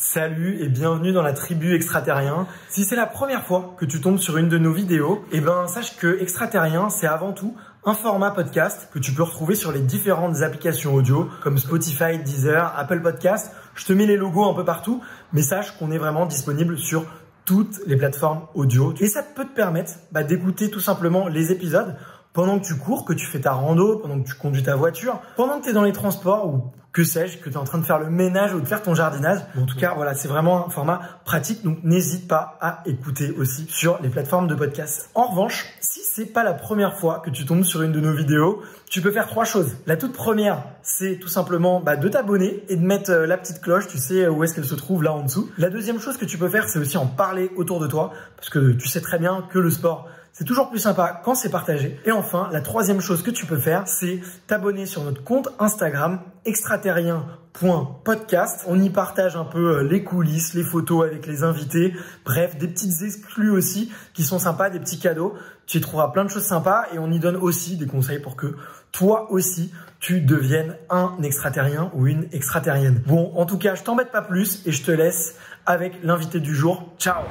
Salut et bienvenue dans la tribu extraterrien. Si c'est la première fois que tu tombes sur une de nos vidéos, eh ben sache que extraterrien c'est avant tout un format podcast que tu peux retrouver sur les différentes applications audio comme Spotify, Deezer, Apple Podcast. Je te mets les logos un peu partout, mais sache qu'on est vraiment disponible sur toutes les plateformes audio et ça peut te permettre bah, d'écouter tout simplement les épisodes pendant que tu cours, que tu fais ta rando, pendant que tu conduis ta voiture, pendant que tu es dans les transports ou que sais-je, que tu es en train de faire le ménage ou de faire ton jardinage. En tout cas, voilà, c'est vraiment un format pratique, donc n'hésite pas à écouter aussi sur les plateformes de podcast. En revanche, si c'est pas la première fois que tu tombes sur une de nos vidéos, tu peux faire trois choses. La toute première, c'est tout simplement bah, de t'abonner et de mettre euh, la petite cloche, tu sais euh, où est-ce qu'elle se trouve là en dessous. La deuxième chose que tu peux faire, c'est aussi en parler autour de toi, parce que tu sais très bien que le sport, c'est toujours plus sympa quand c'est partagé. Et enfin, la troisième chose que tu peux faire, c'est t'abonner sur notre compte Instagram extraterrien.podcast. On y partage un peu euh, les coulisses, les photos avec les invités, bref, des petites exclus aussi qui sont sympas, des petits cadeaux. Tu y trouveras plein de choses sympas et on y donne aussi des conseils pour que toi aussi tu deviennes un extraterrien ou une extraterrienne. Bon, en tout cas, je t'embête pas plus et je te laisse avec l'invité du jour. Ciao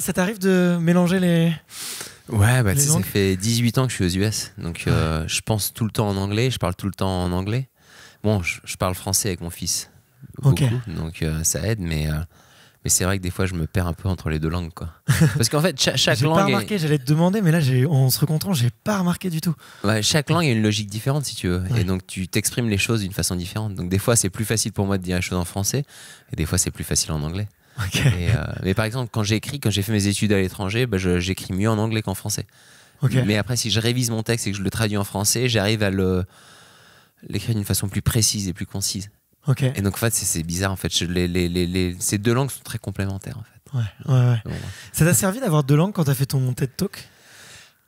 ça t'arrive de mélanger les. Ouais, bah, ça fait 18 ans que je suis aux US. Donc, euh, je pense tout le temps en anglais, je parle tout le temps en anglais. Bon, je, parle français avec mon fils. Beaucoup, Donc, euh, ça aide, mais. Euh, mais c'est vrai que des fois, je me perds un peu entre les deux langues, quoi. Parce qu'en fait, chaque langue. J'ai pas remarqué. J'allais te demander, mais là, en se recontrant, j'ai pas remarqué du tout. chaque langue a une logique différente, si tu veux, et donc tu t'exprimes les choses d'une façon différente. Donc des fois, c'est plus facile pour moi de dire les choses en français, et des fois, c'est plus facile en anglais. Euh, mais par exemple, quand j'écris, quand j'ai fait mes études à l'étranger, bah, j'écris mieux en anglais qu'en français. Mais après, si je révise mon texte et que je le traduis en français, j'arrive à l'écrire d'une façon plus précise et plus concise. Et donc, en fait, c'est bizarre. En fait, les, ces deux langues sont très complémentaires. En fait. Ça t'a servi d'avoir deux langues quand t'as fait ton TED Talk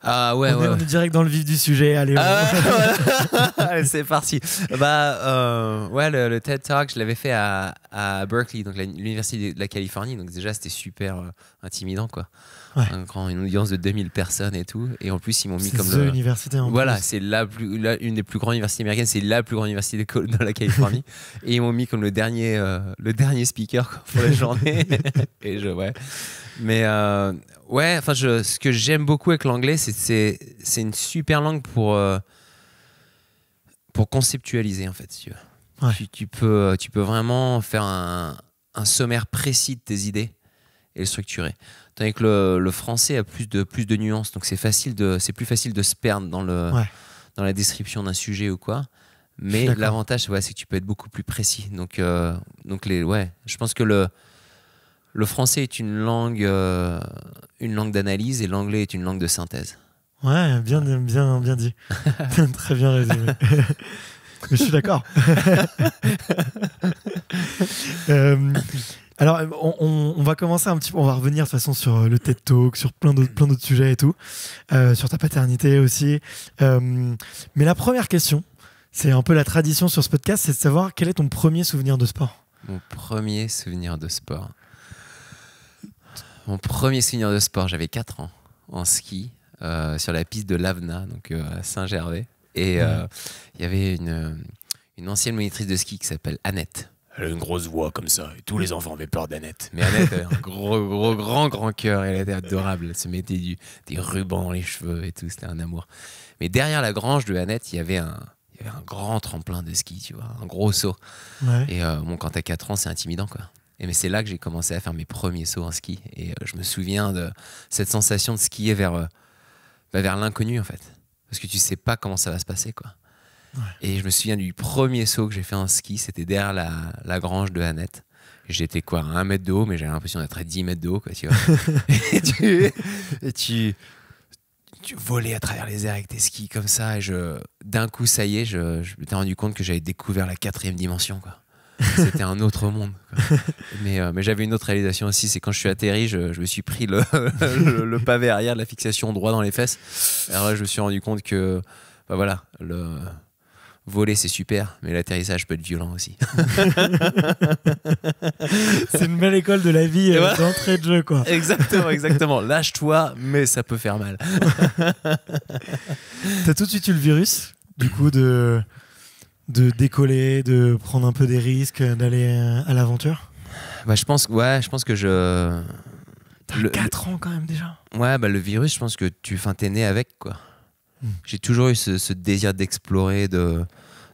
ah ouais, on, est, direct dans le vif du sujet. Allez, ah, c'est parti. Bah euh, ouais, le, TED Talk, je l'avais fait à, à, Berkeley, donc l'université de la Californie. Donc déjà, c'était super euh, intimidant, quoi. Hein, une audience de 2000 personnes et tout. Et en plus, ils m'ont mis comme le, voilà, c'est la plus, une des plus grandes universités américaines. C'est la plus grande université de, dans la Californie. et ils m'ont mis comme le dernier, euh, le dernier speaker pour la journée. et je ouais. Mais euh, ouais, enfin, je, ce que j'aime beaucoup avec l'anglais, c'est c'est c'est une super langue pour euh, pour conceptualiser en fait. tu, Tu, peux euh, tu peux vraiment faire un, sommaire précis de tes idées et le structurer. Tandis que le, le français a plus de plus de nuances, donc c'est facile de c'est plus facile de se perdre dans le dans la description d'un sujet ou quoi. Mais l'avantage, ouais, c'est que tu peux être beaucoup plus précis. Donc, donc les, ouais, je pense que le, le français est une langue, euh, une langue d'analyse et l'anglais est une langue de synthèse. Ouais, bien, bien, bien dit. Très bien résumé. je suis d'accord. Euh, alors, on, va commencer un petit peu, on va revenir de toute façon sur euh, le TED Talk, sur plein d'autres, plein d'autres sujets et tout, sur ta paternité aussi. mais la première question, c'est un peu la tradition sur ce podcast, c'est de savoir quel est ton premier souvenir de sport. Mon premier souvenir de sport mon premier souvenir de sport, j'avais 4 ans, en ski, euh, sur la piste de l'Avena, donc euh, à Saint-Gervais. Et euh, il y avait une, ancienne monitrice de ski qui s'appelle Annette. Elle a une grosse voix comme ça, et tous les enfants avaient peur d'Annette. Mais Annette avait un gros, gros, grand, grand cœur, elle était adorable. Elle se mettait du, des rubans dans les cheveux et tout, c'était un amour. Mais derrière la grange de Annette, il y avait un, grand tremplin de ski, tu vois, un gros saut. Et euh, quand t'as 4 ans, c'est intimidant, quoi. Et mais c'est là que j'ai commencé à faire mes premiers sauts en ski. Et euh, je me souviens de cette sensation de skier vers, euh, bah, vers l'inconnu, en fait. Parce que tu sais pas comment ça va se passer, quoi. Et je me souviens du premier saut que j'ai fait en ski, c'était derrière la, la, grange de Annette. J'étais quoi, à 1 mètre de haut, mais j'avais l'impression d'être à 10 mètres de haut, quoi, tu et, tu, tu, volais à travers les airs avec tes skis comme ça. Et je, d'un coup, ça y est, je, je suis rendu compte que j'avais découvert la quatrième dimension, quoi. C'était un autre monde. Mais, euh, mais j'avais une autre réalisation aussi, c'est quand je suis atterri, je, me suis pris le, le, pavé arrière la fixation droit dans les fesses. Alors je me suis rendu compte que, bah voilà, le voler c'est super, mais l'atterrissage peut être violent aussi. c'est une belle école de la vie euh, d'entrée de jeu, quoi. Exactement, exactement. Lâche-toi, mais ça peut faire mal. T'as tout de suite eu le virus, du coup, de de décoller, de prendre un peu des risques, d'aller euh, à l'aventure bah, je pense, ouais, je pense que je. T'as 4 ans quand même déjà. Ouais, bah, le virus, je pense que tu, fin, t'es né avec quoi. Hmm. J'ai toujours eu ce, désir d'explorer, de,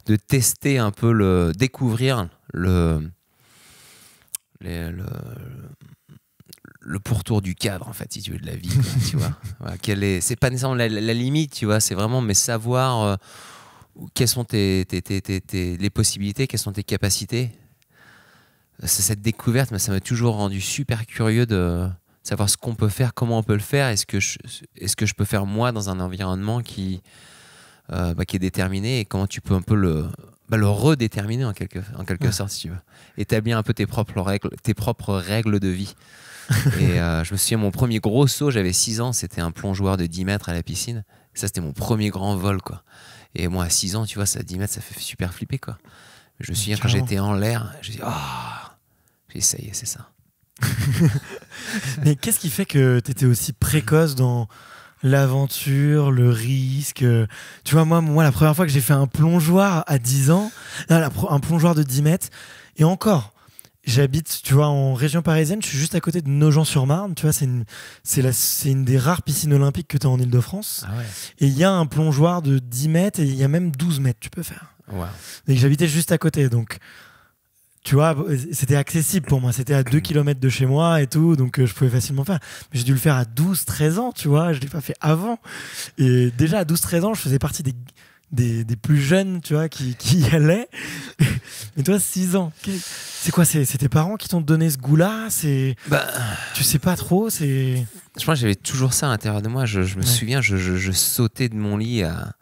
de tester un peu le, découvrir le, le, le pourtour du cadre en fait, si tu veux, de la vie, tu vois. quelle est, c'est pas nécessairement la, limite, tu vois. C'est vraiment, mais savoir. Euh, quelles sont tes, les possibilités, quelles sont tes capacités cette découverte, mais ça m'a toujours rendu super curieux de savoir ce qu'on peut faire, comment on peut le faire, est-ce que, je, est que je peux faire moi dans un environnement qui, euh, bah, qui est déterminé et comment tu peux un peu le, bah, le redéterminer en quelque, en quelque sorte, si tu veux. Établir un peu tes propres règles, tes propres règles de vie. et euh, je me souviens, mon premier gros saut, j'avais 6 ans, c'était un plongeoir de 10 mètres à la piscine. Ça, c'était mon premier grand vol, quoi. Et moi, à 6 ans, tu vois, ça 10 mètres, ça fait super flipper, quoi. Je me souviens, quand j'étais en l'air, j'ai dit, oh! Ah, ça c'est ça. Mais qu'est-ce qui fait que tu étais aussi précoce dans l'aventure, le risque euh, Tu vois, moi, moi la première fois que j'ai fait un plongeoir à 10 ans, un plongeoir de 10 mètres, et encore, J'habite, tu vois, en région parisienne, je suis juste à côté de Nogent-sur-Marne, tu vois, c'est une, c'est une des rares piscines olympiques que tu as en Ile-de-France. Ah et il y a un plongeoir de 10 mètres et il y a même 12 mètres, tu peux faire. Et j'habitais juste à côté, donc tu vois, c'était accessible pour moi. C'était à 2 km de chez moi et tout, donc euh, je pouvais facilement faire. Mais j'ai dû le faire à 12, 13 ans, tu vois, je l'ai pas fait avant. Et déjà à 12, 13 ans, je faisais partie des, des, plus jeunes, tu vois, qui, y allaient. Mais toi, 6 ans, c'est quoi C'est tes parents qui t'ont donné ce goût-là C'est bah... tu sais pas trop. C'est je pense que j'avais toujours ça à l'intérieur de moi. Je, me souviens, je, sautais de mon lit à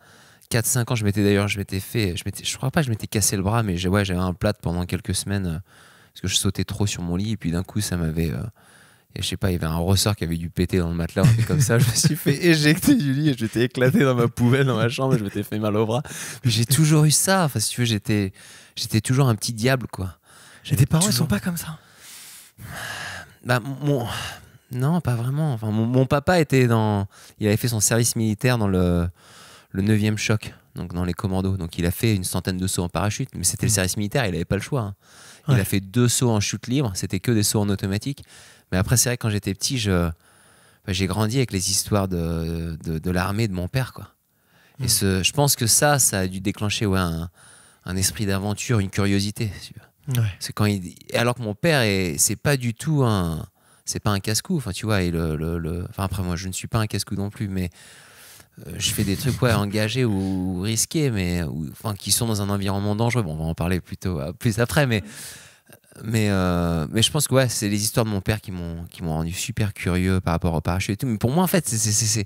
4-5 ans. Je m'étais d'ailleurs, je m'étais fait, je je crois pas, je m'étais cassé le bras, mais j'avais un plat pendant quelques semaines euh, parce que je sautais trop sur mon lit et puis d'un coup, ça m'avait euh, je sais pas, il y avait un ressort qui avait dû péter dans le matelas, comme ça. Je me suis fait éjecter du lit et j'étais éclaté dans ma poubelle, dans ma chambre, et je m'étais fait mal au bras. j'ai toujours eu ça. Enfin, si tu veux, j'étais, j'étais toujours un petit diable, quoi. j'étais tes parents, ils sont pas comme ça Bah, Non, pas vraiment. Enfin, mon, papa était dans. Il avait fait son service militaire dans le, le 9e choc, donc dans les commandos. Donc il a fait une centaine de sauts en parachute, mais c'était le hmm. service militaire, il n'avait pas le choix. Hein. Il a fait deux sauts en chute libre, c'était que des sauts en automatique. Mais après, c'est vrai, quand j'étais petit, je, bah, j'ai grandi avec les histoires de, de, l'armée de mon père, quoi. Et hmm. ce, je pense que ça, ça a dû déclencher un, un esprit d'aventure, une curiosité. C'est quand il, alors que mon père, c'est pas du tout un, c'est pas un casse-cou. Enfin, tu vois, et le, le, enfin après moi, je ne suis pas un casse-cou non plus, mais euh, je fais des trucs ouais, engagés ou, risqués, mais enfin qui sont dans un environnement dangereux. Bon, on va en parler plutôt euh, plus après, mais mais, euh, mais je pense que ouais, c'est les histoires de mon père qui m'ont rendu super curieux par rapport au parachute Mais pour moi, en fait, c'est.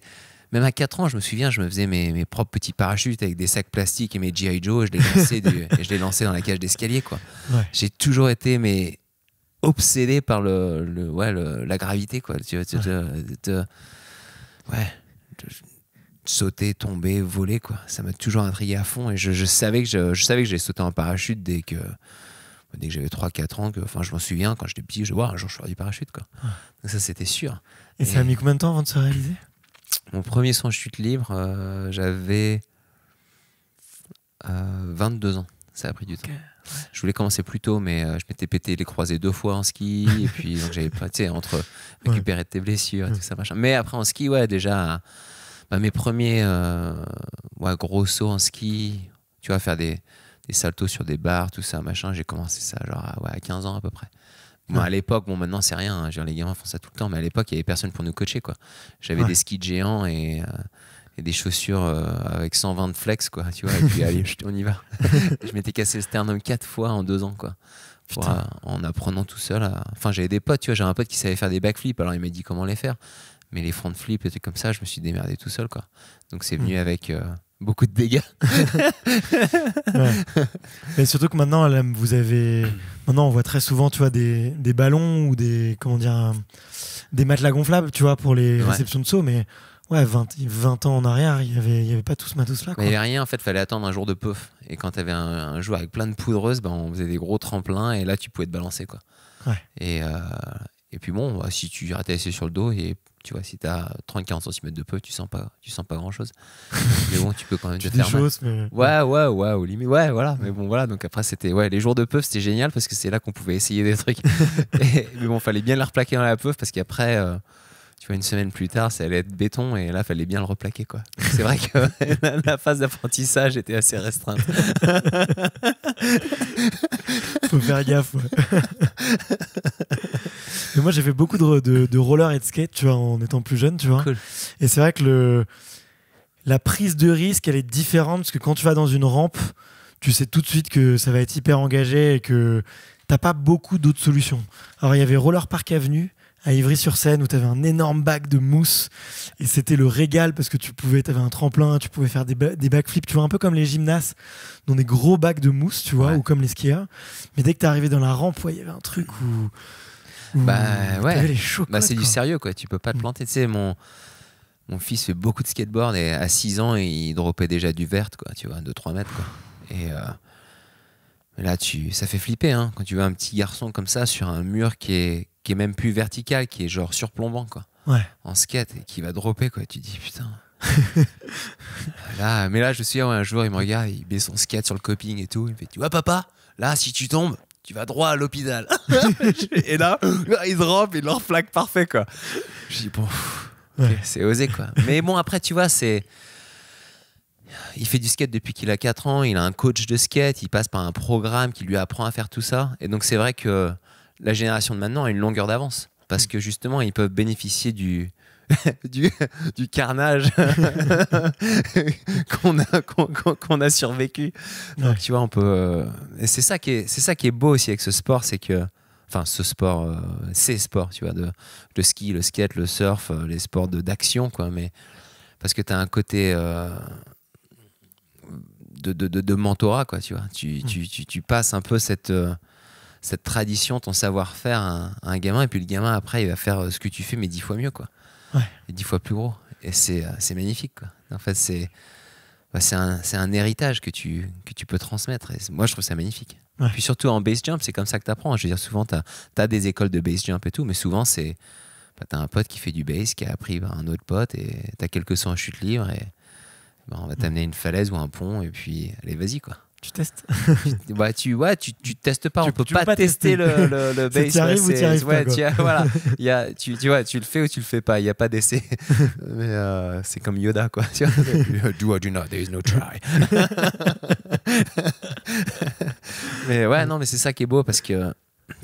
Même à 4 ans, je me souviens, je me faisais mes, mes, propres petits parachutes avec des sacs plastiques et mes G.I. Joe, je et je les lançais dans la cage d'escalier. quoi. J'ai toujours été mais, obsédé par le, le ouais, le, la gravité. quoi. Tu, ouais sauter, tomber, voler, quoi. Ça m'a toujours intrigué à fond et je, savais que je savais que j'allais sauter en parachute dès que dès que j'avais 3-4 ans, que, enfin, je m'en souviens, quand j'étais petit, je vois, un jour je du parachute. Quoi. Ah. ça, c'était sûr. Et, ça a mis combien de temps avant de se réaliser Mon premier son chute libre, euh, j'avais 22 euh, ans. Ça a pris du temps. Je voulais commencer plus tôt, mais euh, je m'étais pété les croisés deux fois en ski. et puis, j'avais pas, tu sais, entre récupérer tes blessures, et tout ça, machin. Mais après, en ski, ouais, déjà, bah, mes premiers ouais, gros sauts en ski, tu vois, faire des salto saltos sur des bars tout ça, machin. J'ai commencé ça genre à, ouais, à 15 ans à peu près. moi à l'époque, bon, maintenant c'est rien, hein. j'ai les gamins font ça tout le temps, mais à l'époque, il n'y avait personne pour nous coacher, quoi. J'avais des skis géants et, euh, des chaussures euh, avec 120 de flex, quoi, tu vois, et puis on y va. je m'étais cassé le sternum quatre fois en deux ans, quoi. Euh, en apprenant tout seul. Enfin, j'avais des potes, tu vois, j'avais un pote qui savait faire des backflips, alors il m'a dit comment les faire. Mais les front flips, et comme ça, je me suis démerdé tout seul, quoi. Donc c'est venu hmm. avec beaucoup de dégâts. surtout que maintenant, vous avez. Maintenant, on voit très souvent, tu vois, des, ballons ou des. Comment Des matelas gonflables, tu vois, pour les réceptions de saut. mais. Ouais, 20, 20 ans en arrière, il n'y avait, y avait pas tout ce matos-là. Il n'y avait rien, en fait, fallait attendre un jour de puff. Et quand tu avais un, joueur avec plein de poudreuses, ben, on faisait des gros tremplins et là, tu pouvais te balancer. Quoi. Et, euh, et puis bon, bah, si tu ratais c'est sur le dos et tu vois, si tu as 30-40 cm de peau, tu sens pas, tu sens pas grand chose. mais bon, tu peux quand même te faire choses, mais... Ouais, ouais, ouais, au limite. Ouais, voilà. Mais bon, voilà. Donc après, c'était ouais, les jours de peuf, c'était génial parce que c'est là qu'on pouvait essayer des trucs. mais bon, fallait bien la replaquer dans la peuf parce qu'après. Euh, tu vois, une semaine plus tard, ça allait être béton et là, fallait bien le replaquer, quoi. C'est vrai que la phase d'apprentissage était assez restreinte. Faut faire gaffe, Mais moi, j'ai fait beaucoup de, roller et de skate, tu vois, en étant plus jeune, tu vois. Et c'est vrai que le, la prise de risque, elle est différente parce que quand tu vas dans une rampe, tu sais tout de suite que ça va être hyper engagé et que t'as pas beaucoup d'autres solutions. Alors, il y avait Roller Park Avenue à Ivry-sur-Seine où tu avais un énorme bac de mousse et c'était le régal parce que tu pouvais, tu avais un tremplin, tu pouvais faire des, des backflips, tu vois, un peu comme les gymnastes dans des gros bacs de mousse, tu vois, ou comme les skieurs. Mais dès que tu arrivé dans la rampe, il y avait un truc où. bah ouais, bah, c'est du sérieux quoi, tu peux pas te mm. planter. Tu sais, mon, mon fils fait beaucoup de skateboard et à 6 ans, il dropait déjà du vert, quoi, tu vois, 2 3 mètres quoi. Et. Euh, Là, tu, ça fait flipper hein, quand tu vois un petit garçon comme ça sur un mur qui est, est même plus vertical, qui est genre surplombant, quoi. Ouais. En skate, et qui va dropper, quoi. Tu dis, putain. là, mais là, je suis un jour, il me regarde, il met son skate sur le coping et tout. Il me fait, tu vois, papa, là, si tu tombes, tu vas droit à l'hôpital. et là, il drop et leur flaque parfait, quoi. Je dis, bon, c'est osé, quoi. Mais bon, après, tu vois, c'est il fait du skate depuis qu'il a 4 ans, il a un coach de skate, il passe par un programme qui lui apprend à faire tout ça. Et donc c'est vrai que la génération de maintenant a une longueur d'avance, parce que justement, ils peuvent bénéficier du, du, carnage qu'on a, qu'on a, survécu. Donc, tu vois, on peut. Euh, c'est ça qui est, c'est ça qui est beau aussi avec ce sport, c'est que, enfin, ce sport, euh, c'est ces sports, tu vois, de le ski, le skate, le surf, euh, les sports de d'action, quoi. Mais parce que tu as un côté de, mentorat, quoi, tu vois. Tu, hmm. passes un peu cette, euh, cette tradition, ton savoir-faire à, un, gamin, et puis le gamin, après, il va faire euh, ce que tu fais, mais dix fois mieux, quoi. dix fois plus gros. Et c'est euh, magnifique, En fait, c'est bah, c'est un, héritage que tu, que tu peux transmettre. Et moi, je trouve ça magnifique. Puis surtout en base jump, c'est comme ça que tu apprends. Je veux dire, souvent, tu as, des écoles de base jump et tout, mais souvent, c'est. Bah, tu as un pote qui fait du base, qui a appris bah, un autre pote, et tu as quelques sons en chute libre, et bah, on va t'amener une falaise ou un pont et puis allez vas-y quoi. Tu testes bah, tu, ouais, tu, tu testes pas, on peut pas, tester, le, le, base. Tu ouais, tu, tu, vois, tu le fais ou tu le fais pas, il n'y a pas d'essai. Mais euh, c'est comme Yoda, quoi. Tu vois do or do not, there is no try. mais ouais, non, mais c'est ça qui est beau parce que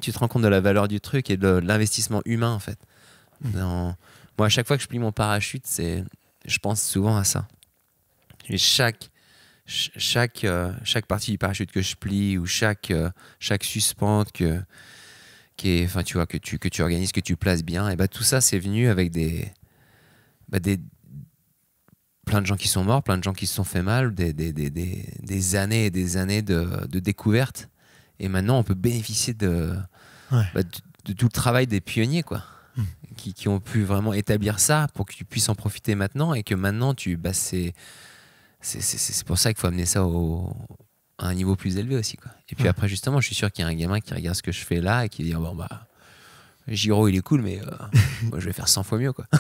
tu te rends compte de la valeur du truc et de l'investissement humain, en fait. Mmh. Moi, à chaque fois que je plie mon parachute, c'est je pense souvent à ça. Et chaque, chaque, euh, chaque partie du parachute que je plie ou chaque, euh, chaque suspente que, qui est, enfin, tu vois, que, tu, que tu organises, que tu places bien, et bah, tout ça, c'est venu avec des, bah, des. plein de gens qui sont morts, plein de gens qui se sont fait mal, des, des, des, des années et des années de, de découvertes. Et maintenant, on peut bénéficier bah, de, de, tout le travail des pionniers, quoi. Hmm. Qui, qui, ont pu vraiment établir ça pour que tu puisses en profiter maintenant et que maintenant tu bah, c'est c'est pour ça qu'il faut amener ça au, à un niveau plus élevé aussi. Quoi. Et puis après, justement, je suis sûr qu'il y a un gamin qui regarde ce que je fais là et qui dit Bon, bah, Giro, il est cool, mais euh, moi, je vais faire 100 fois mieux. Quoi.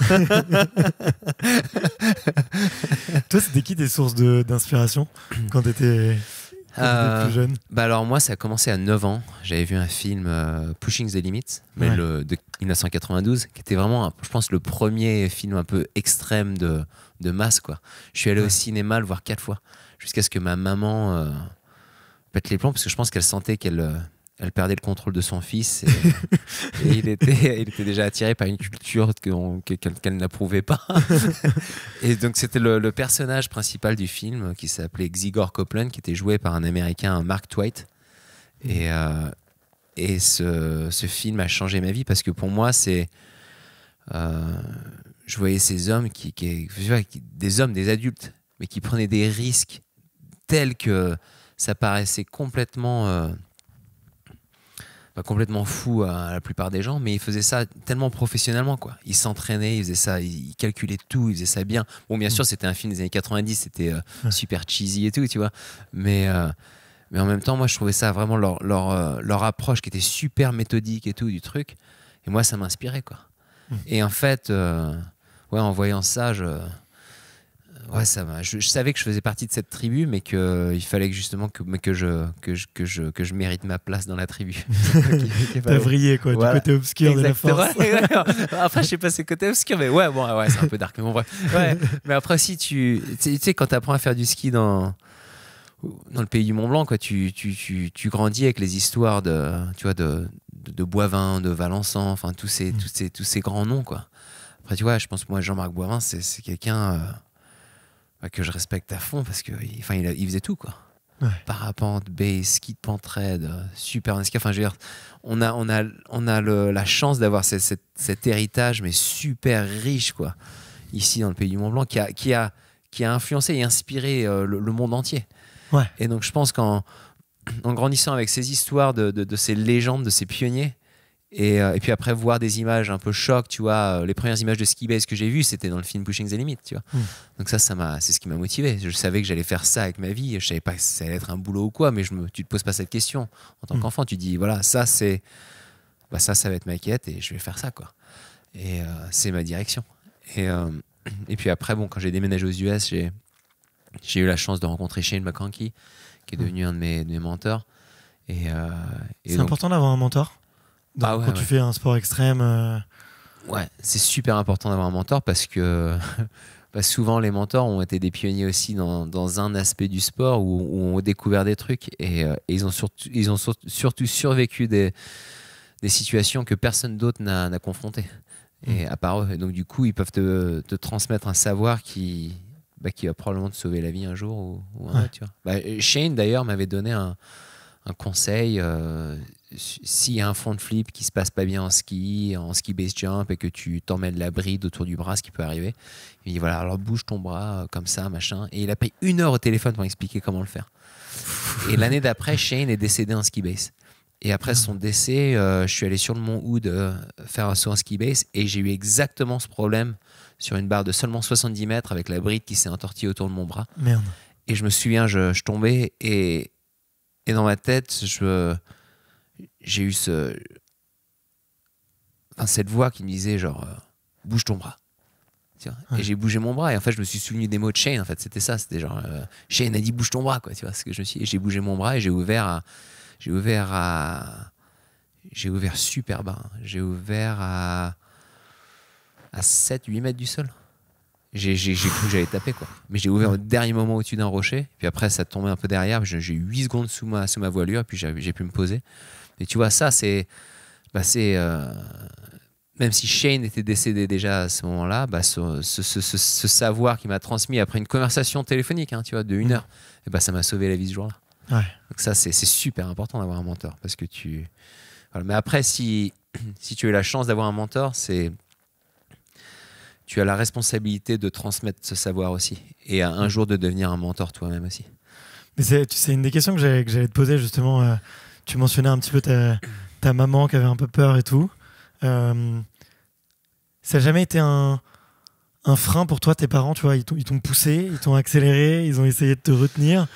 Toi, c'était qui tes sources d'inspiration quand tu étais, euh, plus jeune bah alors moi ça a commencé à 9 ans j'avais vu un film euh, Pushing the Limits mais le, de 1992 qui était vraiment je pense le premier film un peu extrême de, de masse, quoi. Je suis allé au cinéma le voir quatre fois, jusqu'à ce que ma maman euh, pète les plombs, parce que je pense qu'elle sentait qu'elle euh, elle perdait le contrôle de son fils et, il, était, était déjà attiré par une culture qu'elle n'approuvait pas. et donc c'était le, personnage principal du film qui s'appelait Xigor Copeland, qui était joué par un Américain, Mark Twight. Mmh. Et, euh, et ce, film a changé ma vie parce que pour moi, c'est je voyais ces hommes qui, des hommes, des adultes, mais qui prenaient des risques tels que ça paraissait complètement, euh, bah, complètement fou à, la plupart des gens, mais ils faisaient ça tellement professionnellement quoi. Ils s'entraînaient, ils faisaient ça, ils, calculaient tout, ils faisaient ça bien. Bon, bien sûr, mm. c'était un film des années 90, c'était euh, super cheesy et tout, tu vois, mais euh, mais en même temps, moi, je trouvais ça vraiment leur, leur, leur approche qui était super méthodique et tout du truc. Et moi, ça m'inspirait, quoi. Mm. Et en fait, ouais, en voyant ça, je, euh, ouais, ça Je, savais que je faisais partie de cette tribu, mais qu'il euh, fallait justement que, que je que je, que je que je mérite ma place dans la tribu. T'as vrillé quoi, du côté obscur de la force. Après, je sais pas c'est côté obscur, mais ouais, bon, ouais, c'est un peu dark, mais Mais après, aussi tu, tu sais, quand t'apprends à faire du ski dans dans le pays du Mont Blanc, tu, tu, tu, grandis avec les histoires de, tu vois, de, de, Boivin, de Valençan, enfin tous ces, mm. tous ces, tous ces grands noms, quoi. Après, tu vois, je pense, moi, Jean-Marc Boivin, c'est quelqu'un euh, bah, que je respecte à fond parce que, enfin, il, faisait tout, quoi. Parapente, base, ski de pentraide, euh, super Enfin, je veux dire, on a, on a, on a la chance d'avoir cet héritage, mais super riche, quoi, ici dans le pays du Mont Blanc, qui a, qui a, qui a influencé et inspiré euh, le, monde entier. Ouais. Et donc, je pense qu'en en grandissant avec ces histoires de, de ces légendes, de ces pionniers, euh, et, puis après, voir des images un peu choc, tu vois. Euh, les premières images de ski base que j'ai vues, c'était dans le film Pushing the Limit, tu vois. Hmm. Donc ça, ça c'est ce qui m'a motivé. Je savais que j'allais faire ça avec ma vie. Je savais pas si ça allait être un boulot ou quoi, mais je tu te poses pas cette question. En tant hmm. qu'enfant, tu dis, voilà, ça, c'est, bah, ça, ça va être ma quête et je vais faire ça, quoi. Et euh, c'est ma direction. Et, et puis après, bon, quand j'ai déménagé aux US, j'ai, eu la chance de rencontrer Shane McCranky, qui est hmm. devenu un de mes, mentors. c'est important d'avoir un mentor ah quand tu fais un sport extrême. Euh, ouais, c'est super important d'avoir un mentor parce que souvent les mentors ont été des pionniers aussi dans, un aspect du sport où, où, ont découvert des trucs et, euh, ils ont surtout, ils ont surtout survécu des, des situations que personne d'autre n'a confrontées. Et hmm. à part eux. Et donc, du coup, ils peuvent te, transmettre un savoir qui, bah, qui va probablement te sauver la vie un jour ou, bah, Shane, d'ailleurs, m'avait donné un, conseil. Euh, s'il y a un front flip qui se passe pas bien en ski, en ski base jump et que tu t'emmènes la bride autour du bras, ce qui peut arriver, il dit voilà, alors bouge ton bras euh, comme ça, machin. Et il a pris une heure au téléphone pour expliquer comment le faire. et l'année d'après, Shane est décédé en ski base. Et après son décès, euh, je suis allé sur le mont Hood euh, faire un saut en ski base et j'ai eu exactement ce problème sur une barre de seulement 70 mètres avec la bride qui s'est entortillée autour de mon bras. Merde. Et je me souviens, je, je tombais et, et dans ma tête, je j'ai eu ce. Enfin, cette voix qui me disait, genre, euh, bouge ton bras. Et j'ai bougé mon bras. Et en fait, je me suis souvenu des mots de Shane. En fait, c'était ça. C'était genre, euh, Shane a dit, bouge ton bras, quoi. Tu vois ce que je suis. J'ai bougé mon bras et j'ai ouvert à. J'ai ouvert à. J'ai ouvert super bas. Hein. J'ai ouvert à. à 7-8 mètres du sol. J'ai cru que j'allais taper, quoi. Mais j'ai ouvert au dernier moment au-dessus d'un rocher. Puis après, ça tombait un peu derrière. J'ai eu 8 secondes sous ma, sous ma voilure. Puis j'ai pu me poser. Et tu vois, ça, c'est. Bah, euh, même si Shane était décédé déjà à ce moment-là, bah, ce, savoir qu'il m'a transmis après une conversation téléphonique, hein, tu vois, de une mm. heure, et eh bah, ça m'a sauvé la vie ce jour-là. Ouais. Donc ça, c'est super important d'avoir un mentor parce que tu. Mais après, si, si tu as la chance d'avoir un mentor, c'est tu as la responsabilité de transmettre ce savoir aussi et un mm. jour de devenir un mentor toi-même aussi. Mais c'est, tu sais, une des questions que j'allais, te poser justement. Euh, tu mentionnais un petit peu ta, ta, maman qui avait un peu peur et tout. Euh, ça n'a jamais été un, un, frein pour toi, tes parents, tu vois, ils t'ont poussé, ils t'ont accéléré, ils ont essayé de te retenir,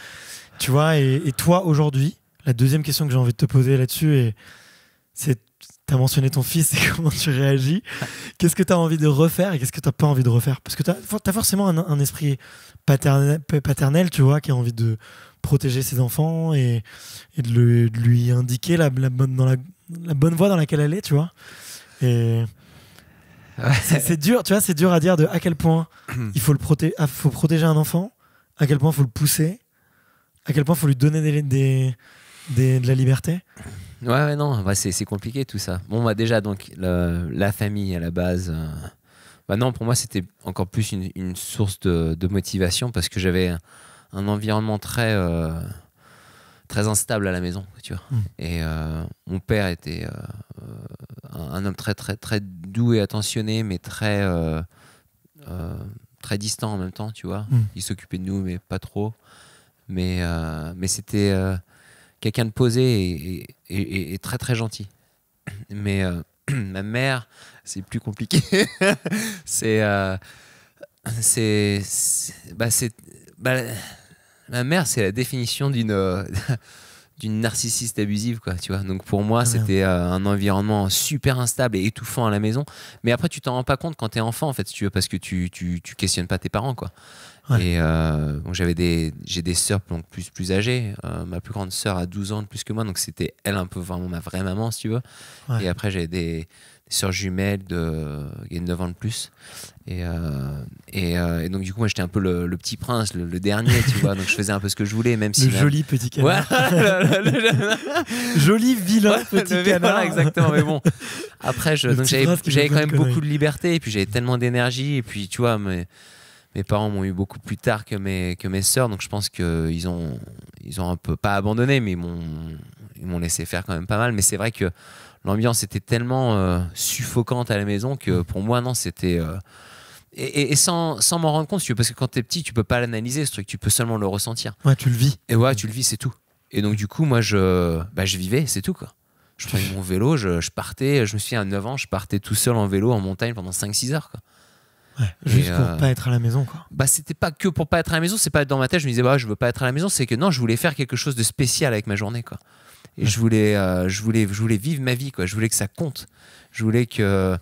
tu vois, et, et toi aujourd'hui, la deuxième question que j'ai envie de te poser là-dessus, c'est tu mentionné ton fils et comment tu réagis. Qu'est-ce que tu as envie de refaire et qu'est-ce que tu n'as pas envie de refaire Parce que tu as, forcément un, esprit paternel, tu vois, qui a envie de protéger ses enfants et, de, lui indiquer la, bonne, voie dans laquelle elle est, tu vois. Et. C'est dur, tu vois, c'est dur à dire de à quel point il faut le faut protéger un enfant, à quel point il faut le pousser, à quel point il faut lui donner de la liberté. Ouais, non, bah, c'est compliqué tout ça. Bon, bah, déjà, donc, la famille à la base. Euh, bah, non, pour moi, c'était encore plus une, source de, motivation parce que j'avais un, environnement très, euh, très instable à la maison. Tu vois. Mmh. Et euh, mon père était un, homme très, très, très doux et attentionné, mais très, très distant en même temps. Tu vois. Mmh. Il s'occupait de nous, mais pas trop. Mais, mais c'était quelqu'un de posé est très très gentil. Mais euh, ma mère, c'est plus compliqué. c'est. Euh, bah, c'est. Bah, ma mère, c'est la définition d'une. Euh, d'une narcissiste abusive quoi tu vois donc pour moi ah, c'était un environnement super instable et étouffant à la maison mais après tu t'en rends pas compte quand t'es enfant en fait tu veux parce que tu, tu, tu questionnes pas tes parents quoi et euh, j'avais des, j'ai des sœurs donc plus plus âgées. Euh, ma plus grande sœur a 12 ans de plus que moi, donc c'était elle un peu vraiment ma vraie maman, si tu veux. Et après j'ai des, Soeurs sœurs jumelles de, 9 ans de plus. Et, euh, et, donc du coup moi j'étais un peu le, petit prince, le, dernier, tu vois. Donc je faisais un peu ce que je voulais, même le si. joli petit canard. joli vilain petit canard. exactement. Mais bon, après je, j'avais, quand même beaucoup de liberté et puis j'avais tellement d'énergie et puis tu vois mais mes parents m'ont eu beaucoup plus tard que mes, que mes sœurs, donc je pense qu'ils ont, ils ont un peu, pas abandonné, mais ils m'ont laissé faire quand même pas mal. Mais c'est vrai que l'ambiance était tellement euh, suffocante à la maison que pour moi, non, c'était. Euh, et, sans, sans m'en rendre compte, parce que quand t'es petit, tu peux pas l'analyser ce truc, tu peux seulement le ressentir. Ouais, tu le vis. Et ouais, tu le vis, c'est tout. Et donc, du coup, moi, je, bah, je vivais, c'est tout, quoi. Je prenais mon vélo, je, partais, je me suis à 9 ans, je partais tout seul en vélo en montagne pendant 5-6 heures, quoi juste pour ne euh, pas être à la maison, quoi. Bah, c'était pas que pour pas être à la maison, c'est pas être dans ma tête, je me disais, bah, je veux pas être à la maison, c'est que non, je voulais faire quelque chose de spécial avec ma journée, quoi. Et je, voulais, euh, je, voulais, je voulais vivre ma vie, quoi. Je voulais que ça compte. Je voulais que.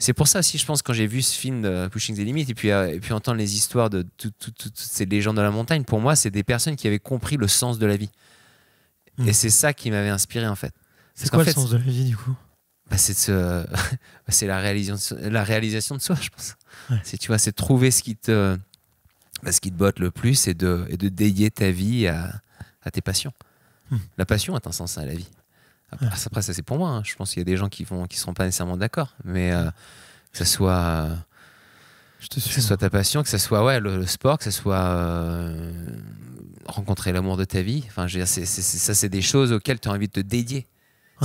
C'est pour ça aussi, je pense, quand j'ai vu ce film de Pushing the Limits, et puis, euh, et puis entendre les histoires de tout, tout, toutes ces légendes de la montagne, pour moi, c'est des personnes qui avaient compris le sens de la vie. Et hmm. c'est ça qui m'avait inspiré, en fait. C'est quoi le sens de la vie, du coup bah, c'est bah, la réalisation, de soi, je pense. C'est tu vois, c'est trouver bah, ce qui te, botte le plus et de, dédier ta vie à, tes passions. Hmm. La passion a un sens à la vie. Après, ça c'est pour moi. Hein. Je pense qu'il y a des gens qui vont, qui seront pas nécessairement d'accord, mais euh, que ce soit je soit ta passion, que ce soit ouais, le, sport, que ce soit euh, rencontrer l'amour de ta vie. Enfin, ça, c'est des choses auxquelles tu as envie de te dédier.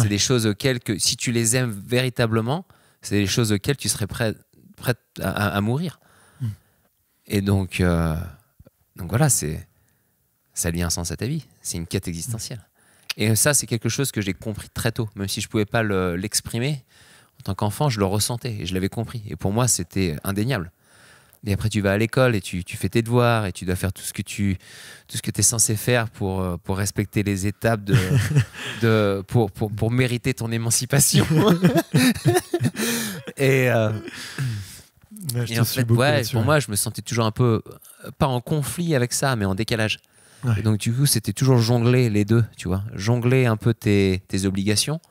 C'est des choses auxquelles, si tu les aimes véritablement, c'est des choses auxquelles tu serais prêt, prêt à, mourir. Hmm. Et donc, euh, donc voilà, c'est ça lie un sens à ta vie. C'est une quête existentielle. Et ça, c'est quelque chose que j'ai compris très tôt, même si je ne pouvais pas l'exprimer. en tant qu'enfant, je le ressentais et je l'avais compris. Et pour moi, c'était indéniable. Et après, tu vas à l'école et tu, fais tes devoirs et tu dois faire tout ce que tu tout ce que es censé faire pour, euh, pour respecter les étapes de, de pour, pour, pour, mériter ton émancipation. et, euh, en fait, ouais, pour moi, je me sentais toujours un peu, euh, pas en conflit avec ça, mais en décalage. donc, du coup, c'était toujours jongler les deux, tu vois. Jongler un peu tes, tes obligations.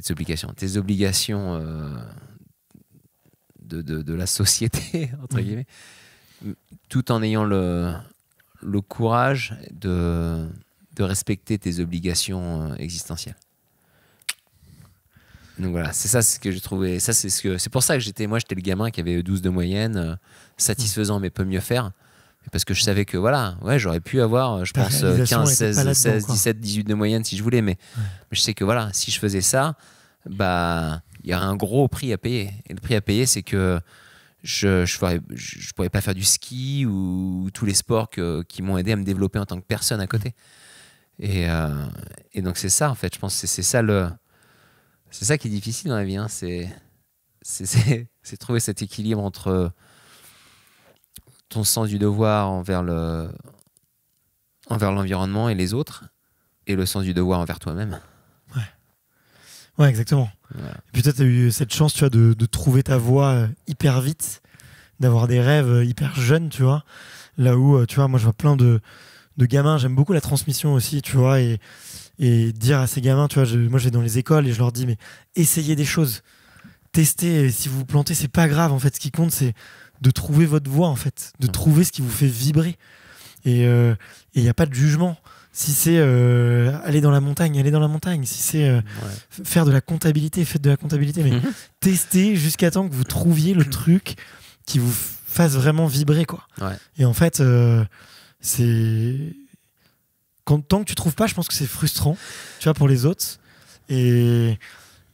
Tes obligations, tes obligations euh, de, la société, entre mhm. guillemets, tout en ayant le, courage de, respecter tes obligations euh, existentielles. Donc voilà, c'est ça ce que j'ai trouvé. Ça, c'est ce que c'est pour ça que j'étais moi, j'étais le gamin qui avait 12 e de moyenne, euh, mhm. satisfaisant mais peut mieux faire. Parce que je savais que voilà, ouais, j'aurais pu avoir, euh, je pense, 15, 16, 17, 18 de moyenne si je voulais, mais, mais, je sais que voilà, si je faisais ça, bah, il y a un gros prix à payer. Et le prix à payer, c'est que je ne je, pourrais, pas faire du ski ou, tous les sports qui m'ont aidé à me développer en tant que personne à côté. Et, euh, donc c'est ça, en fait, je pense que c'est ça, le, ça qui est difficile dans la vie. Hein. C'est, trouver cet équilibre entre ton sens du devoir envers, le, envers l'environnement et les autres et le sens du devoir envers toi-même. Ouais, exactement. Et puis toi, tu as eu cette chance, tu vois, de, trouver ta voix euh, hyper vite, d'avoir des rêves euh, hyper jeunes, tu vois. Là où, euh, tu vois, moi, je vois plein de, gamins. J'aime beaucoup la transmission aussi, tu vois, et, et dire à ces gamins, tu vois, moi, je vais dans les écoles et je leur dis, mais essayez des choses, testez. si vous vous plantez, c'est pas grave. En fait, ce qui compte, c'est de trouver votre voix en fait, de trouver ce qui vous fait vibrer. Et il n'y a pas de jugement si c'est euh, aller dans la montagne, aller dans la montagne, si c'est euh, faire de la comptabilité, faites de la comptabilité, mais mhm. testez jusqu'à temps que vous trouviez le truc qui vous fasse vraiment vibrer, quoi. Et en fait, euh, c'est tant que tu trouves pas, je pense que c'est frustrant, tu vois, pour les autres. Et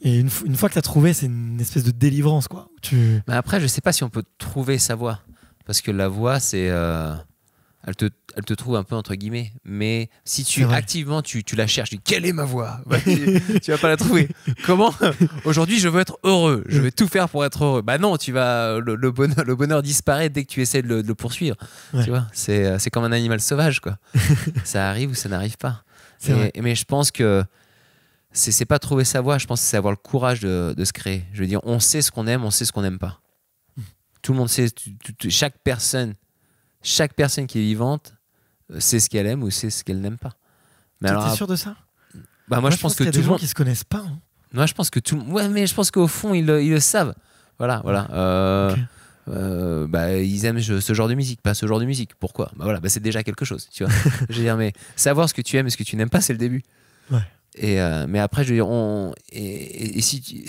et une, fois que tu as trouvé, c'est une espèce de délivrance, quoi. Tu... Mais après, je sais pas si on peut trouver sa voix, parce que la voix, c'est elle te, trouve un peu entre guillemets. Mais si tu activement tu, la cherches, tu dis quelle est ma voix tu, vas pas la trouver. Comment Aujourd'hui, je veux être heureux. Je vais tout faire pour être heureux. Bah non, tu vas le, bonheur, le disparaît dès que tu essaies de le, poursuivre. Euh, c'est, comme un animal sauvage quoi. ça arrive ou ça n'arrive pas. mais je pense que c'est, c'est pas trouver sa voix. Je pense que c'est avoir le courage de, se créer. Je veux dire, on sait ce qu'on aime, on sait ce qu'on n'aime pas hmm. tout le monde sait, chaque personne chaque personne qui est vivante euh, sait ce qu'elle aime ou sait ce qu'elle n'aime pas. Mais tu es sûr de ça bah moi, je, pense, que y a tout des gens monde... qui se connaissent pas. Hein. Moi je pense que tout. Ouais, mais je pense qu'au fond ils le, savent. Voilà, voilà. Euh, euh, bah, ils aiment ce genre de musique, pas ce genre de musique. Pourquoi Bah voilà, bah, c'est déjà quelque chose. Tu vois je veux dire, mais savoir ce que tu aimes et ce que tu n'aimes pas, c'est le début. Ouais. Et mais après, je veux dire, on et, si tu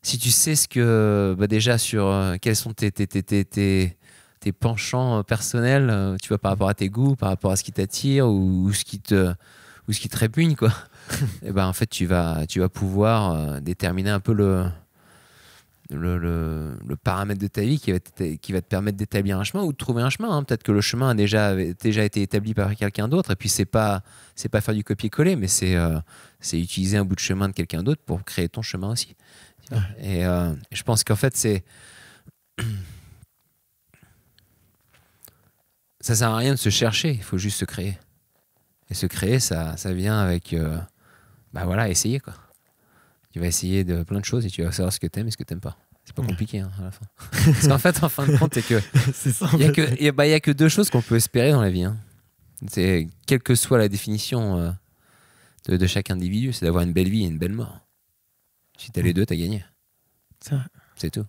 si tu sais ce que bah, déjà sur quels sont tes, tes, tes tes penchants euh, personnels, euh, tu vois, par rapport à tes goûts, par rapport à ce qui t'attire ou, ce qui te ou ce qui te répugne, quoi. et eh ben en fait, tu vas tu vas pouvoir euh, déterminer un peu le le, le, paramètre de ta vie qui va, te, qui va te permettre d'établir un chemin ou de trouver un chemin. Hein. Peut-être que le chemin a déjà, déjà été établi par quelqu'un d'autre. Et puis, c'est pas c'est pas faire du copier-coller, mais c'est c'est utiliser un bout de chemin de quelqu'un d'autre pour créer ton chemin aussi. Et je pense qu'en fait, c'est. ça sert à rien de se chercher, il faut juste se créer. Et se créer, ça, ça vient avec, euh, bah voilà, essayer quoi. Tu vas essayer de plein de choses et tu vas savoir ce que t'aimes et ce que t'aimes pas. C'est pas compliqué hein, à la fin. Parce qu'en fait, en fin de compte, que il n'y a, que, bah, que deux choses qu'on peut espérer dans la vie. Hein. C'est quelle que soit la définition euh, de, chaque individu, c'est d'avoir une belle vie et une belle mort. Si t'as les mm. deux, t'as gagné. C'est tout.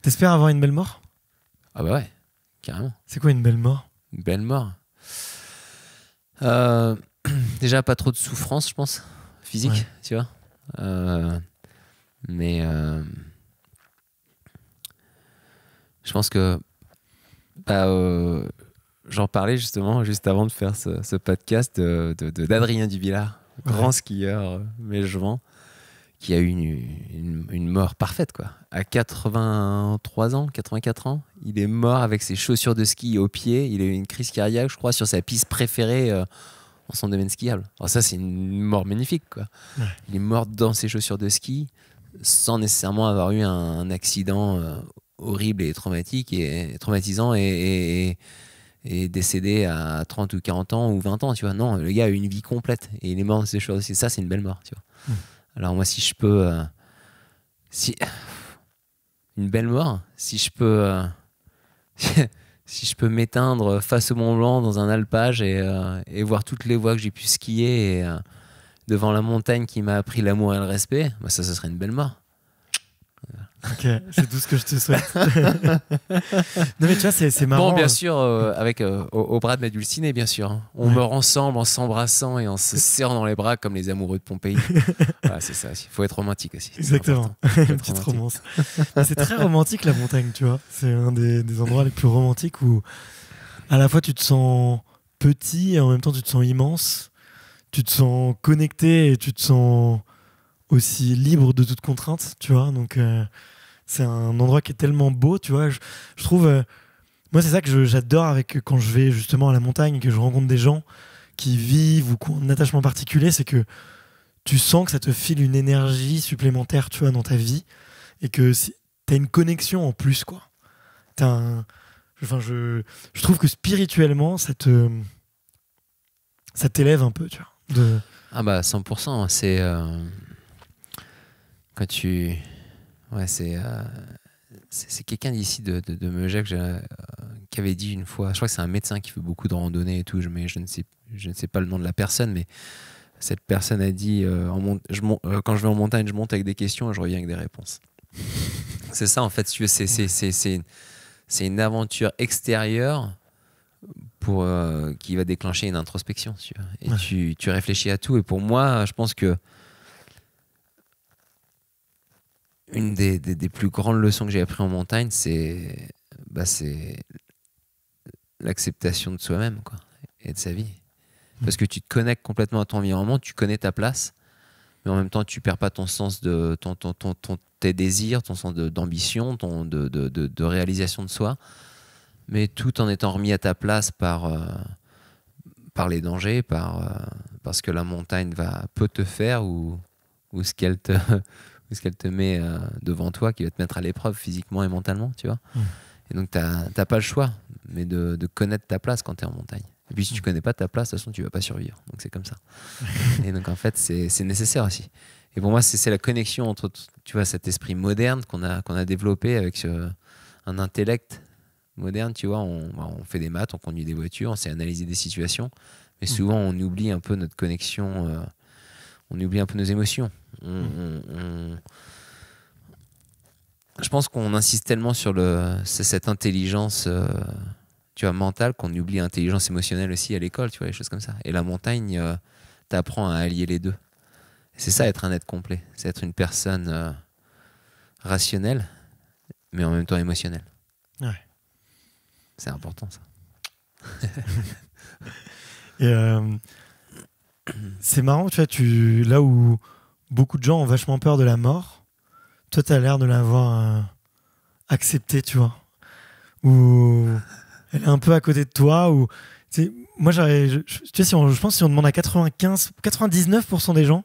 T'espères avoir une belle mort Ah bah ouais. C'est quoi une belle mort Une belle mort. Euh, déjà, pas trop de souffrance, je pense, physique, tu vois. Euh, mais euh, je pense que. Bah, j'en parlais justement juste avant de faire ce, podcast d'Adrien de, grand skieur mais je vends qui a eu une, mort parfaite. quoi. À 83 ans, 84 ans, il est mort avec ses chaussures de ski au pied. Il a eu une crise cardiaque, je crois, sur sa piste préférée euh, en son domaine skiable. ça, c'est une mort magnifique. quoi. Il est mort dans ses chaussures de ski sans nécessairement avoir eu un, accident euh, horrible et traumatique et, traumatisant et, décédé à 30 ou 40 ans ou 20 ans. Tu vois. Non, le gars a eu une vie complète et il est mort dans ses chaussures. Ça, c'est une belle mort. Tu mmh. Alors moi, si je peux, euh, si une belle mort, si je peux, euh, si je peux m'éteindre face au Mont Blanc dans un alpage et, euh, voir toutes les voies que j'ai pu skier devant la montagne qui m'a appris l'amour et le respect, bah, ça, ce serait une belle mort. Ok, c'est tout ce que je te souhaite. non, mais tu vois, c'est marrant. Bon, bien hein. sûr, euh, avec euh, au, bras de ma bien sûr. Hein. On meurt ensemble en s'embrassant et en se serrant dans les bras comme les amoureux de Pompéi. c'est ça. Il faut être romantique aussi. Exactement. Une petite romance. c'est très romantique la montagne, tu vois. C'est un des, endroits les plus romantiques où à la fois tu te sens petit et en même temps tu te sens immense. Tu te sens connecté et tu te sens aussi libre de toute contrainte, tu vois. Donc. Euh, c'est un endroit qui est tellement beau, tu vois. Je, trouve. Euh, moi, c'est ça que j'adore avec quand je vais justement à la montagne et que je rencontre des gens qui vivent ou qui ont un attachement particulier, c'est que tu sens que ça te file une énergie supplémentaire, tu vois, dans ta vie et que tu t'as une connexion en plus, quoi. T'as Enfin, je, trouve que spirituellement, ça te. Ça t'élève un peu, tu vois. Ah, bah, 100%. C'est. Euh, quand tu Ouais, euh, c'est c'est quelqu'un d'ici de, de, de euh, qui avait dit une fois, je crois que c'est un médecin qui fait beaucoup de randonnées et tout, je, mais je ne, sais, je ne sais pas le nom de la personne, mais cette personne a dit euh, en je quand je vais en montagne, je monte avec des questions et je reviens avec des réponses. c'est ça en fait, c'est une, aventure extérieure pour, qui va déclencher une introspection. Tu et tu réfléchis à tout, et pour moi, je pense que une des, plus grandes leçons que j'ai apprises en montagne, bah, c'est l'acceptation de soi-même et de sa vie. Parce mm. que tu te connectes complètement à ton environnement, tu connais ta place, mais en même temps, tu perds pas ton sens de ton, tes désirs, ton sens d'ambition, de, de, réalisation de soi, mais tout en étant remis à ta place par, euh, les dangers, par, euh, ce parce que la montagne va, peut te faire ou ce qu'elle te ce qu'elle te met euh, devant toi, qui va te mettre à l'épreuve physiquement et mentalement, tu vois. Mmh. Et donc, tu n'as pas le choix, mais de, connaître ta place quand tu es en montagne. Et puis, si tu mmh. connais pas ta place, de toute façon, tu vas pas survivre. Donc, c'est comme ça. et donc, en fait, c'est nécessaire aussi. Et pour moi, c'est la connexion entre tu vois, cet esprit moderne qu'on a, qu'on a développé avec euh, un intellect moderne. Tu vois, bah, on, fait des maths, on conduit des voitures, on sait analyser des situations. Mais mmh. souvent, on oublie un peu notre connexion. Euh, on oublie un peu nos émotions. Je pense qu'on insiste tellement sur cette intelligence euh, tu vois, mentale qu'on oublie l'intelligence émotionnelle aussi à l'école, tu vois, les choses comme ça. Et la montagne, t'apprend euh, t'apprends à allier les deux. C'est ça être un être complet, c'est être une personne euh, rationnelle, mais en même temps émotionnelle. Ouais. C'est important ça. Et c'est marrant, tu vois, tu, là où beaucoup de gens ont vachement peur de la mort, toi, tu as l'air de l'avoir euh, acceptée, tu vois. Ou elle est un peu à côté de toi, ou. Moi, j'aurais, je, sais, je pense que si on demande à 95, 99% des gens,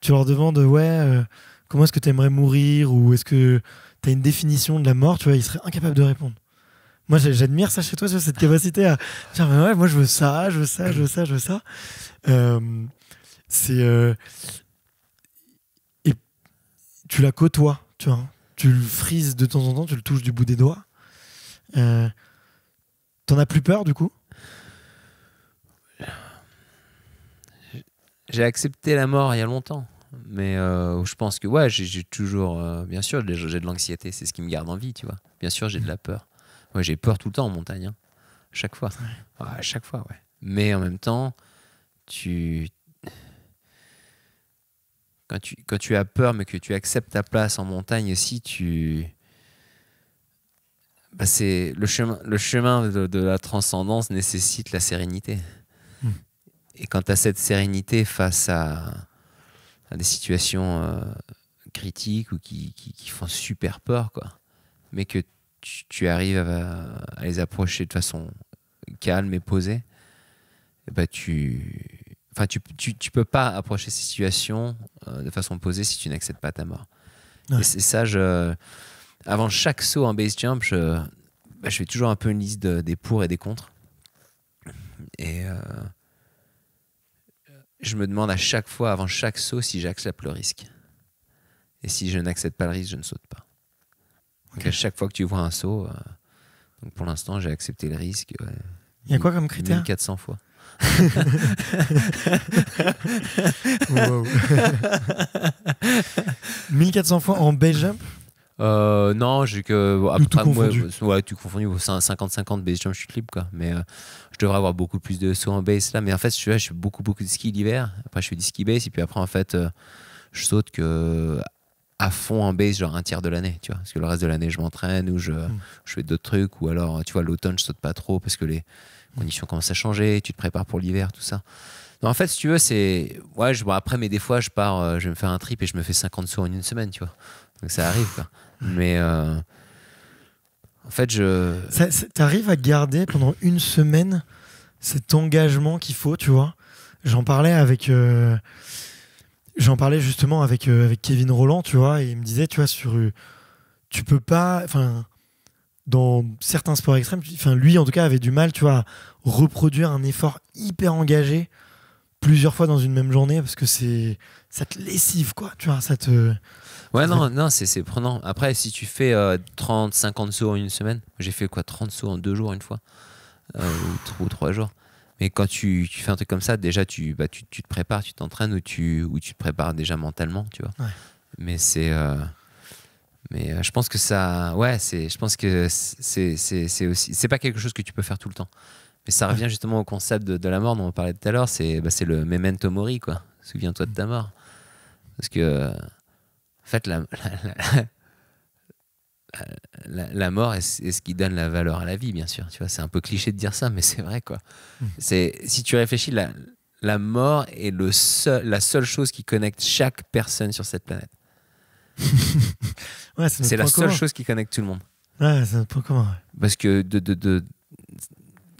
tu leur demandes, ouais, euh, comment est-ce que tu aimerais mourir, ou est-ce que tu as une définition de la mort, tu vois, ils seraient incapables de répondre. Moi, j'admire ça chez toi, cette capacité à dire, ouais, moi, je veux ça, je veux ça, je veux ça, je veux ça. Euh, c'est. Euh, et tu la côtoies, tu vois. Tu le frises de temps en temps, tu le touches du bout des doigts. Euh, t'en as plus peur, du coup J'ai accepté la mort il y a longtemps. Mais je pense que, ouais, j'ai toujours. bien sûr, j'ai de l'anxiété, c'est ce qui me garde en vie, tu vois. Bien sûr, j'ai de la peur j'ai peur tout le temps en montagne. Hein. Chaque fois. à chaque fois, ouais. Mais en même temps, tu. Quand tu, quand tu as peur, mais que tu acceptes ta place en montagne aussi, tu. Bah, c'est le chemin, le chemin de, la transcendance nécessite la sérénité. Hmm. Et quand tu as cette sérénité face à, des situations euh, critiques ou qui, qui, qui, font super peur, quoi, mais que tu, arrives à, les approcher de façon calme et posée, eh ben, tu, enfin tu, tu, tu, peux pas approcher ces situations euh, de façon posée si tu n'acceptes pas ta mort. c'est ça, je, avant chaque saut en base jump, je, bah, je fais toujours un peu une liste des pour et des contre. Et euh, je me demande à chaque fois, avant chaque saut, si j'accepte le risque. Et si je n'accepte pas le risque, je ne saute pas à chaque fois que tu vois un saut. Euh, donc pour l'instant, j'ai accepté le risque. Il y a quoi comme critère 1400 fois. 1400 fois en base jump euh, non, j'ai que. tout confondu. ouais, tout confondu. 50-50 base jump, suis libre, quoi. Mais euh, je devrais avoir beaucoup plus de sauts en base là. Mais en fait, je, je fais beaucoup, beaucoup de ski l'hiver. Après, je fais du ski base. Et puis après, en fait, je saute que à fond en base, genre un tiers de l'année, tu vois. Parce que le reste de l'année, je m'entraîne ou hmm. je, fais d'autres trucs, ou alors, tu vois, l'automne, je saute pas trop parce que les conditions commencent à changer, tu te prépares pour l'hiver, tout ça. en fait, si tu veux, c'est. Ouais, je... après, mais des fois, je pars, euh, je vais me faire un trip et je me fais 50 sauts en une semaine, tu vois. Donc ça arrive, quoi. Hmm. Mais. Euh, en fait, je. T'arrives à garder pendant une semaine cet engagement qu'il faut, tu vois. J'en parlais avec. Euh, j'en parlais justement avec, euh, avec Kevin Roland, tu vois, et il me disait, tu vois, sur. Euh, tu peux pas. Enfin, dans certains sports extrêmes, enfin, lui en tout cas avait du mal, tu vois, à reproduire un effort hyper engagé plusieurs fois dans une même journée parce que c'est. Ça te lessive, quoi, tu vois, ça te. Ouais, non, non c'est prenant. Après, si tu fais 30, euh, 50 sauts en une semaine, j'ai fait quoi, 30 sauts en deux jours une fois, ou trois jours. Mais quand tu, tu, fais un truc comme ça, déjà, tu, bah, tu, tu te prépares, tu t'entraînes ou tu, ou tu te prépares déjà mentalement, tu vois. Mais c'est. Euh, mais euh, je pense que ça. Ouais, c'est, je pense que c'est, c'est, aussi. C'est pas quelque chose que tu peux faire tout le temps. Mais ça revient justement au concept de, la mort dont on parlait tout à l'heure. C'est, bah, c'est le memento mori, quoi. Souviens-toi de ta mort. Parce que. En fait, la Euh, la, mort est, ce qui donne la valeur à la vie, bien sûr. Tu vois, c'est un peu cliché de dire ça, mais c'est vrai quoi. Hmm. C'est si tu réfléchis, la, la mort est le la seule chose qui connecte chaque personne sur cette planète. c'est la seule chose qui connecte tout le monde. Ouais, Parce que de, de,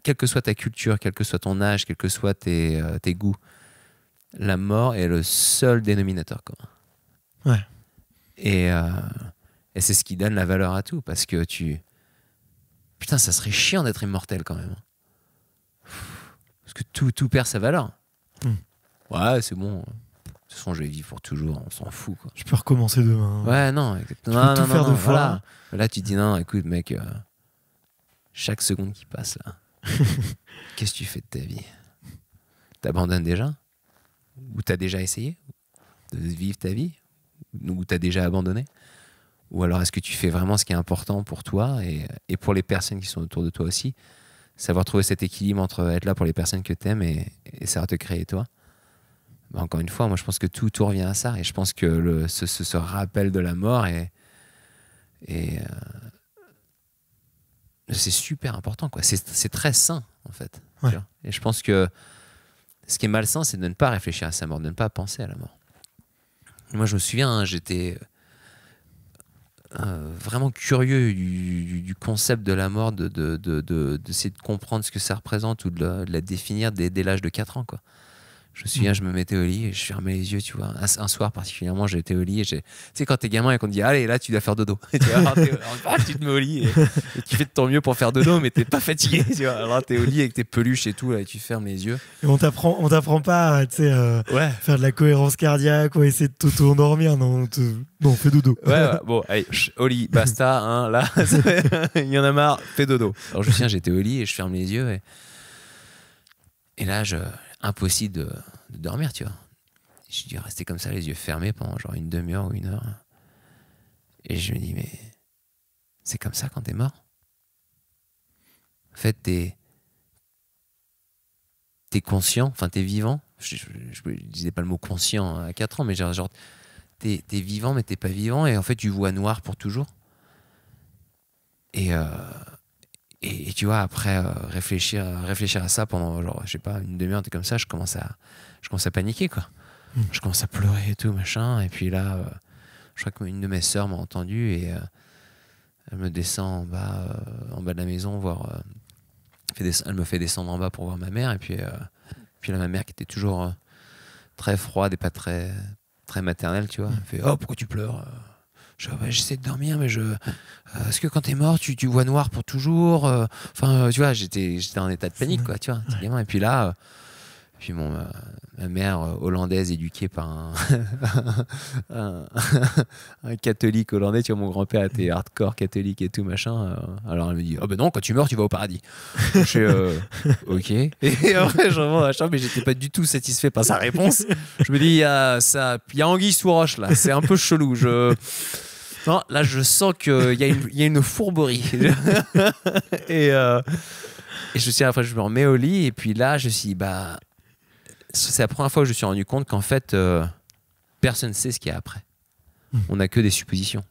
quelle que soit ta culture, quel que soit ton âge, quel que soit tes, euh, goûts, la mort est le seul dénominateur commun. Et euh, et c'est ce qui donne la valeur à tout, parce que tu... Putain, ça serait chiant d'être immortel quand même. Hein. Parce que tout, perd sa valeur. Hmm. Ouais, c'est bon. De toute façon, je vais vivre pour toujours, on s'en fout. Quoi. Je peux recommencer demain. Hein. Ouais, non, exactement. faire voilà. Là, tu dis non, écoute, mec, euh, chaque seconde qui passe là, qu'est-ce que tu fais de ta vie T'abandonnes déjà Ou t'as déjà essayé de vivre ta vie Ou t'as déjà abandonné ou alors est-ce que tu fais vraiment ce qui est important pour toi et, et, pour les personnes qui sont autour de toi aussi Savoir trouver cet équilibre entre être là pour les personnes que tu aimes et, et savoir te créer toi. Bah, encore une fois, moi je pense que tout, tout revient à ça. Et je pense que le, ce, ce, rappel de la mort est, euh, c'est super important. quoi. C'est très sain en fait. Et je pense que ce qui est malsain, c'est de ne pas réfléchir à sa mort, de ne pas penser à la mort. Moi je me souviens, hein, j'étais euh, vraiment curieux du, concept de la mort, d'essayer de, de, de, comprendre ce que ça représente ou de la, définir dès, l'âge de 4 ans. Quoi. Je me souviens, je me mettais au lit et je fermais les yeux, tu vois. Un, soir particulièrement, j'étais au lit et Tu sais, quand t'es gamin et qu'on te dit, allez, là, tu dois faire dodo. tu, te mets au lit et, tu fais de ton mieux pour faire dodo, mais t'es pas fatigué, tu vois. Alors t'es au lit avec tes peluches et tout, et tu fermes les yeux. Et on t'apprend, on t'apprend pas, tu euh, faire de la cohérence cardiaque ou essayer de tout endormir Non, te... fais dodo. Ouais, bon, allez, au lit, basta, hein, là, il y en a marre, fais dodo. Alors je me souviens, j'étais au lit et je ferme les yeux et. Et là, je, impossible de, dormir, tu vois. J'ai dû rester comme ça, les yeux fermés pendant genre une demi-heure ou une heure. Et je me dis, mais c'est comme ça quand t'es mort. En fait, t'es es conscient, enfin t'es vivant. Je, disais pas le mot conscient à 4 ans, mais genre, genre t'es vivant, mais t'es pas vivant. Et en fait, tu vois noir pour toujours. Et. Euh, et, tu vois, après euh, réfléchir, réfléchir à ça pendant, genre, je sais pas, une demi-heure, comme ça, je commence à, je commence à paniquer, quoi. Hmm. Je commence à pleurer et tout, machin. Et puis là, euh, je crois qu'une de mes sœurs m'a entendu et euh, elle me descend en bas, en bas de la maison, voir. elle me fait descendre en bas pour voir ma mère. Et puis, puis là, ma mère qui était toujours très froide et pas très, très maternelle, tu vois, hmm. elle fait Oh, pourquoi tu pleures j'essaie de dormir, mais je. Euh, est-ce que quand t'es mort, tu, vois noir pour toujours euh, Enfin, euh, tu vois, j'étais en état de panique, quoi, tu vois. Et puis là. Puis mon, ma, mère hollandaise éduquée par un, un, catholique hollandais, tu vois, mon grand-père était mm. hardcore catholique et tout, machin. alors elle me dit, oh ben non, quand tu meurs, tu vas au paradis. je suis, ok. Et après, je reviens à la chambre, mais j'étais pas du tout satisfait par sa réponse. Je me dis, il y a, ça, il y a anguille sous roche là, c'est un peu chelou. Je. Non, là, je sens qu'il y, y, a une fourberie. Euh, et, je après, je me remets au lit. Et puis là, je suis, bah, c'est la première fois que je me suis rendu compte qu'en fait, euh, personne ne sait ce qu'il y a après. Hmm. On n'a que des suppositions.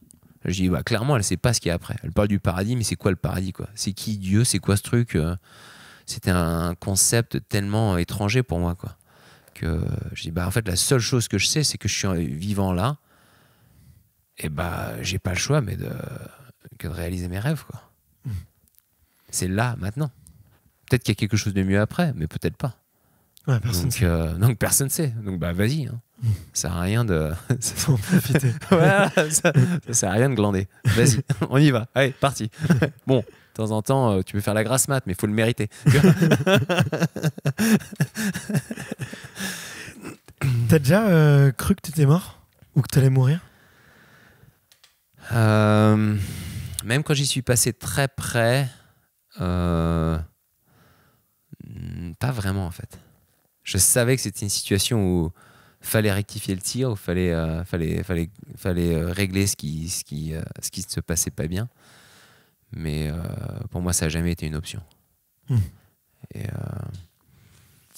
Je dis, bah, clairement, elle ne sait pas ce qu'il y a après. Elle parle du paradis, mais c'est quoi le paradis quoi C'est qui Dieu C'est quoi ce truc euh? C'était un concept tellement étranger pour moi. Quoi. Que, je dis, bah, en fait, la seule chose que je sais, c'est que je suis vivant là et bah, j'ai pas le choix mais de, que de réaliser mes rêves. quoi. Hmm. C'est là, maintenant. Peut-être qu'il y a quelque chose de mieux après, mais peut-être pas. Ouais, personne donc, sait. Euh, donc, Donc bah vas-y. Hein. Hmm. Ça sert à rien de. ça, profiter. ça, sert à rien de glander. Vas-y, on y va. Allez, parti. bon, de temps en temps, euh, tu peux faire la grasse mat, mais il faut le mériter. T'as déjà euh, cru que tu étais mort ou que tu allais mourir euh, même quand j'y suis passé très près, euh, pas vraiment en fait. Je savais que c'était une situation où fallait rectifier le tir, où fallait, euh, fallait, fallait, fallait régler ce qui, ce, qui, ce qui se passait pas bien. Mais pour moi, ça n'a jamais été une option. Hmm.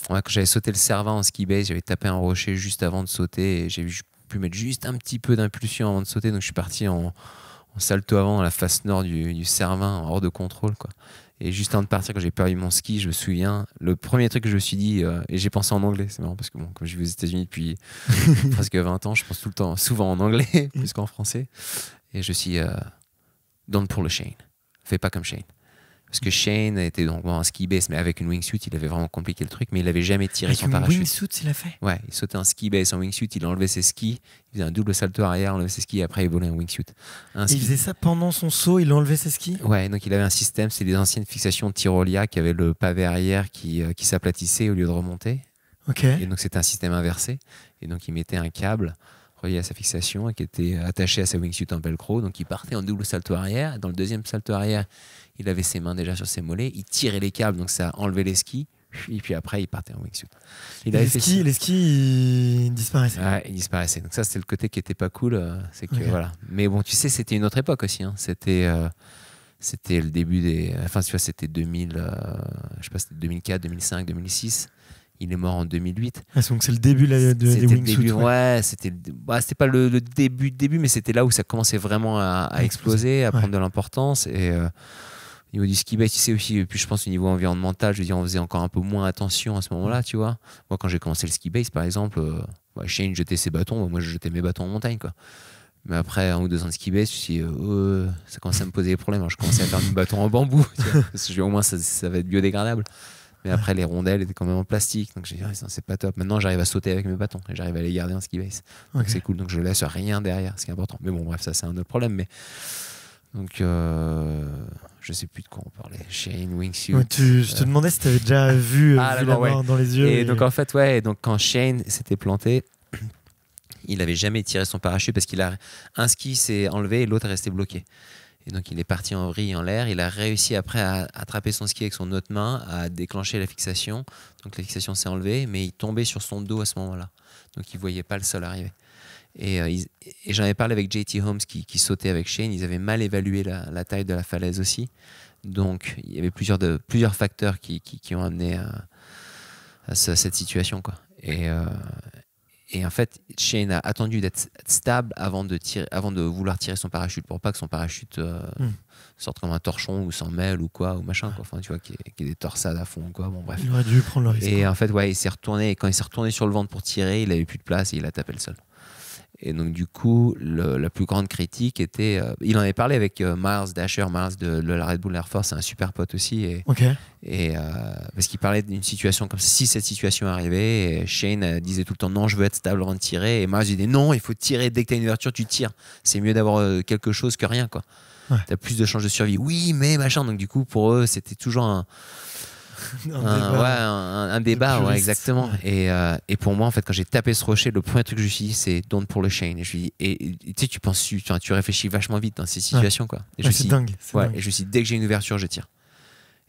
moi, quand j'avais sauté le servant en ski base, j'avais tapé un rocher juste avant de sauter et j'ai vu pu mettre juste un petit peu d'impulsion avant de sauter. Donc je suis parti en, salto avant à la face nord du, du Cervin, hors de contrôle. Quoi. Et juste avant de partir, quand j'ai perdu mon ski, je me souviens, le premier truc que je me suis dit, euh, et j'ai pensé en anglais, c'est marrant parce que bon, comme je vis aux États-Unis depuis presque 20 ans, je pense tout le temps, souvent en anglais plus qu'en français. Et je suis dans pour le Shane. Fais pas comme Shane. Parce que Shane était donc en ski base, mais avec une wingsuit, il avait vraiment compliqué le truc, mais il n'avait jamais tiré avec son une wingsuit, il l'a fait Ouais, il sautait en ski base, en wingsuit, il enlevait ses skis, il faisait un double salto arrière, enlevait ses skis, et après il volait un wingsuit. Il faisait ça pendant son saut, il enlevait ses skis Ouais, donc il avait un système, c'est des anciennes fixations Tyrolia qui avaient le pavé arrière qui, euh, qui s'aplatissait au lieu de remonter. Ok. Et donc c'était un système inversé, et donc il mettait un câble à sa fixation et qui était attaché à sa wingsuit en velcro. Donc il partait en double salto arrière. Dans le deuxième salto arrière, il avait ses mains déjà sur ses mollets. Il tirait les câbles, donc ça enlevait les skis. Et puis après, il partait en wingsuit. Il les, skis, les skis, disparaissaient. Ouais, ils disparaissaient. Donc ça, c'était le côté qui était pas cool. Euh, c'est que voilà. Mais bon, tu sais, c'était une autre époque aussi. Hein. C'était euh, c'était le début des. Enfin, tu vois, c'était 2000. Euh, je sais c'était 2004, 2005, 2006. Il est mort en 2008. Ah, donc c'est le début de, des wingsuit. Ouais, bah, c'était pas le, début début début, mais c'était là où ça commençait vraiment à, exploser, à prendre de l'importance. Et euh, au niveau du ski tu c'est aussi, puis je pense au niveau environnemental, je veux on faisait encore un peu moins attention à ce moment-là, tu vois. Moi, quand j'ai commencé le ski base, par exemple, euh, bah, Shane jetait ses bâtons, moi je jetais mes bâtons en montagne, quoi. Mais après un ou deux ans de ski base, je euh, ça commençait à me poser des problèmes. je commençais à faire mes bâtons en bambou, au moins ça, ça va être biodégradable. Mais après, les rondelles étaient quand même en plastique. Donc j'ai dit, ah, c'est pas top. Maintenant, j'arrive à sauter avec mes bâtons et j'arrive à les garder en ski base. Donc c'est cool. Donc je laisse rien derrière, ce qui est important. Mais bon, bref, ça, c'est un autre problème. Mais. Donc, euh, je sais plus de quoi on parlait. Shane Wingsuit. je te euh. demandais si tu avais déjà vu, euh, ah, dans les yeux. Et, donc, en fait, ouais, donc quand Shane s'était planté, il n'avait jamais tiré son parachute parce qu'il a un ski s'est enlevé et l'autre est resté bloqué. Et donc il est parti en vrille en l'air. Il a réussi après à attraper son ski avec son autre main, à déclencher la fixation. Donc la fixation s'est enlevée, mais il tombait sur son dos à ce moment-là. Donc il voyait pas le sol arriver. Et, euh, j'en avais parlé avec JT Holmes qui, sautait avec Shane. Ils avaient mal évalué la, taille de la falaise aussi. Donc il y avait plusieurs, de, plusieurs facteurs qui, qui, ont amené à, cette situation. Quoi. Et, euh, et en fait, Shane a attendu d'être stable avant de, tirer, avant de vouloir tirer son parachute pour pas que son parachute euh, hmm. sorte comme un torchon ou s'en mêle ou quoi, ou machin. Quoi. Enfin, tu vois, qui est, des torsades à fond. Quoi. Bon, bref. Il aurait dû prendre le risque. Et en fait, ouais, il s'est retourné. Et quand il s'est retourné sur le ventre pour tirer, il avait plus de place et il a tapé le sol. Et donc, du coup, la plus grande critique était. Euh, il en avait parlé avec euh, Mars Dasher, Mars de, la Red Bull Air Force, un super pote aussi. Et, et euh, parce qu'il parlait d'une situation comme si cette situation arrivait. Shane disait tout le temps non, je veux être stable avant de tirer. Et mars disait non, il faut tirer. Dès que tu as une ouverture, tu tires. C'est mieux d'avoir quelque chose que rien. quoi. Tu as plus de chances de survie. Oui, mais machin. Donc, du coup, pour eux, c'était toujours un. un, débat. Ouais, exactement. Et, euh, et, pour moi, en fait, quand j'ai tapé ce rocher, le premier truc que je me suis dit, c'est Don't pour le chain. je lui dis, et, tu sais, tu penses, tu, tu réfléchis vachement vite dans ces situations, quoi. Et je suis dingue. Et je me suis dit, dès que j'ai une ouverture, je tire.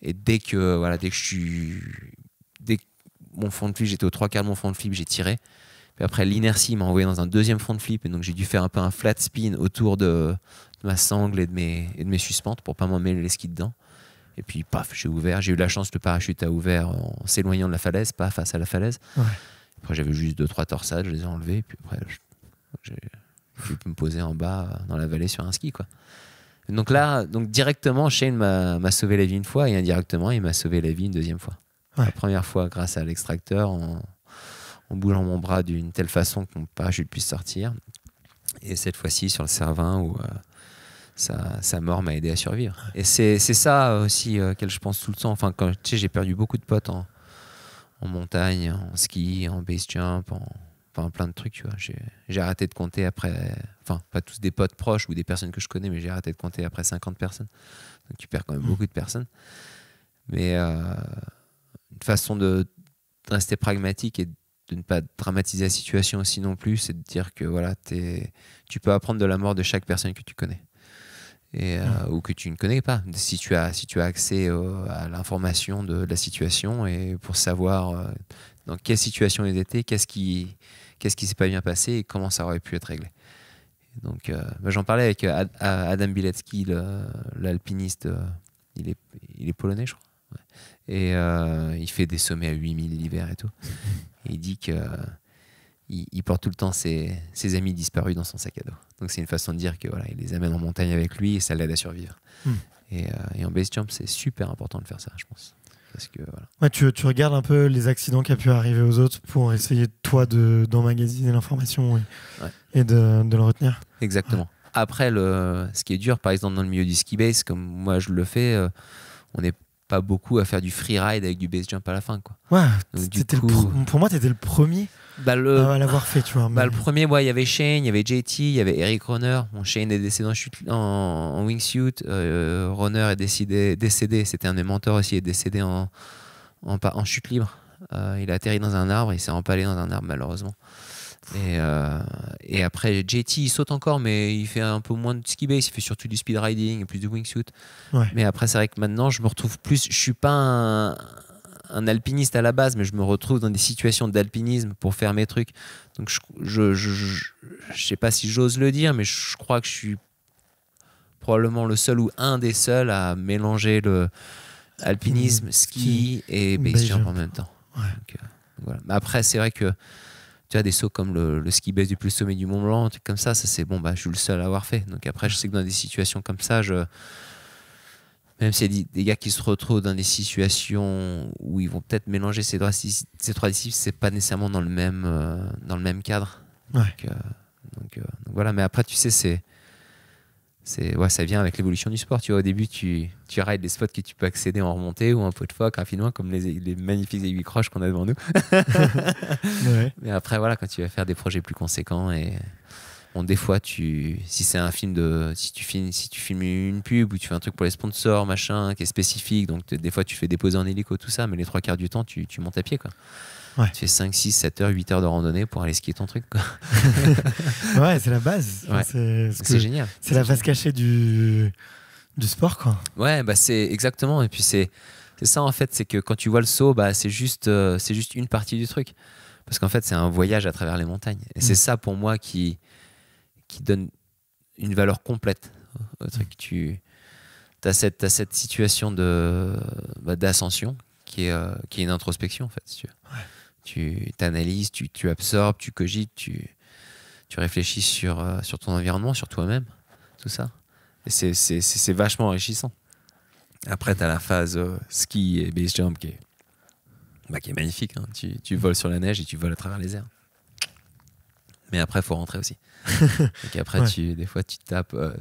Et dès que, voilà, dès que je suis. Dès mon fond de flip, j'étais au trois quarts de mon fond de flip, j'ai tiré. Puis après, l'inertie m'a envoyé dans un deuxième front flip, et donc j'ai dû faire un peu un flat spin autour de, ma sangle et de mes, et de mes suspentes pour pas m'en les skis dedans. Et puis, paf, j'ai ouvert. J'ai eu la chance, le parachute a ouvert en s'éloignant de la falaise, pas face à la falaise. Après, j'avais juste deux, trois torsades, je les ai enlevées. Et puis après, j'ai pu me poser en bas dans la vallée sur un ski. quoi. Donc là, donc directement, Shane m'a sauvé la vie une fois et indirectement, il m'a sauvé la vie une deuxième fois. La première fois, grâce à l'extracteur, en, en, bougeant mon bras d'une telle façon que mon parachute puisse sortir. Et cette fois-ci, sur le servin où. Euh, sa, mort m'a aidé à survivre. Et c'est ça aussi euh, je pense tout le temps. Enfin, quand j'ai perdu beaucoup de potes en, en, montagne, en ski, en base jump, en enfin, plein de trucs, tu vois. J'ai arrêté de compter après, enfin, pas tous des potes proches ou des personnes que je connais, mais j'ai arrêté de compter après 50 personnes. Donc tu perds quand même mmh. beaucoup de personnes. Mais euh, une façon de, rester pragmatique et de ne pas dramatiser la situation aussi non plus, c'est de dire que voilà, tu peux apprendre de la mort de chaque personne que tu connais. Euh, mmh. ou que tu ne connais pas. Si tu as, si tu as accès à l'information de, la situation et pour savoir euh, dans quelle situation il était, qu'est-ce qui qu'est-ce qui s'est pas bien passé et comment ça aurait pu être réglé. Donc euh, bah, j'en parlais avec Adam Bilecki, l'alpiniste, il, est, il est polonais je crois. Et il fait des sommets à 8000 l'hiver et tout. il dit que il, porte tout le temps ses, amis disparus dans son sac à dos. Donc c'est une façon de dire que voilà, il les amène en montagne avec lui et ça l'aide à survivre. Hmm. Euh, et, en base jump, c'est super important de faire ça, je pense. Parce que, voilà. ouais, tu, tu, regardes un peu les accidents qui a pu arriver aux autres pour essayer toi de d'emmagasiner l'information et, et de, de, le retenir. Exactement. Après, le, ce qui est dur, par exemple dans le milieu du ski base, comme moi je le fais, euh, on n'est pas beaucoup à faire du free ride avec du base jump à la fin. Quoi. Ouais, pour moi, tu étais le premier bah, le... Ah, l'avoir fait, tu vois. Bah, le premier, ouais, il y avait Shane, il y avait JT, il y avait Eric Runner. Shane est décédé en, chute... en... wingsuit. Euh, Runner est décédé, décédé. c'était un des mentors aussi, est décédé en, en... en chute libre. Euh, il a atterri dans un arbre, il s'est empalé dans un arbre, malheureusement. Et, euh, et après, JT, il saute encore, mais il fait un peu moins de ski base, il fait surtout du speed riding et plus du wingsuit. Mais après, c'est vrai que maintenant, je me retrouve plus. Je suis pas un un alpiniste à la base, mais je me retrouve dans des situations d'alpinisme pour faire mes trucs. Donc je, je, sais pas si j'ose le dire, mais je crois que je suis probablement le seul ou un des seuls à mélanger le alpinisme, mmh. ski, et mmh. base jump en même temps. Euh, après, c'est vrai que tu as des sauts comme le, le ski base du plus sommet du Mont Blanc, un truc comme ça, ça c'est bon, bah, je suis le seul à avoir fait. Donc après, je sais que dans des situations comme ça, je même s'il y a des gars qui se retrouvent dans des situations où ils vont peut-être mélanger ces trois, ces trois c'est pas nécessairement dans le même, euh, dans le même cadre. Euh, euh, donc, voilà, mais après, tu sais, c'est. C'est, ouais, ça vient avec l'évolution du sport. Tu vois, au début, tu, tu rides des spots que tu peux accéder en remontée ou un peu de foc. rapidement, comme les, les magnifiques aiguilles croches qu'on a devant nous. Mais après, voilà, quand tu vas faire des projets plus conséquents et, Bon, des fois, tu, si c'est un film de, si tu filmes, si tu filmes une pub ou tu fais un truc pour les sponsors, machin, qui est spécifique, donc des fois tu fais déposer en hélico tout ça, mais les trois quarts du temps, tu, montes à pied, quoi. Tu fais 5, 6, 7 heures, 8 heures de randonnée pour aller skier ton truc. ouais, c'est la base. C'est génial. C'est la base cachée du, du sport. Quoi. Ouais, bah c'est exactement. Et puis c'est ça en fait, c'est que quand tu vois le saut, bah, c'est juste, euh, juste une partie du truc. Parce qu'en fait, c'est un voyage à travers les montagnes. Et c'est mm. ça pour moi qui, qui donne une valeur complète hein, au truc. Tu as cette, cette situation de bah, d'ascension qui est, euh, qui est une introspection en fait. tu, tu t'analyses, tu, tu, absorbes, tu cogites, tu, tu réfléchis sur, euh, sur ton environnement, sur toi-même, tout ça. c'est vachement enrichissant. Après, tu as la phase euh, ski et base jump qui est, bah, qui est magnifique. Hein. Tu, tu voles sur la neige et tu voles à travers les airs. Mais après, il faut rentrer aussi et après tu, des fois, tu tapes, euh,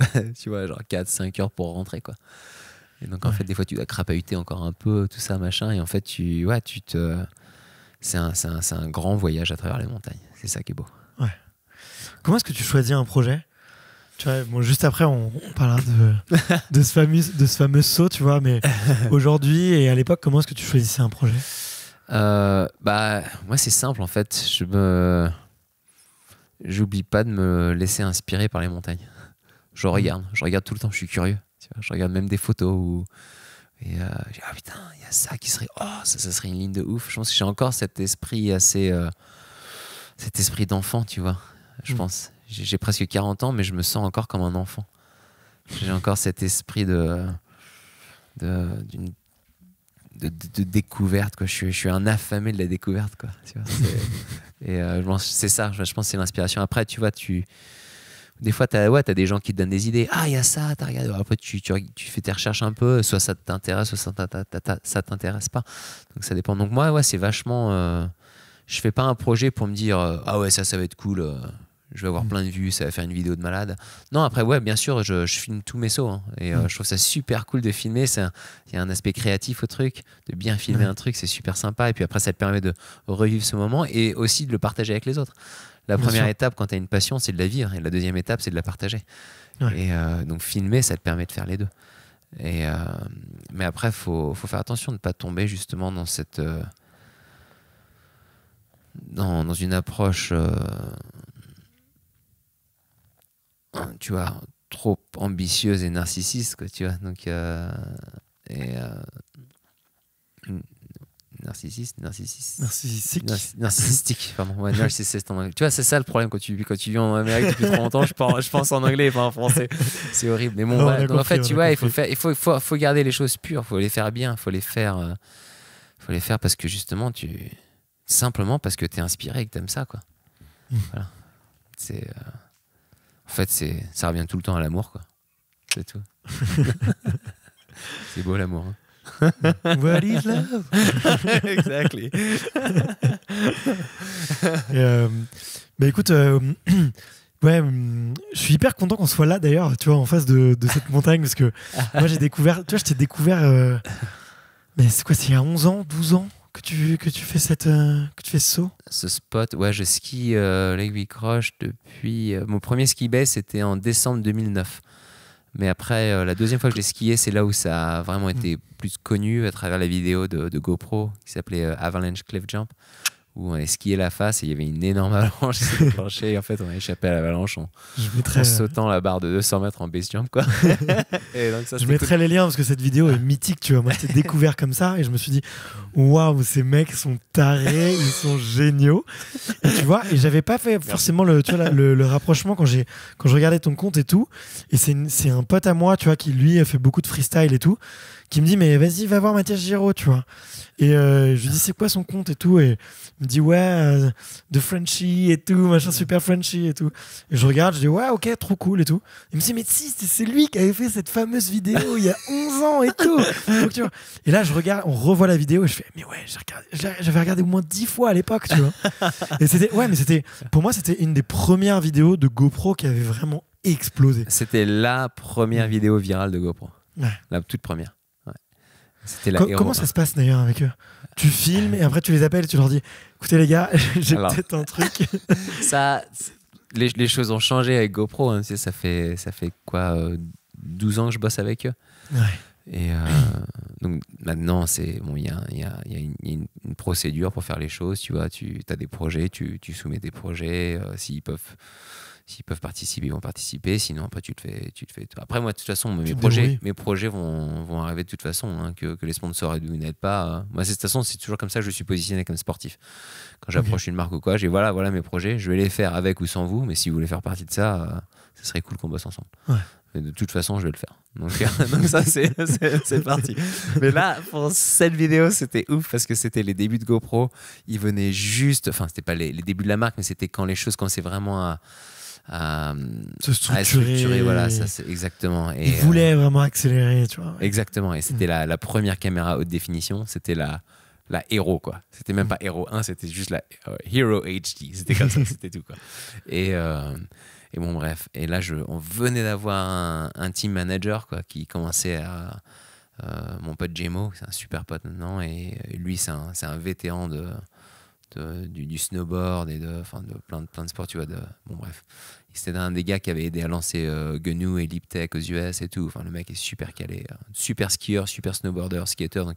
tu vois, genre 4-5 heures pour rentrer, quoi. Et donc, en fait, des fois, tu dois crapahuter encore un peu, tout ça, machin. Et en fait, tu, ouais, tu te. C'est un, un, un, grand voyage à travers les montagnes. C'est ça qui est beau. Ouais. Comment est-ce que tu choisis un projet tu vois, bon, juste après, on, on parlera de, de, ce fameux, de ce fameux saut, tu vois. Mais aujourd'hui et à l'époque, comment est-ce que tu choisissais un projet euh, Bah, moi, c'est simple, en fait. Je me j'oublie pas de me laisser inspirer par les montagnes. Je mm. regarde, je regarde tout le temps, je suis curieux. Tu vois, je regarde même des photos où. Et euh, ah putain, il y a ça qui serait. Oh, ça, serait une ligne de ouf. Je pense que j'ai encore cet esprit assez. Euh, cet esprit d'enfant, tu vois. Je mm. pense. J'ai presque 40 ans, mais je me sens encore comme un enfant. J'ai encore cet esprit de. de d'une découverte. Quoi. Je, suis, je, suis un affamé de la découverte. Quoi. Tu vois, Et euh, c'est ça, je pense c'est l'inspiration. Après, tu vois, tu... des fois, tu as, ouais, as des gens qui te donnent des idées. Ah, il y a ça, t'as regardé. Après, tu, fais tes recherches un peu. Soit ça t'intéresse, soit ça, t'intéresse pas. Donc, ça dépend. Donc, moi, ouais, c'est vachement. Euh, je fais pas un projet pour me dire euh, Ah ouais, ça, ça va être cool je vais avoir mm. plein de vues, ça va faire une vidéo de malade. Non, après, ouais, bien sûr, je, filme tous mes sauts. Hein, et euh, mm. je trouve ça super cool de filmer. Il y a un aspect créatif au truc, de bien filmer un truc, c'est super sympa. Et puis après, ça te permet de revivre ce moment et aussi de le partager avec les autres. La première étape, quand tu as une passion, c'est de la vivre. Et la deuxième étape, c'est de la partager. Et euh, donc, filmer, ça te permet de faire les deux. Et, euh, mais après, il faut, faire attention de ne pas tomber justement dans cette. Dans, une approche Hein, tu vois, trop ambitieuse et narcissiste, quoi, tu vois. Donc, euh, et, euh, narcissiste, narcissiste. Narcissique. narcissistique, pardon. Ouais, narcissiste Tu vois, c'est ça le problème quand tu, quand tu vis en Amérique depuis trop longtemps. Je pense, je pense en anglais et pas en français. C'est horrible. Mais bon, Donc, en fait, tu vois, il, faut, faire, il faut, faut, faut, garder les choses pures. Il faut les faire bien. Il faut les faire, euh, faut les faire parce que justement, tu. Simplement parce que tu es inspiré et que tu aimes ça, quoi. Mmh. Voilà. C'est. En fait, c'est, ça revient tout le temps à l'amour, quoi. C'est tout. c'est beau l'amour. Hein. What is love? exactly. Euh, bah, écoute, euh, ouais, je suis hyper content qu'on soit là d'ailleurs, tu vois, en face de, cette montagne, parce que moi j'ai découvert, tu je t'ai découvert, euh, mais c'est quoi, c'est il y a 11 ans, 12 ans que tu, fais euh, que tu fais ce saut Ce spot, ouais, je skie euh, l'aiguille depuis euh, mon premier ski base, c'était en décembre 2009. Mais après, euh, la deuxième fois que j'ai skié, c'est là où ça a vraiment hmm. été plus connu à travers la vidéo de, de GoPro qui s'appelait Avalanche Cliff Jump où on skié la face et il y avait une énorme avalanche qui s'est déclenchée. Et en fait, on a échappé à l'avalanche en, euh, sautant la barre de 200 mètres en base jump. Quoi. je mettrai les liens parce que cette vidéo est ah. mythique. Tu vois, moi, j'étais découvert comme ça et je me suis dit, waouh, ces mecs sont tarés, ils sont géniaux. Et tu vois, et j'avais pas fait forcément le, tu le, rapprochement quand, quand je regardais ton compte et tout. Et c'est un pote à moi, tu vois, qui lui a fait beaucoup de freestyle et tout qui me dit mais vas-y va voir Mathias Giraud tu vois et euh, je lui dis c'est quoi son compte et tout et il me dit ouais euh, de Frenchy et tout machin super Frenchy et tout et je regarde je dis ouais ok trop cool et tout il me dit mais si c'est lui qui avait fait cette fameuse vidéo il y a 11 ans et tout et là je regarde on revoit la vidéo et je fais mais ouais j'avais regardé, regardé au moins 10 fois à l'époque tu vois et c'était ouais mais c'était pour moi c'était une des premières vidéos de GoPro qui avait vraiment explosé c'était la première vidéo virale de GoPro la toute première Comment hein. ça se passe d'ailleurs avec eux Tu filmes et après tu les appelles, tu leur dis écoutez les gars, j'ai peut-être un truc. ça, les, choses ont changé avec GoPro. Hein, ça, fait, ça fait quoi 12 euh, ans que je bosse avec eux. Et euh, donc maintenant, il bon, y, a, une, procédure pour faire les choses. Tu vois, tu as des projets, tu, soumets des projets. Euh, s'ils peuvent S'ils peuvent participer, ils vont participer. Sinon, après, tu te fais. Tu te fais Après, moi, de toute façon, mes projets, mes projets vont, arriver de toute façon, hein, que, les sponsors aident ou n'aident pas. Hein. Moi, de toute façon, c'est toujours comme ça que je suis positionné comme sportif. Quand j'approche une marque ou quoi, j'ai voilà, voilà mes projets, je vais les faire avec ou sans vous, mais si vous voulez faire partie de ça, euh, ce serait cool qu'on bosse ensemble. Mais de toute façon, je vais le faire. Donc, ça, c'est parti. Mais là, pour cette vidéo, c'était ouf parce que c'était les débuts de GoPro. Ils venaient juste, enfin, c'était pas les, débuts de la marque, mais c'était quand les choses, commençaient vraiment à euh, à, se structurer. voilà, ça, c'est exactement. Et, il voulait euh, vraiment accélérer, tu vois. Exactement. Et c'était mm. la, première caméra haute définition. C'était la, la Hero, quoi. C'était même mm. pas Hero 1, c'était juste la euh, Hero HD. C'était comme ça, c'était tout, quoi. Et, et, bon, bref. Et là, je, on venait d'avoir un, team manager, quoi, qui commençait à. mon pote Jemo, c'est un super pote maintenant, et lui, c'est un, un, vétéran de, du, snowboard et de, de plein, de plein de sports, tu vois. De, bon, bref. C'était un des gars qui avait aidé à lancer euh, Gnu et Liptech aux US et tout. Enfin, le mec est super calé. Euh, super skieur, super snowboarder, skater. Donc,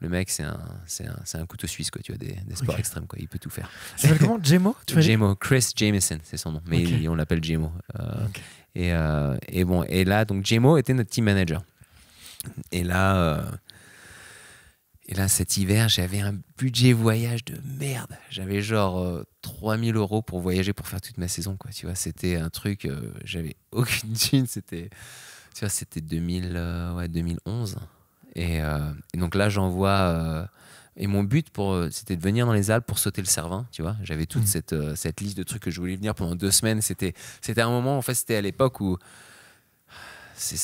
le mec, c'est un, un, un, couteau suisse, quoi, tu vois, des, des sports extrêmes, quoi. Il peut tout faire. C'est comment Jemo Jemo, Chris Jameson, c'est son nom. Mais on l'appelle Jemo. Euh, et, et, bon, et là, donc Jemo était notre team manager. Et là et là, cet hiver, j'avais un budget voyage de merde. J'avais genre 3000 euh, euros pour voyager pour faire toute ma saison. Quoi, tu vois, c'était un truc, euh, j'avais aucune thune. C'était, tu vois, c'était 2000, euh, ouais, 2011. Et, donc là, j'envoie. et mon but, pour, c'était de venir dans les Alpes pour sauter le Servin. tu vois. J'avais toute mm. cette, liste de trucs que je voulais venir pendant deux semaines. C'était, c'était un moment, en fait, c'était à l'époque où c'est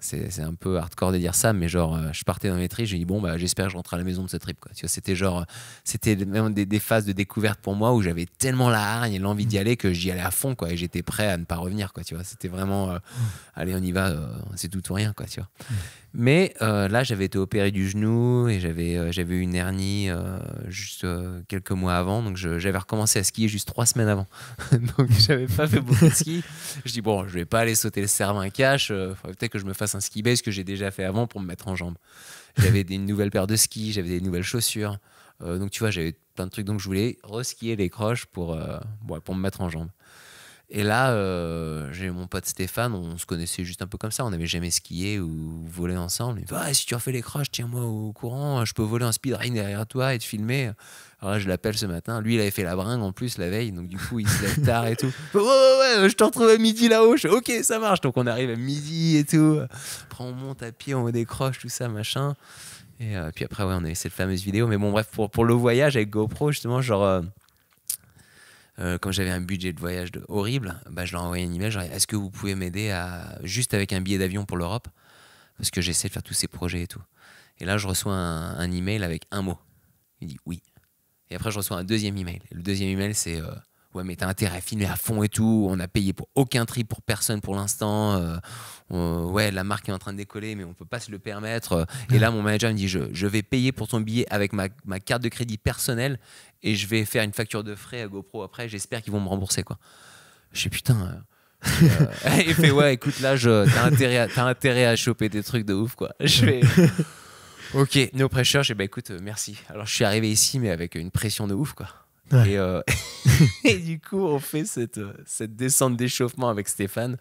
c'est un peu hardcore de dire ça, mais genre, euh, je partais dans mes j'ai dit, bon, bah, j'espère que je rentre à la maison de ce trip. Tu vois, c'était genre, euh, c'était même des, phases de découverte pour moi où j'avais tellement la hargne et l'envie d'y mm. aller que j'y allais à fond, quoi, et j'étais prêt à ne pas revenir, quoi, tu vois. C'était vraiment, euh, mm. allez, on y va, c'est tout ou rien, quoi, tu vois. Mm. Mais euh, là, j'avais été opéré du genou et j'avais euh, eu une hernie euh, juste quelques mois avant. Donc, j'avais recommencé à skier juste trois semaines avant. donc, j'avais pas fait beaucoup de ski. Je dis, bon, je vais pas aller sauter le cervin cache. faudrait peut-être que je me fasse un ski base que j'ai déjà fait avant pour me mettre en jambe J'avais une nouvelle paire de skis, j'avais des nouvelles chaussures. donc, tu vois, j'avais plein de trucs. Donc, je voulais reskier les croches pour, bon, pour me mettre en jambe et là, euh, j'ai mon pote Stéphane, on se connaissait juste un peu comme ça, on n'avait jamais skié ou volé ensemble. Il me dit Si tu refais les croches, tiens-moi au courant, je peux voler en speedrun derrière toi et te filmer. Alors là, je l'appelle ce matin. Lui, il avait fait la bringue en plus la veille, donc du coup, il se lève tard et tout. Oh, ouais, je te retrouve à midi là-haut. ok, ça marche. Donc on arrive à midi et tout. Après, on monte à pied, on décroche, tout ça, machin. Et euh, puis après, ouais, on a cette fameuse vidéo. Mais bon, bref, pour, pour le voyage avec GoPro, justement, genre. Euh, euh, comme j'avais un budget de voyage de horrible, bah, je leur envoyais envoyé un email. est-ce que vous pouvez m'aider à juste avec un billet d'avion pour l'Europe Parce que j'essaie de faire tous ces projets et tout. Et là, je reçois un, un email avec un mot. Il dit oui. Et après, je reçois un deuxième email. le deuxième email, c'est euh, Ouais, mais t'as intérêt à filmer à fond et tout. On a payé pour aucun tri pour personne pour l'instant. Euh, ouais, la marque est en train de décoller, mais on peut pas se le permettre. Et là, mon manager me dit Je, je vais payer pour ton billet avec ma, ma, carte de crédit personnelle et je vais faire une facture de frais à GoPro après. J'espère qu'ils vont me rembourser. Quoi. Je sais putain. Euh, euh, il fait ouais, écoute, là, t'as intérêt, à... intérêt à choper des trucs de ouf. Quoi. Je vais. ok, no pressure. Je dis bah écoute, euh, merci. Alors je suis arrivé ici, mais avec une pression de ouf. quoi. Et, du coup, on fait cette, cette descente d'échauffement avec Stéphane.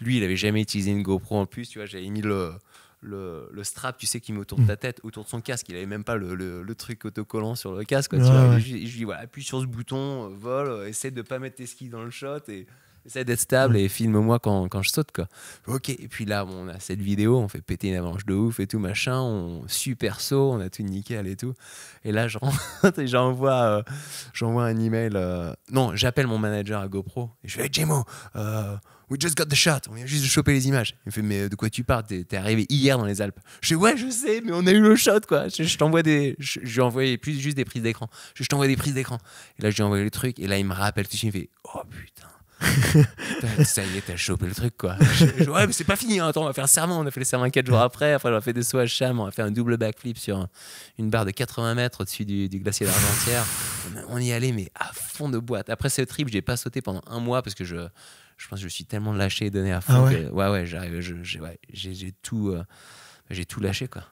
Lui, il avait jamais utilisé une GoPro en plus. Tu vois, j'avais mis le le, strap, tu sais, qui met autour de mm. ta tête, autour de son casque. Il avait même pas le, truc autocollant sur le casque. Quoi, tu je, lui dis voilà, appuie sur ce bouton, euh, vole, euh, essaie de pas mettre tes skis dans le shot et essaie d'être stable mm. et filme-moi quand, je saute. Quoi. Ok, et puis là, on a cette vidéo, on fait péter une avalanche de ouf et tout, machin, on super saut, on a tout nickel et tout. Et là, je euh, j'envoie, un email. non, j'appelle mon manager à GoPro et je lui dis We just got the shot. On vient juste de choper les images. Il me fait, mais euh, de quoi tu parles T'es arrivé hier dans les Alpes. Je dis, ouais, je sais, mais on a eu le shot, quoi. Je, t'envoie des. Je, lui envoyé plus juste des prises d'écran. Je, t'envoie des prises d'écran. Et là, je lui ai envoyé le truc. Et là, il me rappelle tout de suite. Il me fait, oh putain. ça y est, t'as chopé le truc, quoi. Je, ouais, mais c'est pas fini. Hein. Attends, on va faire un serment. On a fait le serment 4 jours après. Après, on a fait des sauts à On a fait un double backflip sur une barre de 80 mètres au-dessus du, glacier d'Argentière. On, on, y allait, mais à fond de boîte. Après ce trip, j'ai pas sauté pendant un mois parce que je, je pense que je suis tellement lâché et donné à fond ouais. que ouais, ouais, j'ai tout, euh, bah, j'ai tout lâché quoi.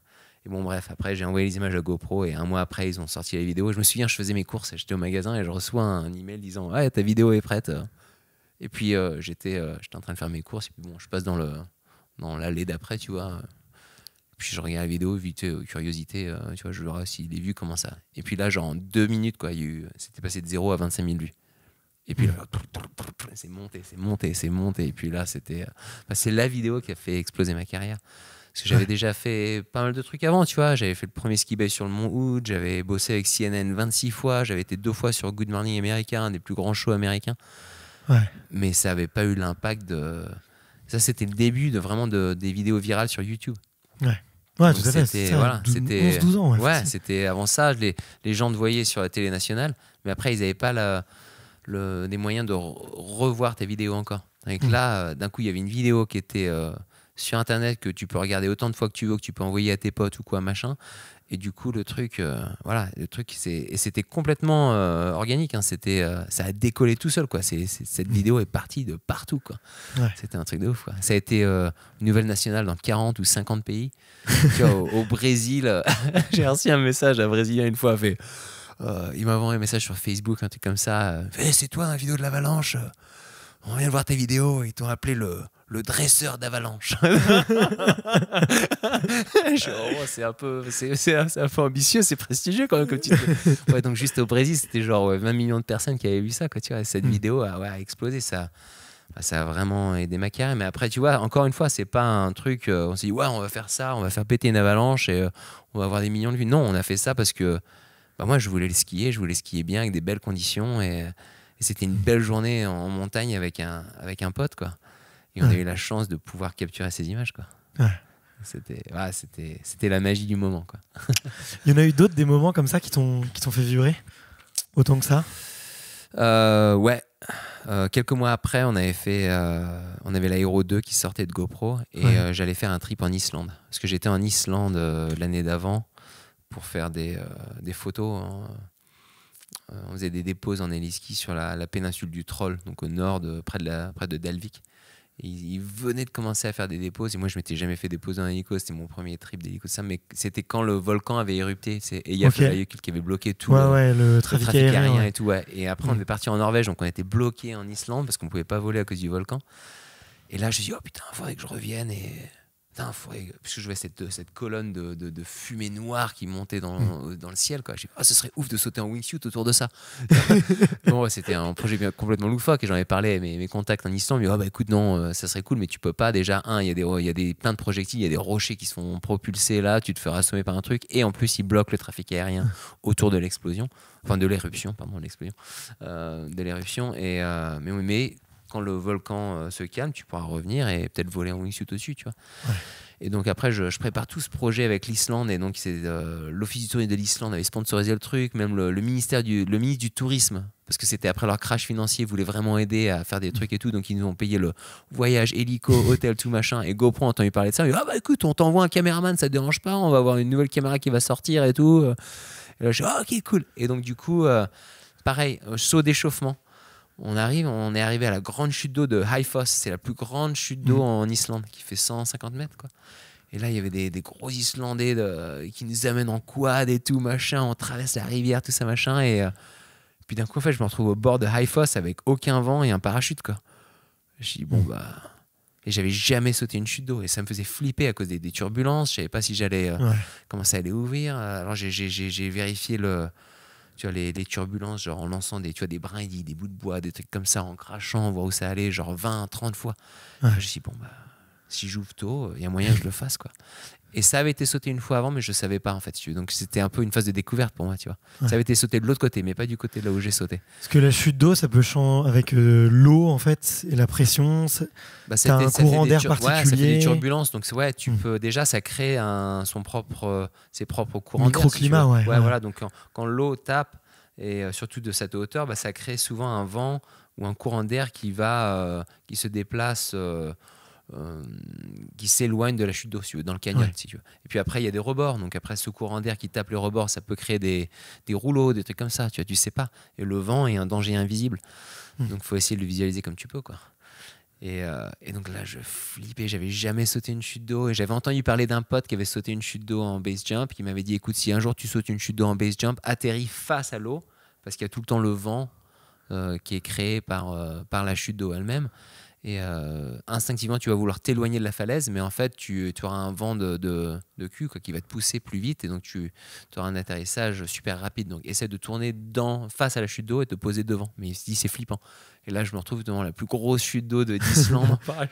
Et bon, bref, après, j'ai envoyé les images à GoPro et un mois après, ils ont sorti les vidéos. je me souviens, je faisais mes courses, j'étais au magasin et je reçois un email disant Ouais, ta vidéo est prête. Et puis, euh, j'étais euh, j'étais en train de faire mes courses. Et puis, bon, je passe dans l'allée dans d'après, tu vois. puis, je regarde la vidéo, vite, curiosité, tu vois, je vois s'il est vu, comment ça. Et puis là, genre, en deux minutes, quoi, c'était passé de 0 à 25 000 vues. Et puis c'est monté, c'est monté, c'est monté. Et puis là, c'était. Euh, c'est la vidéo qui a fait exploser ma carrière. Parce que j'avais déjà fait pas mal de trucs avant, tu vois. J'avais fait le premier ski bay sur le Mont Hood, j'avais bossé avec CNN 26 fois, j'avais été deux fois sur Good Morning America, un des plus grands shows américains. Ouais. Mais ça n'avait pas eu l'impact de. Ça, c'était le début de vraiment de, des vidéos virales sur YouTube. Ouais. Ouais, tout à fait. C'était 11 ans. Ouais, c'était avant ça. Les, les gens te voyaient sur la télé nationale, mais après, ils n'avaient pas la des moyens de revoir tes vidéos encore. Et mm. là, euh, d'un coup, il y avait une vidéo qui était euh, sur Internet que tu peux regarder autant de fois que tu veux, que tu peux envoyer à tes potes ou quoi, machin. Et du coup, le truc, euh, voilà, le truc, c'était complètement organique. Hein. c'était, ça a décollé tout seul, quoi. cette mm. vidéo est partie de partout, quoi. C'était un truc de ouf, quoi. Ça a été une nouvelle nationale dans 40 ou 50 pays. au, Brésil, j'ai reçu un message à Brésilien une fois, fait euh, il m'a envoyé un message sur Facebook, un truc comme ça. Euh, c'est toi, la vidéo de l'avalanche. Euh, on vient de voir tes vidéos. Ils t'ont appelé le, le dresseur d'avalanche. Oh, c'est un peu, un peu ambitieux, c'est prestigieux quand même donc juste au Brésil, c'était genre 20 millions de personnes qui avaient vu ça, tu Cette hmm. vidéo a, explosé, ça. Bah, ça a vraiment aidé ma carrière. Mais après, tu vois, encore une fois, c'est pas un truc. Euh, on s'est dit, ouais, on va faire ça, on va faire péter une avalanche et on va avoir des millions de vues. Non, on a fait ça parce que bah, moi je voulais le skier, je voulais skier bien avec des belles conditions et, c'était une belle journée en montagne avec un, avec un pote quoi. Et on a eu la chance de pouvoir capturer ces images quoi. C'était ah, c'était c'était la magie du moment quoi. Il y en a eu d'autres des moments comme ça qui t'ont qui t'ont fait vibrer autant que ça. Euh, ouais. Euh, quelques mois après, on avait fait, euh, on avait l'Aéro 2 qui sortait de GoPro et j'allais faire un trip en Islande parce que j'étais en Islande l'année d'avant pour faire des, euh, des photos. Hein. Euh, on faisait des déposes en héliski sur la, péninsule du Troll, donc au nord, près, de la, près de Dalvik. il ils, venaient de commencer à faire des déposes et moi je m'étais jamais fait déposer en hélico, c'était mon premier trip d'hélico ça mais c'était quand le volcan avait érupté, c'est un okay. qui avait bloqué tout ouais, le, trafic, aérien, et tout et après on mm. est parti en Norvège donc on était bloqué en Islande parce qu'on pouvait pas voler à cause du volcan. Et là je me dit oh putain, faudrait que je revienne et Putain, je voyais cette, cette colonne de, fumée noire qui montait dans, hmm. le ciel. Quoi. Ah, ce serait ouf de sauter en wingsuit autour de ça. bon, c'était un projet complètement loufoque et j'en avais parlé à mes, contacts en Islande. Mais oh, bah, écoute, non, euh, ça serait cool, mais tu peux pas. Déjà, il y, a des, plein de projectiles, il y a des rochers qui sont propulsés là, tu te feras assommer par un truc. Et en plus, ils bloquent le trafic aérien autour de l'explosion, enfin de l'éruption, pardon, l'explosion, euh, de l'éruption. Et, euh, mais quand le volcan euh, se calme, tu pourras revenir et peut-être voler en wingsuit au-dessus, tu vois. Et donc après, je, prépare tout ce projet avec l'Islande. Et donc, c'est euh, l'Office du tourisme de l'Islande avait sponsorisé le truc, même le, ministère du, le ministre du Tourisme, parce que c'était après leur crash financier, voulait vraiment aider à faire des trucs et tout. Donc, ils nous ont payé le voyage hélico, hôtel, tout machin. Et GoPro a entendu parler de ça. Il dit, ah bah écoute, on t'envoie un caméraman, ça te dérange pas, on va avoir une nouvelle caméra qui va sortir et tout. Et là, je dis, ah, ok, cool. Et donc, du coup, euh, pareil, saut d'échauffement on arrive, on est arrivé à la grande chute d'eau de Haifoss. C'est la plus grande chute d'eau mhm. en Islande, qui fait 150 mètres. Quoi. Et là, il y avait des, gros Islandais qui nous amènent en quad et tout, machin. On traverse la rivière, tout ça, machin. Et euh, puis d'un coup, fait, je me retrouve au bord de Haifoss avec aucun vent et un parachute, quoi. J'ai dit, bon, mhm. bah. Et j'avais jamais sauté une chute d'eau. Et ça me faisait flipper à cause des, turbulences. Je savais pas si j'allais commencer à aller ouvrir. Alors, j'ai vérifié le tu vois, les, turbulences, genre en lançant des, tu des brindilles, des bouts de bois, des trucs comme ça, en crachant, on voit où ça allait, genre 20, 30 fois. Je me suis dit, bon, bah, si j'ouvre tôt, il y a moyen que je le fasse, quoi. Et ça avait été sauté une fois avant, mais je savais pas en fait. Donc c'était un peu une phase de découverte pour moi, tu vois. Ça avait été sauté de l'autre côté, mais pas du côté là où j'ai sauté. Parce que la chute d'eau, ça peut changer avec euh, l'eau en fait et la pression. Bah, c'est un courant d'air particulier. Ouais, ça fait des turbulences, donc ouais, tu mm. peux déjà ça crée un, son propre, ses propres courants. Microclimat, ouais, ouais, Voilà, donc quand, l'eau tape et euh, surtout de cette hauteur, bah, ça crée souvent un vent ou un courant d'air qui va, euh, qui se déplace euh, qui s'éloigne de la chute d'eau, dans le canyon, si tu veux. Et puis après, il y a des rebords. Donc après, ce courant d'air qui tape le rebord, ça peut créer des, des, rouleaux, des trucs comme ça. Tu vois, tu sais pas. Et le vent est un danger invisible. donc hmm. Donc faut essayer de le visualiser comme tu peux, quoi. Euh, et, donc là, je flippais, j'avais jamais sauté une chute d'eau. Et j'avais entendu parler d'un pote qui avait sauté une chute d'eau en base jump, qui m'avait dit écoute, si un jour tu sautes une chute d'eau en base jump, atterris face à l'eau, parce qu'il y a tout le temps le vent euh, qui est créé par, par la chute d'eau elle-même. Et euh, instinctivement, tu vas vouloir t'éloigner de la falaise, mais en fait, tu, auras un vent de, de, cul quoi, qui va te pousser plus vite, et donc tu, auras un atterrissage super rapide. Donc, essaie de tourner dans, face à la chute d'eau et te poser devant. Mais il se dit, c'est flippant. Et là, je me retrouve devant la plus grosse chute d'eau de d'Islande en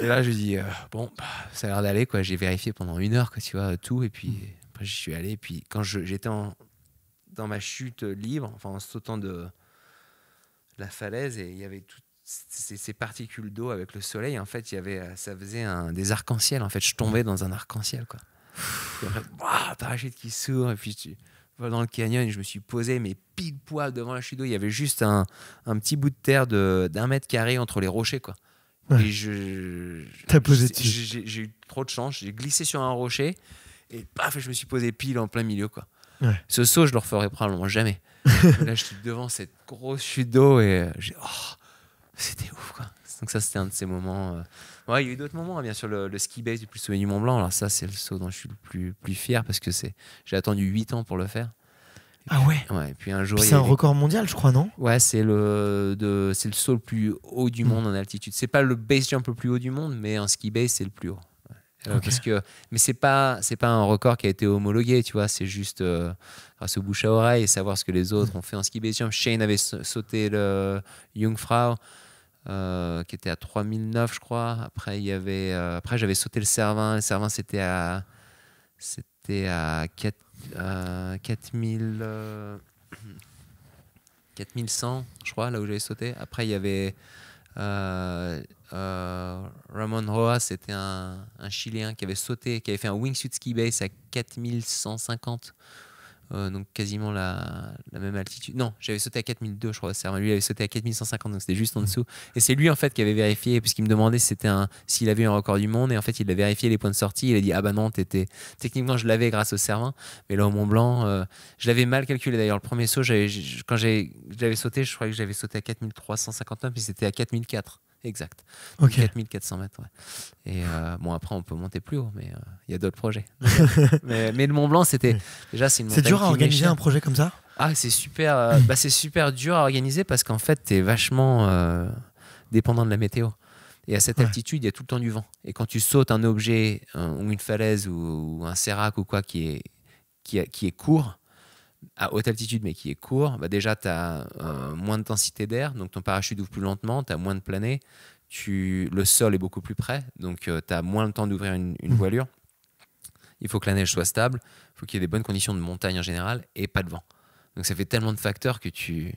et là, je dis, euh, bon, bah, ça a l'air d'aller, quoi. J'ai vérifié pendant une heure, quoi, tu vois, tout, et puis après, je suis allé. Et puis, quand j'étais dans ma chute libre, enfin, en sautant de la falaise, et il y avait tout ces, particules d'eau avec le soleil, en fait, il y avait, euh, ça faisait un, des arcs-en-ciel. En fait, je tombais dans un arc-en-ciel, quoi. parachute qui s'ouvre, et puis tu vas dans le canyon, et je me suis posé, mais pile poil devant la chute d'eau. Il y avait juste un, petit bout de terre d'un mètre carré entre les rochers, quoi. Et je. T'as posé J'ai eu trop de chance, j'ai glissé sur un rocher, et paf, je me suis posé pile en plein milieu, quoi. Ce saut, je le referai probablement jamais. là, je suis devant cette grosse chute d'eau, et euh, j'ai. Oh, c'était ouf, quoi. Donc ça, c'était un de ces moments. Euh. Ouais, il y a eu d'autres moments, hein, bien sûr, le, ski base du plus sommet du Mont Blanc. Alors ça, c'est le saut dont je suis le plus, plus fier parce que c'est j'ai attendu 8 ans pour le faire. ah ouais. ouais et puis un jour. C'est un record mondial, je crois, non Ouais, c'est le de... c'est le saut le plus haut du mm. monde en altitude. C'est pas le base jump le plus haut du monde, mais en ski base c'est le plus haut. Euh, parce que mais c'est pas c'est pas un record qui a été homologué, tu vois. C'est juste à euh, se bouche à oreille et savoir ce que les autres mm. ont fait en ski base jump. Shane avait sauté le Jungfrau. Euh, qui était à 3009, je crois. Après, il y avait, euh, après j'avais sauté le Servin Le Servin c'était à, c'était à 4000, 4100, euh, je crois, là où j'avais sauté. Après, il y avait Ramon Roa, c'était un, un, Chilien qui avait sauté, qui avait fait un wingsuit ski base à 4150. Euh, donc quasiment la, même altitude. Non, j'avais sauté à 4002, je crois. C'est lui, il avait sauté à 4150, donc c'était juste en dessous. Et c'est lui en fait qui avait vérifié, puisqu'il me demandait c'était s'il avait eu un record du monde. Et en fait, il a vérifié les points de sortie. Il a dit ah bah non, techniquement je l'avais grâce au servin mais là au Mont Blanc, euh, je l'avais mal calculé. D'ailleurs, le premier saut, j'avais, quand j'avais, sauté, je crois que j'avais sauté à 4359, puis c'était à 4004 exact. 4400 mètres. Et euh, bon, après, on peut monter plus haut, mais euh, il y a d'autres projets. mais, le Mont Blanc, c'était. Déjà, c'est une C'est dur à organiser un projet comme ça Ah, c'est super, euh, bah, super dur à organiser parce qu'en fait, tu es vachement dépendant de la météo. Et à cette altitude, il y a tout le temps du vent. Et quand tu sautes un objet ou une falaise ou, un sérac ou quoi qui est, qui, qui est court, à haute altitude mais qui est court, bah, déjà tu as moins de densité d'air, donc ton parachute ouvre plus lentement, tu as moins de planée, tu, le sol est beaucoup plus près, donc euh, tu as moins de temps d'ouvrir une, mmh. voilure. Il faut que la neige soit stable, il faut qu'il y ait des bonnes conditions de montagne en général et pas de vent. Donc ça fait tellement de facteurs que tu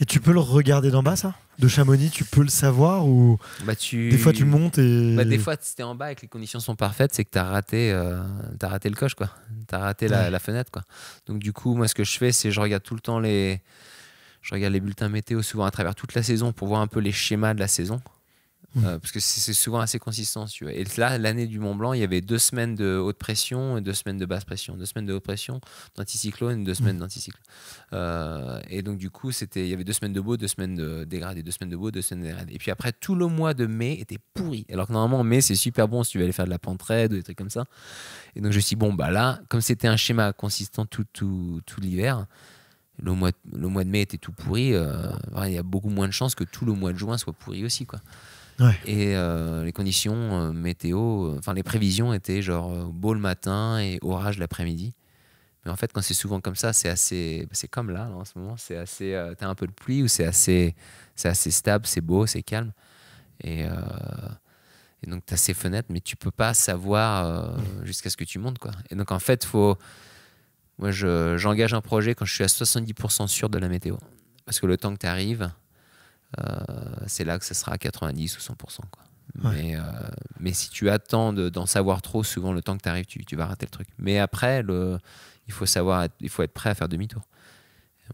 et tu peux le regarder d'en bas, ça De Chamonix, tu peux le savoir ou bah, des fois tu montes et bah, des fois si t'es en bas et que les conditions sont parfaites, c'est que t'as raté, euh, raté le coche quoi, t'as raté la, fenêtre quoi. Donc du coup, moi ce que je fais, c'est je regarde tout le temps les, je regarde les bulletins météo souvent à travers toute la saison pour voir un peu les schémas de la saison. Mmh. Euh, parce que c'est souvent assez consistant. Et là, l'année du Mont Blanc, il y avait deux semaines de haute pression et deux semaines de basse pression. Deux semaines de haute pression d'anticyclone, deux mmh. semaines d'anticycle. d'anticyclone. Euh, et donc, du coup, il y avait deux semaines de beau, deux semaines de dégradé, deux semaines de beau, deux semaines de dégradé. Et puis après, tout le mois de mai était pourri. Alors que normalement, mai, c'est super bon si tu veux aller faire de la pente ou des trucs comme ça. Et donc, je me suis dit, bon, bah là, comme c'était un schéma consistant tout, tout, tout l'hiver, le mois, le mois de mai était tout pourri, euh, il y a beaucoup moins de chances que tout le mois de juin soit pourri aussi. quoi. Et euh, les conditions euh, météo, euh, enfin les prévisions étaient genre beau le matin et orage l'après-midi. Mais en fait, quand c'est souvent comme ça, c'est assez, c'est comme là, en ce moment, c'est assez, t'as un peu de pluie ou c'est assez, c'est assez stable, c'est beau, c'est calme. Et, et donc t'as ces fenêtres, mais tu peux pas savoir jusqu'à ce que tu montes quoi. Et donc en fait, faut, moi j'engage un projet quand je suis à 70% sûr de la météo, parce que le temps que tu arrives euh, c'est là que ça sera à 90 ou 100%. Quoi. Mais, euh, mais, si tu attends d'en savoir trop, souvent le temps que tu arrives, tu vas rater le truc. Mais après, le, il, faut savoir être, il faut être prêt à faire demi-tour.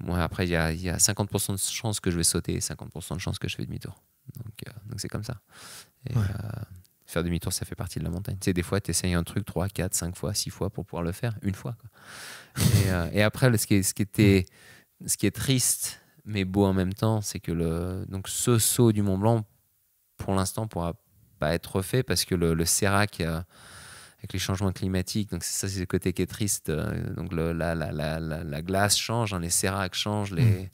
Moi, après, il y a, 50% de chances que je vais sauter et 50% de chances que je fais demi-tour. Donc, euh, c'est comme ça. faire demi-tour, ça fait partie de la montagne. Tu des fois, tu essayes un truc 3, 4, 5 fois, 6 fois pour pouvoir le faire, une fois. et, après, ce qui, ce, qui était, ce qui est triste, mais beau en même temps. C'est que le, donc ce saut du Mont Blanc, pour l'instant, pourra pas être fait parce que le, le euh, avec les changements climatiques, donc c'est ça, c'est le côté qui est triste. Euh, donc la, la, la, la, glace change, hein, les séracs changent, mm. les,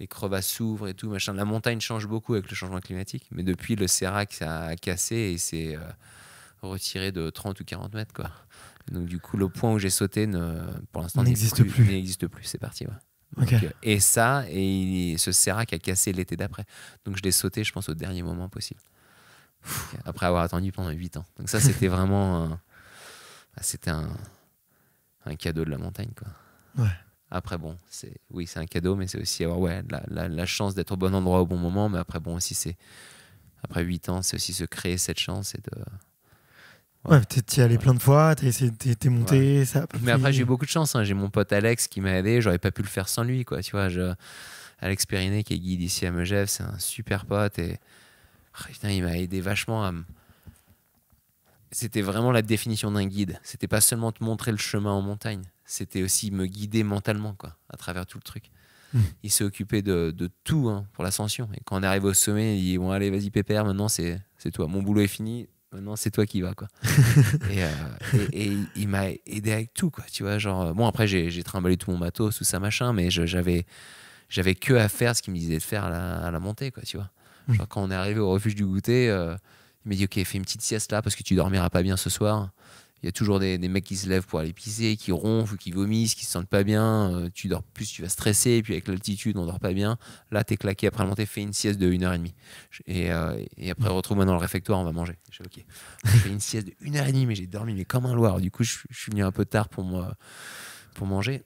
les crevasses s'ouvrent et tout, machin. La montagne change beaucoup avec le changement climatique, mais depuis, le sérac ça a cassé et c'est. Euh, retiré de 30 ou 40 mètres. Quoi. Donc, du coup, le point où j'ai sauté, ne, pour l'instant, n'existe plus. N'existe plus, c'est parti. Euh, et ça, et ce qui a cassé l'été d'après. Donc je l'ai sauté, je pense, au dernier moment possible. après avoir attendu pendant 8 ans. Donc ça, c'était vraiment. Ah, c'était un, cadeau de la montagne. Quoi. Après, bon, oui, c'est un cadeau, mais c'est aussi avoir ouais, la, chance d'être au bon endroit au bon moment. Mais après, bon, aussi, c'est. Après 8 ans, c'est aussi se créer cette chance et de Ouais, t'es allé plein de fois, t'es es, es monté, ça. Mais après, j'ai eu beaucoup de chance. Hein. J'ai mon pote Alex qui m'a aidé. J'aurais pas pu le faire sans lui, quoi. Tu vois, Alex Périnet qui est guide ici à Megève, c'est un super pote et ah, putain, il m'a aidé vachement à c'était vraiment la définition d'un guide. C'était pas seulement te montrer le chemin en montagne, c'était aussi me guider mentalement, quoi, à travers tout le truc. Hmm. Il s'est occupé de, de tout hein, pour l'ascension. Et quand on arrive au sommet, il dit Bon, allez, vas-y, Pépère, maintenant c'est toi. Mon boulot est fini, maintenant c'est toi qui vas quoi et, euh, il m'a aidé avec tout quoi tu vois genre euh, bon après j'ai trimballé tout mon matos tout ça machin mais j'avais j'avais que à faire ce qu'il me disait de faire à la, montée quoi tu vois quand on est arrivé au refuge du goûter euh, il m'a dit ok fais une petite sieste là parce que tu dormiras pas bien ce soir il y a toujours des, mecs qui se lèvent pour aller pisser, qui ronflent, qui vomissent, qui se sentent pas bien. Euh, tu dors plus, tu vas stresser. Et puis avec l'altitude, on dort pas bien. Là, es claqué après la montée, fais une sieste de 1h30. Et, demie. Euh, et après, retrouve-moi dans le réfectoire, on va manger. Je ok. une sieste de 1h30, mais j'ai dormi mais comme un loir. Du coup, je, suis venu un peu tard pour, moi, pour manger.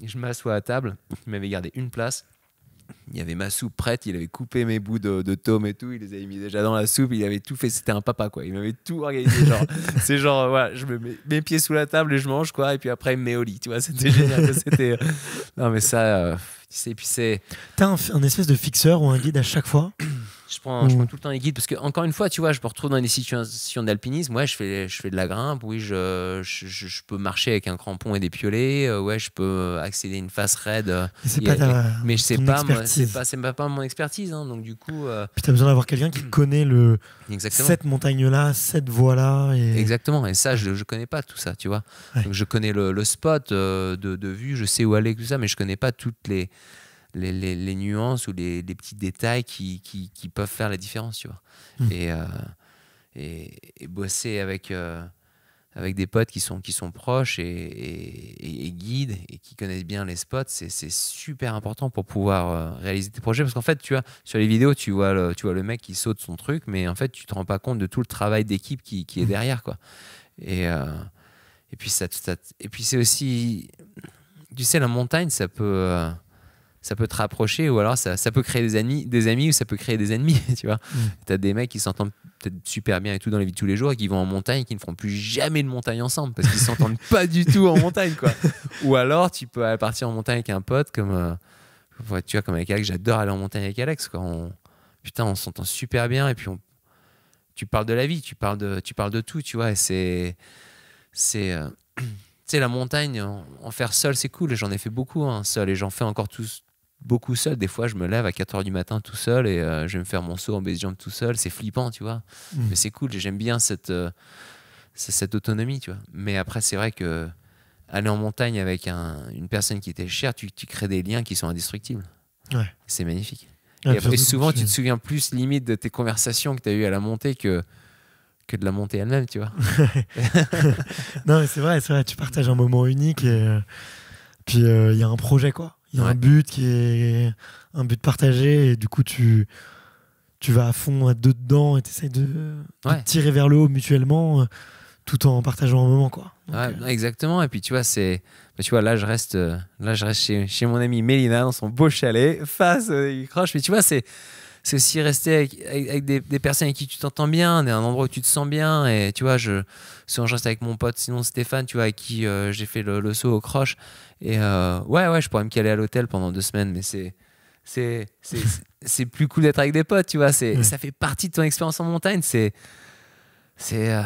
je m'assois à table. Il m'avait gardé une place il y avait ma soupe prête, il avait coupé mes bouts de, de tome et tout, il les avait mis déjà dans la soupe, il avait tout fait, c'était un papa quoi, il m'avait tout organisé. c'est genre, voilà, je me mets mes pieds sous la table et je mange quoi, et puis après il me met au lit, tu vois, c'était génial. c'était... Euh, non mais ça, euh, tu sais, puis c'est. T'as un, espèce de fixeur ou un guide à chaque fois je mm. prends, tout le temps les guides parce que, encore une fois, tu vois, je me retrouve dans des situations d'alpinisme. Ouais, je fais, je fais de la grimpe. Oui, je, je, peux marcher avec un crampon et des piolets. Euh, ouais, je peux accéder à une face raide. mais c'est pas mais c'est pas, c'est pas, pas, pas, mon expertise. Hein. donc, du coup. Euh, Puis, tu as besoin d'avoir quelqu'un qui connaît le, cette montagne-là, cette voie-là. Exactement. Et ça, je, je connais pas tout ça, tu vois. Donc, je connais le, spot euh, de, de vue, je sais où aller, tout ça, mais je connais pas toutes les les, les, nuances ou les, petits détails qui, qui, qui, peuvent faire la différence, tu vois. Hmm. Euh, et, et, bosser avec, euh, avec des potes qui sont, qui sont proches et, et, et guides et qui connaissent bien les spots, c'est super important pour pouvoir euh, réaliser tes projets. Parce qu'en fait, tu vois, sur les vidéos, tu vois, le, tu vois le mec qui saute son truc, mais en fait, tu te rends pas compte de tout le travail d'équipe qui, qui, est hmm. derrière, quoi. Et, et puis, ça, et puis c'est aussi, tu sais, la montagne, ça peut ça peut te rapprocher ou alors ça, peut créer des amis, des amis ou ça peut créer des ennemis, tu vois. Mm. T'as des mecs qui s'entendent peut-être super bien et tout dans la vie de tous les jours et qui vont en montagne et qui ne feront plus jamais de montagne ensemble parce qu'ils s'entendent pas du tout en montagne, quoi. ou alors tu peux partir en montagne avec un pote comme, euh, tu vois, comme avec Alex, j'adore aller en montagne avec Alex, putain, on s'entend super bien et puis on, tu parles de la vie, tu parles de, tu parles de tout, tu vois, c'est, c'est, euh, tu sais, la montagne, en, faire seul, c'est cool. J'en ai fait beaucoup hein. seul et j'en fais encore tous, beaucoup seul. Des fois, je me lève à 4 h du matin tout seul et euh, je vais me faire mon saut en jump tout seul. C'est flippant, tu vois. Mmh. Mais c'est cool. J'aime bien cette, euh, cette autonomie, tu vois. Mais après, c'est vrai que aller en montagne avec une personne qui t'est chère, tu, crées des liens qui sont indestructibles. C'est magnifique. et après, souvent, tu te souviens plus limite de tes conversations que tu as eues à la montée que que de la montée elle-même, tu vois. non, mais c'est vrai, c'est vrai, tu partages un moment unique et euh, puis il y a un projet, quoi. Il y a un but qui est un but partagé et du coup tu tu vas à fond à deux dedans et tu essaies de, tirer vers le haut mutuellement euh, tout en partageant un moment quoi. Euh, exactement et puis tu vois c'est bah, tu vois là je reste euh, là je reste chez, mon ami Mélina dans son beau chalet face à croche. mais tu vois c'est c'est aussi rester avec, des, personnes avec qui tu t'entends bien, un endroit où tu te sens bien. Et tu vois, je, souvent je reste avec mon pote, sinon Stéphane, tu vois, avec qui euh, j'ai fait le, saut au croche. Et euh, ouais, ouais, je pourrais me caler à l'hôtel pendant deux semaines, mais c'est c'est c'est plus cool d'être avec des potes, tu vois. C'est ça fait partie de ton expérience en montagne. C'est c'est euh,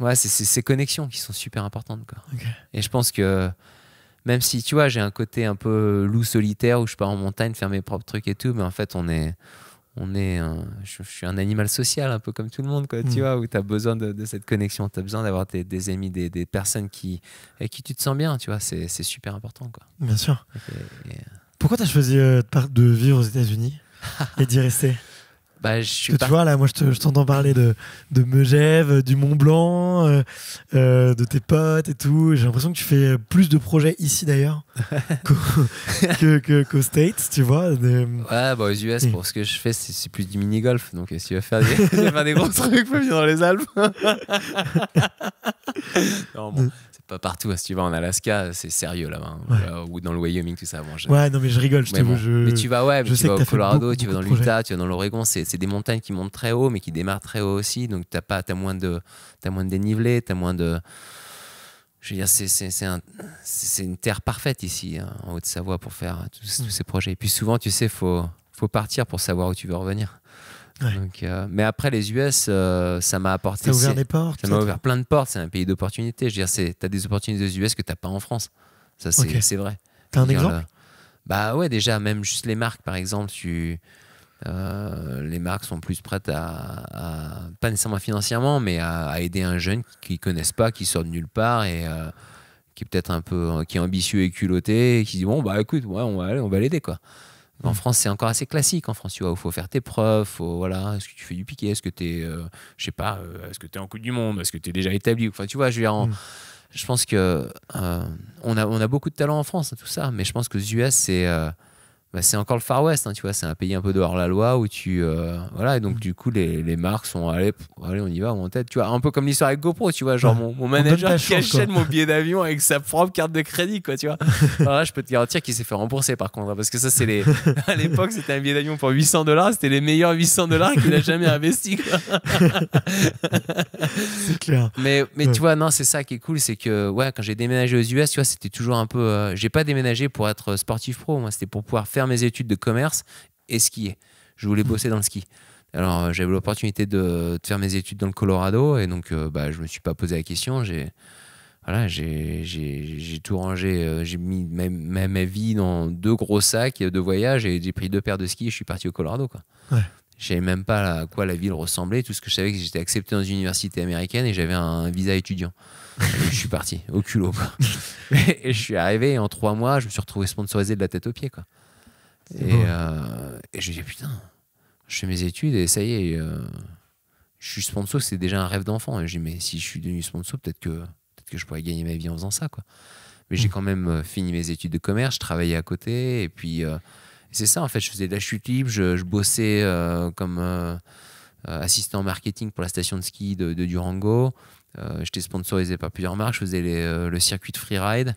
ouais, c'est ces connexions qui sont super importantes quoi. Et je pense que même si, tu vois, j'ai un côté un peu euh, loup solitaire où je pars en montagne faire mes propres trucs et tout, mais en fait, on est. On est je, suis un animal social, un peu comme tout le monde, quoi, tu hmm. vois, où tu as besoin de, cette connexion, tu as besoin d'avoir des, amis, des, personnes qui, avec qui tu te sens bien, tu vois, c'est super important. Quoi. Bien sûr. Euh, Pourquoi tu as choisi euh, de vivre aux États-Unis et d'y rester bah, je suis Tu vois, là, moi, je t'entends parler de, de Megève, du Mont Blanc, euh, euh, de tes potes et tout. J'ai l'impression que tu fais plus de projets ici, d'ailleurs, qu'aux que, que, States, tu vois. Ouais, bah, aux US, pour ce que je fais, c'est plus du mini-golf. Donc, euh, si tu veux faire des, des gros trucs, faut venir dans les Alpes. non, bon, pas partout. Hein. Si tu vas en Alaska, c'est sérieux là-bas. Hein. Euh, ou dans le Wyoming, tout ça. Bon, ouais, non, mais je rigole, je mais, mais tu vas, ouais, tu vas au Colorado, tu vas dans l'Utah, tu vas dans l'Oregon. C'est des montagnes qui montent très haut, mais qui démarrent très haut aussi. Donc, tu as, as, moins de dénivelé, tu as moins de. Je veux dire, c'est une terre parfaite ici, hein, en Haute-Savoie, pour faire mm. tous, ces projets. Et puis souvent, tu sais, il faut, faut partir pour savoir où tu veux revenir. Donc, euh, mais après, les US, euh, ça m'a apporté. Ça ouvert des portes. plein de portes. C'est un pays d'opportunités. Je veux dire, tu as des opportunités aux US que tu pas en France. Ça, c'est vrai. Tu as un exemple Bah ouais, déjà, même juste les marques, par exemple, tu. Euh, les marques sont plus prêtes à, pas nécessairement financièrement, mais à, aider un jeune qui connaissent pas, qui sort de nulle part et qui est peut-être un peu, qui est ambitieux et culotté, et qui dit bon bah écoute, ouais, on va, on va l'aider quoi. En mm. France, c'est encore assez classique. En France, tu vois, il faut faire tes preuves. Faut, voilà, est-ce que tu fais du piqué Est-ce que tu es, euh, je sais pas, euh, est-ce que tu en Coupe du Monde Est-ce que tu es déjà établi Enfin, tu vois, je, mm. je pense que euh, on, a, beaucoup de talent en France, hein, tout ça. Mais je pense que les US, c'est bah, c'est encore le Far West, hein, tu vois, c'est un pays un peu dehors la loi où tu euh, voilà, et donc mm. du coup les, les marques sont allées on y va, on tête, tu vois, un peu comme l'histoire avec GoPro, tu vois, genre mon, mon, manager qui achète mon billet d'avion avec sa propre carte de crédit, quoi, tu vois. Alors là, je peux te garantir qu'il s'est fait rembourser par contre, hein, parce que ça c'est les à l'époque c'était un billet d'avion pour 800 dollars, c'était les meilleurs 800 dollars qu'il a jamais investi. c'est clair. Mais mais tu vois, non, c'est ça qui est cool, c'est que ouais, quand j'ai déménagé aux US, tu vois, c'était toujours un peu, euh, j'ai pas déménagé pour être sportif pro, moi, c'était pour pouvoir faire mes études de commerce et skier. Je voulais hmm. bosser dans le ski. Alors euh, j'avais l'opportunité de, faire mes études dans le Colorado et donc je euh, bah, je me suis pas posé la question. J'ai voilà, j'ai tout rangé, euh, j'ai mis ma, ma, vie dans deux gros sacs de voyage et j'ai pris deux paires de skis et je suis parti au Colorado. Quoi. Ouais. savais même pas à quoi la ville ressemblait. Tout ce que je savais, que j'étais accepté dans une université américaine et j'avais un visa étudiant. je suis parti au culot. et je suis arrivé et en trois mois, je me suis retrouvé sponsorisé de la tête aux pieds. Quoi. Euh, et, je dis, putain, je fais mes études et ça y est, euh, je suis sponsor, c'est déjà un rêve d'enfant. Et je dis, mais si je suis devenu sponsor, peut-être que, peut que je pourrais gagner ma vie en faisant ça. Quoi. Mais j'ai hmm. quand même euh, fini mes études de commerce, je travaillais à côté. Et puis, c'est ça, en fait, je faisais de la chute libre, je, bossais comme assistant marketing pour la station de ski de, Durango. J'étais sponsorisé par plusieurs marques, je faisais le circuit de freeride.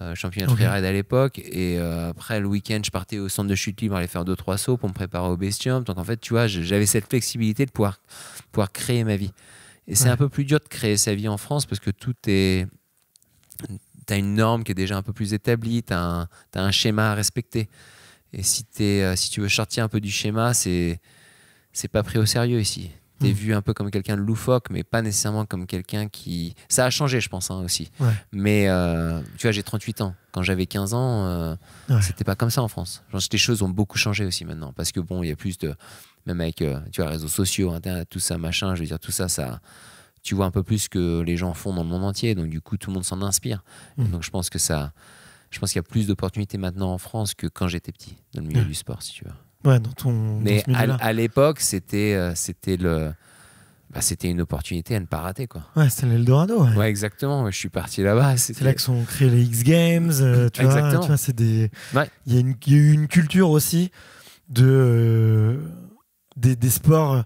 Euh, championnat de freeride à l'époque. Et euh, après, le week-end, je partais au centre de chute libre aller faire deux, trois sauts pour me préparer au bestium. Donc en fait, tu vois, j'avais cette flexibilité de pouvoir, pouvoir créer ma vie. Et c'est un peu plus dur de créer sa vie en France parce que tout est. Tu as une norme qui est déjà un peu plus établie, tu as, un schéma à respecter. Et si, es, euh, si tu veux sortir un peu du schéma, c'est pas pris au sérieux ici. T'es es hmm. vu un peu comme quelqu'un de loufoque, mais pas nécessairement comme quelqu'un qui. Ça a changé, je pense, hein, aussi. Mais euh, tu vois, j'ai 38 ans. Quand j'avais 15 ans, euh, c'était pas comme ça en France. Genre, les choses ont beaucoup changé aussi maintenant. Parce que bon, il y a plus de. Même avec euh, tu vois, les réseaux sociaux, Internet, tout ça, machin, je veux dire, tout ça, ça. Tu vois un peu plus que les gens font dans le monde entier. Donc, du coup, tout le monde s'en inspire. Hmm. donc, je pense que ça. Je pense qu'il y a plus d'opportunités maintenant en France que quand j'étais petit, dans le milieu hmm. du sport, si tu veux. Mais à, l'époque, c'était euh, c'était le. Bah, c'était une opportunité à ne pas rater. Quoi. Ouais, c'était l'Eldorado. Ouais. ouais, exactement. Je suis parti là-bas. C'est là que sont créés les X Games. Euh, tu Vois, tu vois, des... Il, y a une, il y a eu une culture aussi de, euh, des, des, sports.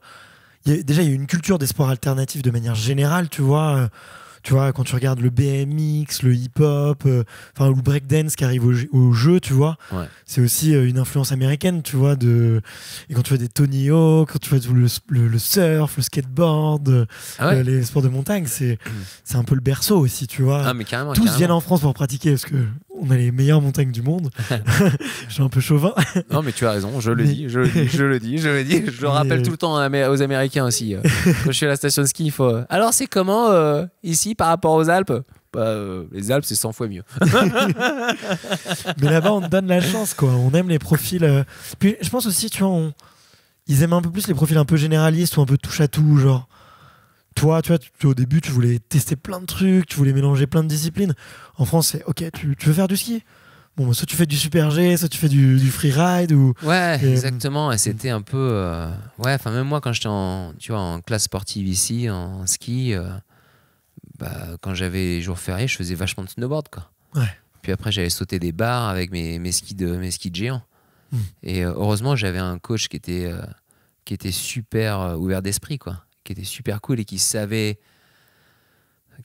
déjà, il y a eu une culture des sports alternatifs de manière générale, tu vois tu vois, quand tu regardes le BMX, le hip-hop, euh, enfin, le breakdance qui arrive au, jeu, tu vois, c'est aussi euh, une influence américaine, tu vois, de... et quand tu vois des Tony Hawk, quand tu vois le, surf, le skateboard, euh, ah les sports de montagne, c'est c'est un peu le berceau aussi, tu vois. Ah, Tous viennent en France pour pratiquer, parce que on a les meilleures montagnes du monde. je suis un peu chauvin. non, mais tu as raison, je le, dis, je le dis, je le dis, je le dis, je rappelle tout le temps aux Américains aussi. Quand je suis à la station de ski, il faut. Alors, c'est comment ici par rapport aux Alpes bah, euh, les Alpes, c'est 100 fois mieux. Mais là-bas, on te donne la chance, quoi. On aime les profils. Euh, puis je pense aussi, tu vois, ils aiment un peu plus les profils un peu généralistes ou un peu touche à tout, genre. Toi, tu vois, au début, tu voulais tester plein de trucs, tu voulais mélanger plein de disciplines. En France, c'est OK, tu, veux faire du ski Bon, bah, soit tu fais du super G, soit tu fais du, du freeride ou. Ouais, exactement. Et c'était un peu. Euh, ouais, enfin, même moi, quand j'étais en, classe sportive ici, en ski, bah, quand j'avais les jours fériés, je faisais vachement de snowboard. Quoi. Puis après, j'allais sauter des bars avec mes, mes, skis, de, mes skis de géant. Hmm. Et euh, heureusement, j'avais un coach qui était, euh, qui était super euh, ouvert d'esprit, quoi, qui était super cool et qui savait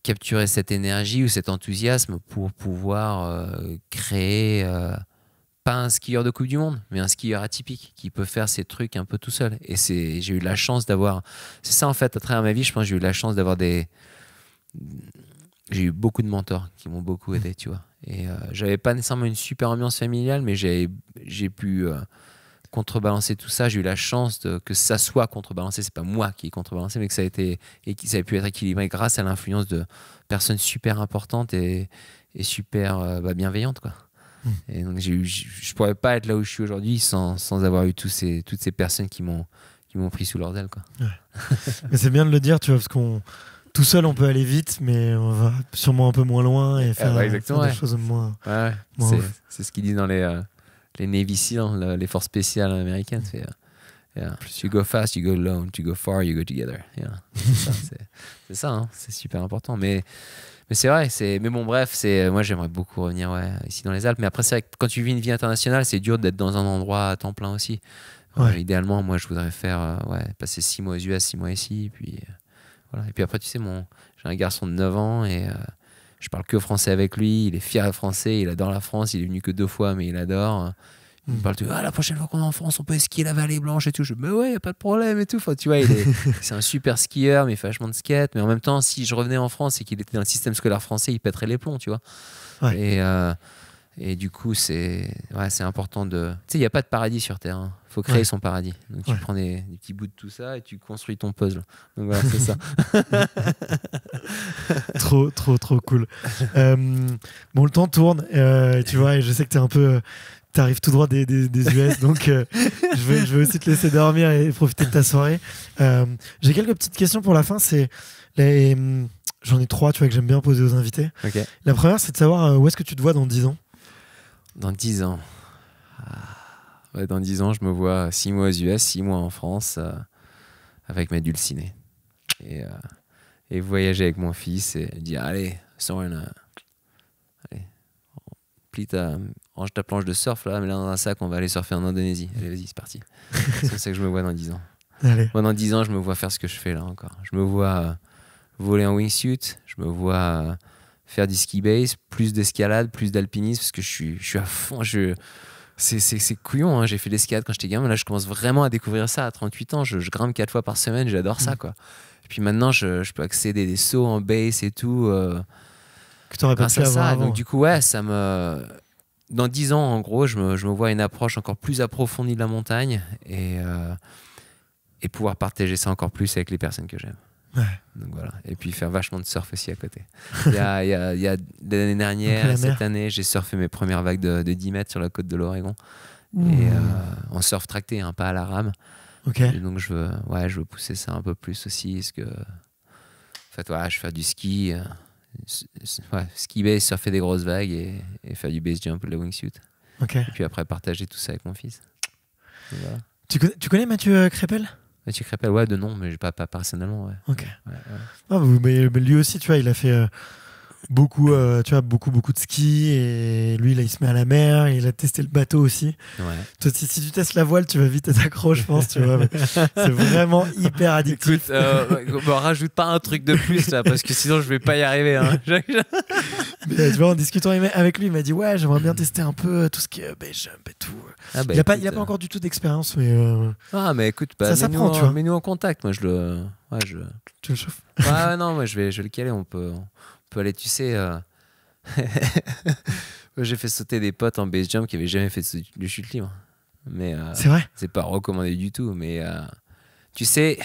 capturer cette énergie ou cet enthousiasme pour pouvoir créer pas un skieur de Coupe du Monde, mais un skieur atypique qui peut faire ses trucs un peu tout seul. Et c'est, j'ai eu la chance d'avoir, c'est ça en fait, à travers ma vie, je pense j'ai eu la chance d'avoir des, j'ai eu beaucoup de mentors qui m'ont beaucoup aidé, tu vois. Et euh, j'avais pas nécessairement une super ambiance familiale, mais j'ai pu euh, contrebalancer tout ça. J'ai eu la chance de, que ça soit contrebalancé. C'est pas moi qui ai contrebalancé, mais que ça a été et qui savait pu être équilibré grâce à l'influence de personnes super importantes et, super euh, bah, bienveillantes, quoi. Hmm. Et donc j'ai eu, je pourrais pas être là où je suis aujourd'hui sans, sans, avoir eu tous ces, toutes ces personnes qui m'ont qui m'ont pris sous leurs ailes, quoi. mais c'est bien de le dire, tu vois, parce qu'on tout seul, on peut aller vite, mais on va sûrement un peu moins loin et ah faire, des choses moins. c'est ce qu'ils disent dans les, euh, les Navy Seals, hein, les forces spéciales américaines. tu uh, yeah. go fast, you go alone, you go far, you go together. c'est ça, hein, c'est super important. Mais, mais c'est vrai, c'est, mais bon, bref, c'est, euh, moi j'aimerais beaucoup revenir ouais, ici dans les Alpes. Mais après, c'est quand tu vis une vie internationale, c'est dur d'être dans un endroit à temps plein aussi. Euh, idéalement, moi je voudrais faire, ouais, passer six mois aux US, six mois ici, puis. Et puis après, tu sais, mon... j'ai un garçon de 9 ans et je euh, je parle que français avec lui. Il est fier à français, il adore la France. Il est venu que deux fois, mais il adore. Il me hmm. parle de ah, la prochaine fois qu'on est en France, on peut esquier la vallée blanche et tout. Je mais ouais, y a pas de problème et tout. Enfin, tu vois, il est, c'est un super skieur, mais il fait vachement de skate. Mais en même temps, si je revenais en France et qu'il était dans le système scolaire français, il pèterait les plombs, tu vois. Et, euh, et du coup, c'est c'est important de. Tu sais, il n'y a pas de paradis sur Terre. il hein. faut créer son paradis. Donc, tu prends des, petits bouts de tout ça et tu construis ton puzzle. Donc, voilà, c'est ça. trop, trop, trop cool. Euh, bon, le temps tourne. et euh, tu vois, et je sais que tu es un peu. Euh, tu arrives tout droit des, US, donc je, vais, je veux aussi te laisser dormir et profiter de ta soirée. J'ai quelques petites questions pour la fin. C'est les. Hum, j'en ai trois, tu vois, que j'aime bien poser aux invités. La première, c'est de savoir où est-ce que tu te vois dans 10 ans dans dix ans. Ah. dans 10 ans, je me vois six mois aux US, six mois en France, euh, avec mes dulcinée. Euh, et, voyager avec mon fils et dire Allez, sans. Euh, allez, plie ta, range ta planche de surf là, mets-la dans un sac, on va aller surfer en Indonésie. Allez, vas-y, c'est parti. c'est pour ça que je me vois dans dix ans. Moi, dans 10 ans, je me vois faire ce que je fais là encore. Je me vois voler en wingsuit, je me vois faire du ski base, plus d'escalade, plus d'alpinisme, parce que je suis, je suis à fond. Je, c'est couillon, hein. j'ai fait de l'escalade quand j'étais gamin, là je commence vraiment à découvrir ça à 38 ans. Je, grimpe 4 fois par semaine, j'adore ça. quoi. Et puis maintenant, je, je peux accéder à des sauts en base et tout. Euh, que t'aurais pas pu avoir Donc du coup, ouais, ça me. Dans 10 ans, en gros, je me, je me vois une approche encore plus approfondie de la montagne et, euh, et pouvoir partager ça encore plus avec les personnes que j'aime. Donc voilà. Et puis faire vachement de surf aussi à côté. Il y a, l'année dernière, cette année, j'ai surfé mes premières vagues de, 10 mètres sur la côte de l'Oregon. Mmh. Et euh, en surf tracté, hein, pas à la rame. donc je veux, ouais, je veux pousser ça un peu plus aussi. Parce que. En fait, je fais du ski. Euh, ski base, surfer des grosses vagues et, faire du base jump, le wingsuit. Et puis après, partager tout ça avec mon fils. Tu, connais, Mathieu euh, Crépel Mathieu Crépel, ouais, de nom, mais pas, pas personnellement. Ouais. Ok. mais lui aussi, tu vois, il a fait. Euh, beaucoup, euh, tu vois, beaucoup, beaucoup de ski. Et lui, il se met à la mer. Il a testé le bateau aussi. Toi, si, tu testes la voile, tu vas vite être accro, je pense. Tu vois, c'est vraiment hyper addictif. Écoute, euh, bah, rajoute pas un truc de plus là, parce que sinon, je vais pas y arriver. Hein. tu vois, en discutant avec lui, il m'a dit ouais, j'aimerais bien tester un peu tout ce qui est bah, jump et tout. Ah, bah, il a pas, euh. encore du tout d'expérience, mais ah mais écoute, ça s'apprend, tu vois. Mets-nous en contact, moi je le, ouais, je. Tu le ah non, moi je vais, je vais le caler. On peut, peux aller, tu sais. Euh... J'ai fait sauter des potes en base jump qui n'avaient jamais fait de chute libre. Mais euh, c'est vrai. C'est pas recommandé du tout. Mais euh, tu sais,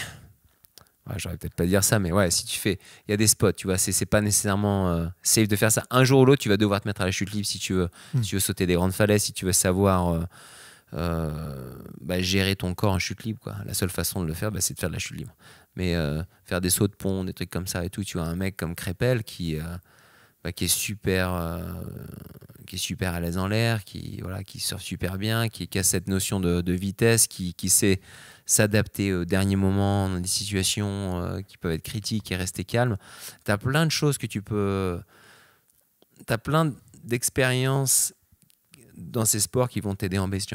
j'aurais peut-être pas dire ça, mais ouais, si tu fais, il y a des spots, tu vois, c'est pas nécessairement euh, safe de faire ça. Un jour ou l'autre, tu vas devoir te mettre à la chute libre si tu veux, hmm. si tu veux sauter des grandes falaises, si tu veux savoir bah, gérer ton corps en chute libre. Quoi. La seule façon de le faire, bah, c'est de faire de la chute libre. Mais euh, faire des sauts de pont, des trucs comme ça et tout, tu vois, un mec comme Crépel qui, euh, bah, qui est super, euh, qui est super à l'aise en l'air, qui voilà, qui sort super bien, qui, a cette notion de, vitesse, qui, sait s'adapter au dernier moment dans des situations qui peuvent être critiques et rester calme. Tu as plein de choses que tu peux, tu as plein d'expériences dans ces sports qui vont t'aider en base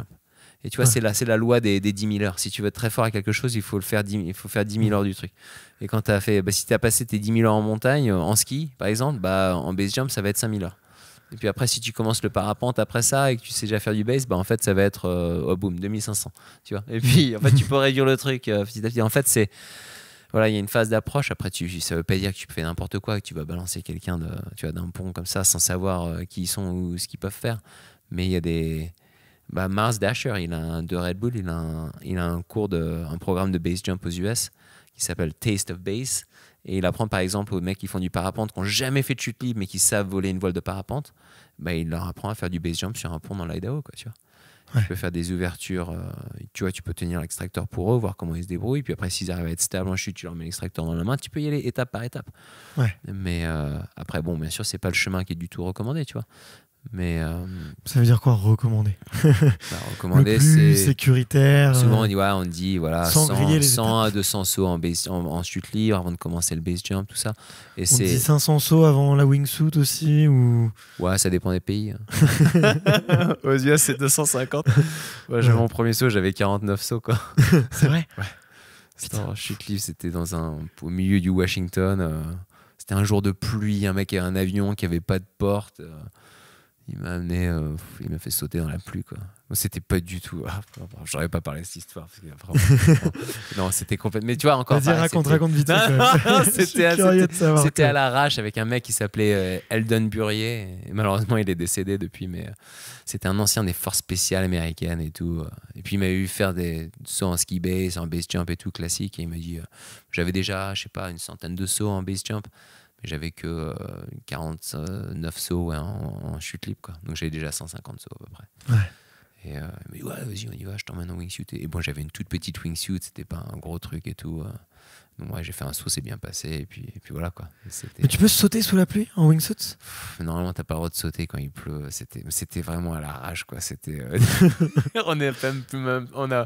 et tu vois, c'est la, loi des, des 10 000 heures. Si tu veux être très fort à quelque chose, il faut, le faire, 10, il faut faire 000 mm. heures du truc. Et quand tu as fait, bah, si tu as passé tes 10 000 heures en montagne, euh, en ski par exemple, bah, en base jump, ça va être 5 000 heures. Et puis après, si tu commences le parapente après ça et que tu sais déjà faire du base, bah en fait, ça va être euh, oh boom 2500. Tu vois. Et puis en fait, tu peux réduire le truc euh, petit à petit. En fait, c'est voilà, il y a une phase d'approche. Après, tu, ça veut pas dire que tu fais n'importe quoi, que tu vas balancer quelqu'un de, tu d'un pont comme ça sans savoir qui ils sont ou ce qu'ils peuvent faire. Mais il y a des bah, Mars Dasher, il a de Red Bull, il a un, il a un cours de, un programme de base jump aux US qui s'appelle Taste of Base. Et il apprend par exemple aux mecs qui font du parapente, qui n'ont jamais fait de chute libre, mais qui savent voler une voile de parapente, bah, il leur apprend à faire du base jump sur un pont dans l'Idaho. Quoi, tu, vois. tu peux faire des ouvertures, euh, tu vois, tu peux tenir l'extracteur pour eux, voir comment ils se débrouillent. Puis après, s'ils arrivent à être stables en chute, tu leur mets l'extracteur dans la main, tu peux y aller étape par étape. Mais euh, après, bon, bien sûr, c'est pas le chemin qui est du tout recommandé, tu vois. Mais euh, ça veut dire quoi recommander bah, Recommander, c'est sécuritaire. Euh, souvent on dit voilà 100, à 200 sauts en, chute libre avant de commencer le base jump, tout ça. Et on dit 500 sauts avant la wingsuit aussi ou Ouais, ça dépend des pays. Hein. Aux US c'est 250. Moi, j'avais mon premier saut, j'avais 49 sauts quoi. c'est vrai. Ouais. En chute libre, c'était dans un au milieu du Washington. Euh, c'était un jour de pluie, un mec avait un avion qui avait pas de porte. Il m'a amené, euh, il m'a fait sauter dans la pluie, quoi. C'était pas du tout. Ah, j'aurais pas parlé de cette histoire. non, c'était complètement. Mais tu vois, encore. Vas-y, raconte, raconte vite. C'était à l'arrache avec un mec qui s'appelait euh, Eldon Burier. Et malheureusement, il est décédé depuis, mais euh, c'était un ancien des forces spéciales américaines et tout. Et puis, il m'a vu faire des sauts en ski base, en base jump et tout, classique. Et il m'a dit, j'avais déjà, je sais pas, une centaine de sauts en base jump mais j'avais que 49 euh, sauts en, chute libre. Quoi. Donc j'avais déjà 150 sauts à peu près. Et euh, mais ouais, vas-y, on y va, je t'emmène en wingsuit. Et, et bon, j'avais une toute petite wingsuit, c'était pas un gros truc et tout. Euh moi j'ai fait un saut, c'est bien passé, et puis, puis voilà quoi. Mais tu peux sauter sous la pluie en wingsuit Normalement, t'as pas le droit de sauter quand il pleut. C'était, c'était vraiment à l'arrache quoi. C'était, euh, on a,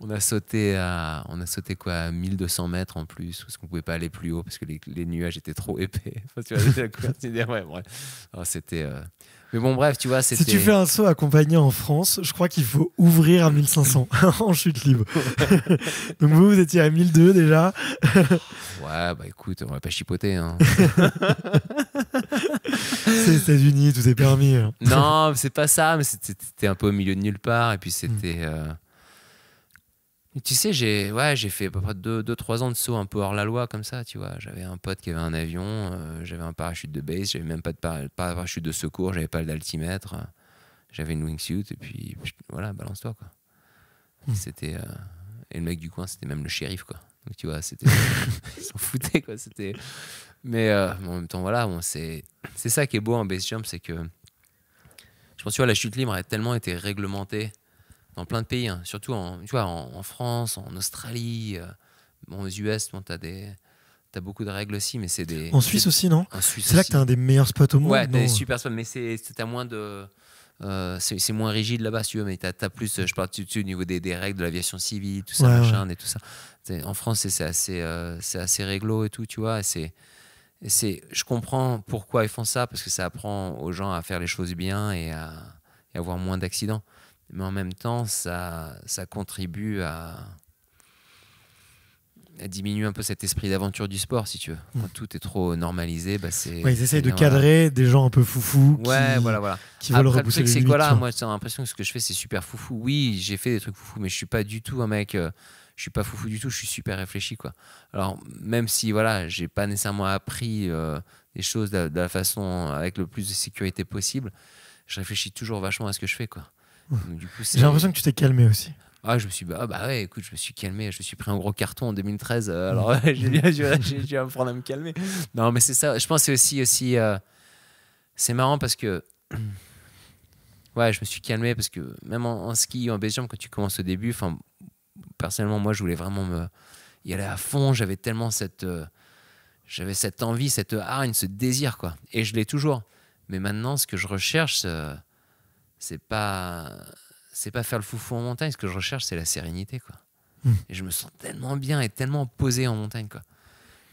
on a sauté à, on a sauté quoi, 1200 mètres en plus, parce qu'on pouvait pas aller plus haut parce que les, nuages étaient trop épais. c'était, euh, mais bon, bref, tu vois, c'était. Si tu fais un saut accompagné en France, je crois qu'il faut ouvrir à 1500 en chute libre. Donc vous, vous étiez à 1002 déjà. ouais, bah écoute, on va pas chipoter. Hein. c'est États-Unis, tout est permis. Hein. non, c'est pas ça, mais c'était un peu au milieu de nulle part. Et puis c'était. Mm. Euh, tu sais, j'ai ouais, j'ai fait à peu près 2-3 ans de saut un peu hors la loi comme ça, tu vois. J'avais un pote qui avait un avion, euh, j'avais un parachute de base, j'avais même pas de parachute de secours, j'avais pas d'altimètre, j'avais une wingsuit, et puis voilà, balance-toi, quoi. Hmm. C'était... Euh, et le mec du coin, c'était même le shérif, quoi. Donc tu vois, c'était... ils s'en foutaient, quoi. C'était... Euh, mais en même temps, voilà, bon, c'est ça qui est beau en base jump, c'est que... Je pense, tu la chute libre a tellement été réglementée dans plein de pays, hein. surtout en, en, France, en Australie, euh, aux US, tu as beaucoup de règles aussi, mais c'est des. En Suisse aussi, non C'est là que as un des meilleurs spots au monde. Ouais, des super spots, mais c'est à moins de. Euh, c'est moins rigide là-bas, si tu veux, mais tu as plus, euh, je parle dessus au niveau des, règles de l'aviation civile, tout ça, machin, et tout ça. En France, c'est assez, c'est assez réglo et tout, tu vois. C'est, c'est, je comprends pourquoi ils font ça, parce que ça apprend aux gens à faire les choses bien et à, avoir moins d'accidents mais en même temps, ça, ça contribue à, à diminuer un peu cet esprit d'aventure du sport, si tu veux. Quand hmm. tout est trop normalisé, bah, c'est. ils essayent de cadrer des gens un peu foufou. Qui, voilà, voilà. Qui veulent repousser Moi, j'ai l'impression que ce que je fais, c'est super foufou. Oui, j'ai fait des trucs foufou, mais je suis pas du tout un mec. Je euh, je suis pas foufou du tout. Je suis super réfléchi, quoi. Alors, même si, voilà, j'ai pas nécessairement appris les euh, des choses de, la façon avec le plus de sécurité possible, je réfléchis toujours vachement à ce que je fais, quoi. J'ai l'impression que tu t'es calmé aussi. Ah, je me suis bah, bah ouais, écoute, je me suis calmé, je me suis pris un gros carton en 2013, euh, alors j'ai dû apprendre à me calmer. Non, mais c'est ça, je pense c'est aussi, aussi euh, c'est marrant parce que, ouais, je me suis calmé parce que même en, ski en Belgium, quand tu commences au début, enfin, personnellement, moi, je voulais vraiment me y aller à fond, j'avais tellement cette, euh, j'avais cette envie, cette hargne, ah, ce désir, quoi, et je l'ai toujours. Mais maintenant, ce que je recherche, c'est pas c'est pas faire le foufou en montagne. Ce que je recherche, c'est la sérénité, quoi. Hmm. Et je me sens tellement bien et tellement posé en montagne, quoi.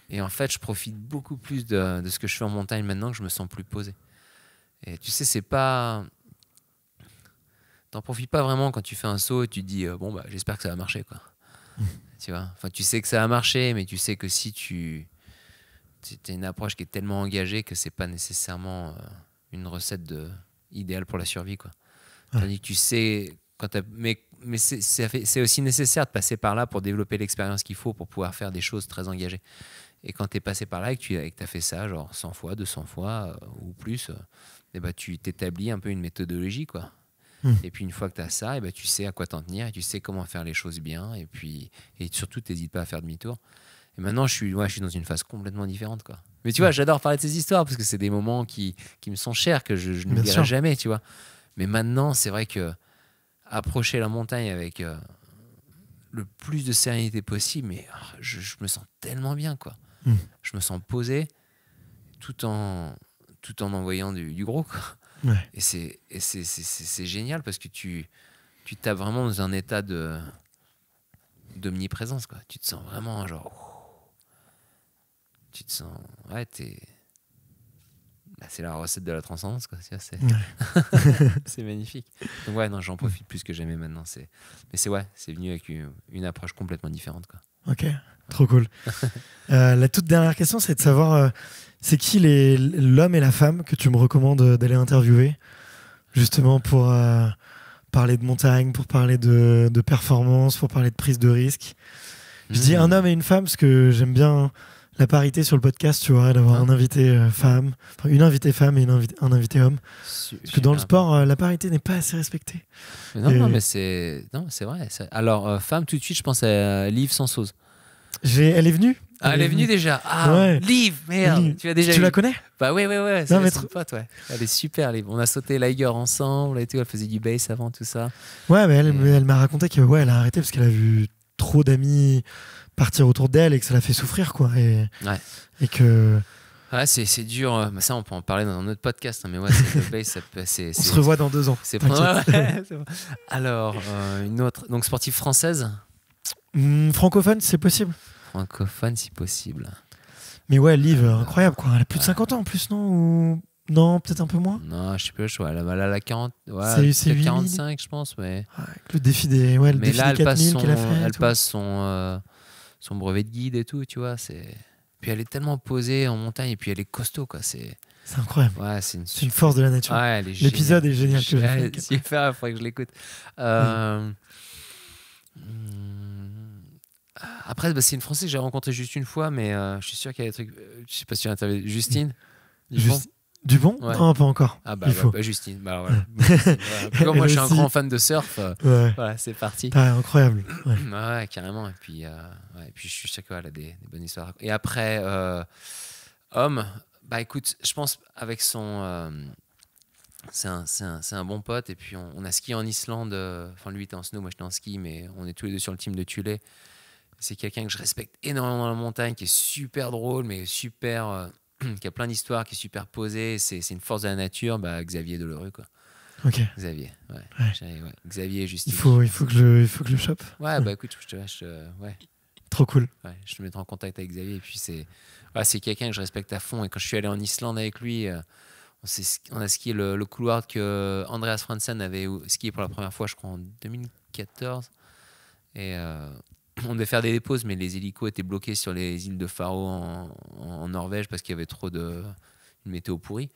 Et en fait, je profite beaucoup plus de, de, ce que je fais en montagne maintenant que je me sens plus posé. Et tu sais, c'est pas. T'en profites pas vraiment quand tu fais un saut et tu dis euh, bon bah j'espère que ça va marcher quoi. Hmm. tu vois. Enfin, tu sais que ça va marcher, mais tu sais que si tu as une approche qui est tellement engagée que c'est pas nécessairement euh, une recette de idéal pour la survie. Quoi. tu sais, quand mais, mais c'est aussi nécessaire de passer par là pour développer l'expérience qu'il faut pour pouvoir faire des choses très engagées. Et quand tu es passé par là et que tu que as fait ça, genre 100 fois, 200 fois euh, ou plus, euh, eh ben, tu t'établis un peu une méthodologie. quoi. Hmm. Et puis une fois que tu as ça, et eh ben, tu sais à quoi t'en tenir, et tu sais comment faire les choses bien, et puis et surtout, tu pas à faire demi-tour. Et maintenant, je suis, ouais, je suis dans une phase complètement différente. quoi. Mais tu vois, j'adore parler de ces histoires parce que c'est des moments qui, me sont chers, que je, je n'oublierai jamais, tu vois. Mais maintenant, c'est vrai que approcher la montagne avec euh, le plus de sérénité possible, mais ah, je, me sens tellement bien, quoi. Hmm. Je me sens posé tout en, tout en envoyant du, gros, Et c'est génial parce que tu tu vraiment dans un état d'omniprésence, quoi. Tu te sens vraiment genre oh, tu te sens. Ouais, t'es. Bah, c'est la recette de la transcendance, C'est magnifique. ouais, non, j'en profite plus que jamais maintenant. Mais c'est ouais, c'est venu avec une, approche complètement différente, quoi. Ok, trop cool. Euh, la toute dernière question, c'est de savoir euh, c'est qui l'homme et la femme que tu me recommandes euh, d'aller interviewer, justement pour parler de montagne, pour parler de, performance, pour parler de prise de risque. Je dis hmm. un homme et une femme parce que j'aime bien la parité sur le podcast, tu vois, d'avoir un ah. invité euh, femme, une invitée femme et une un invité homme. Parce que dans le sport, euh, la parité n'est pas assez respectée. non, non, mais c'est vrai. Alors, euh, femme, tout de suite, je pense à Liv sauce. Elle est venue ah, elle, est venue, déjà. Ah, ouais. Liv, merde, tu déjà Tu la connais Bah ouais, ouais, ouais, c'est trop... pote, ouais. Elle est super, Liv. On a sauté Liger ensemble et tout, elle faisait du bass avant, tout ça. Ouais, mais elle, m'a raconté que ouais, elle a arrêté parce qu'elle a vu trop d'amis partir autour d'elle et que ça la fait souffrir, quoi. Et, ouais. et que. Ouais, c'est, dur. Euh, ça, on peut en parler dans un autre podcast. Hein, mais ouais, ça peut, On se revoit dans deux ans. C'est Alors, euh, une autre. Donc, sportive française mmh, Francophone, c'est possible. Francophone, si possible. Mais ouais, Liv, euh, incroyable, quoi. Elle a plus de 50 ans en plus, non Ou... Non, peut-être un peu moins Non, je sais plus, je vois. Elle a la 40, ouais, c'est, 45, je pense. Mais... le défi des. Ouais, le défi des elle, passe son, a fait, elle passe son son brevet de guide et tout, tu vois. C'est... Puis elle est tellement posée en montagne et puis elle est costaud, quoi. C'est, incroyable. Ouais, c'est une... force de la nature. L'épisode est génial. Que je il faudrait que je l'écoute. Euh, après, bah, c'est une Française que j'ai rencontré juste une fois, mais euh, je suis sûr qu'il y a des trucs. Euh, je sais pas si tu as interviewé. Justine du bon Non, ah, pas encore. Ah bah, bah Justine. Bah, ouais. moi, je suis un grand fan de surf. Euh, voilà, c'est parti. incroyable. Ouais. carrément. Et puis, euh, et puis je suis chacun qu'elle a des, bonnes histoires. Et après, euh, homme, bah écoute, je pense avec son. c'est un, bon pote. Et puis, on, a ski en Islande. Enfin, lui était en snow, moi suis en ski, mais on est tous les deux sur le team de Tulé. C'est quelqu'un que je respecte énormément dans la montagne, qui est super drôle, mais super qui a plein d'histoires qui est superposée. C'est, une force de la nature, bah, Xavier Delorue, quoi. Ok. Xavier, Xavier juste Il faut, il faut que je, il faut que je chope. Ouais, bah écoute, je te lâche. ouais. Trop cool. je te mettrai en contact avec Xavier. Et puis, c'est, c'est quelqu'un que je respecte à fond. Et quand je suis allé en Islande avec lui, euh, on, a skié le, le, couloir que Andreas Fransen avait skié pour la première fois, je crois, en 2014. Et euh, on devait faire des déposes, mais les hélicos étaient bloqués sur les îles de Faro en, Norvège parce qu'il y avait trop de météo pourrie.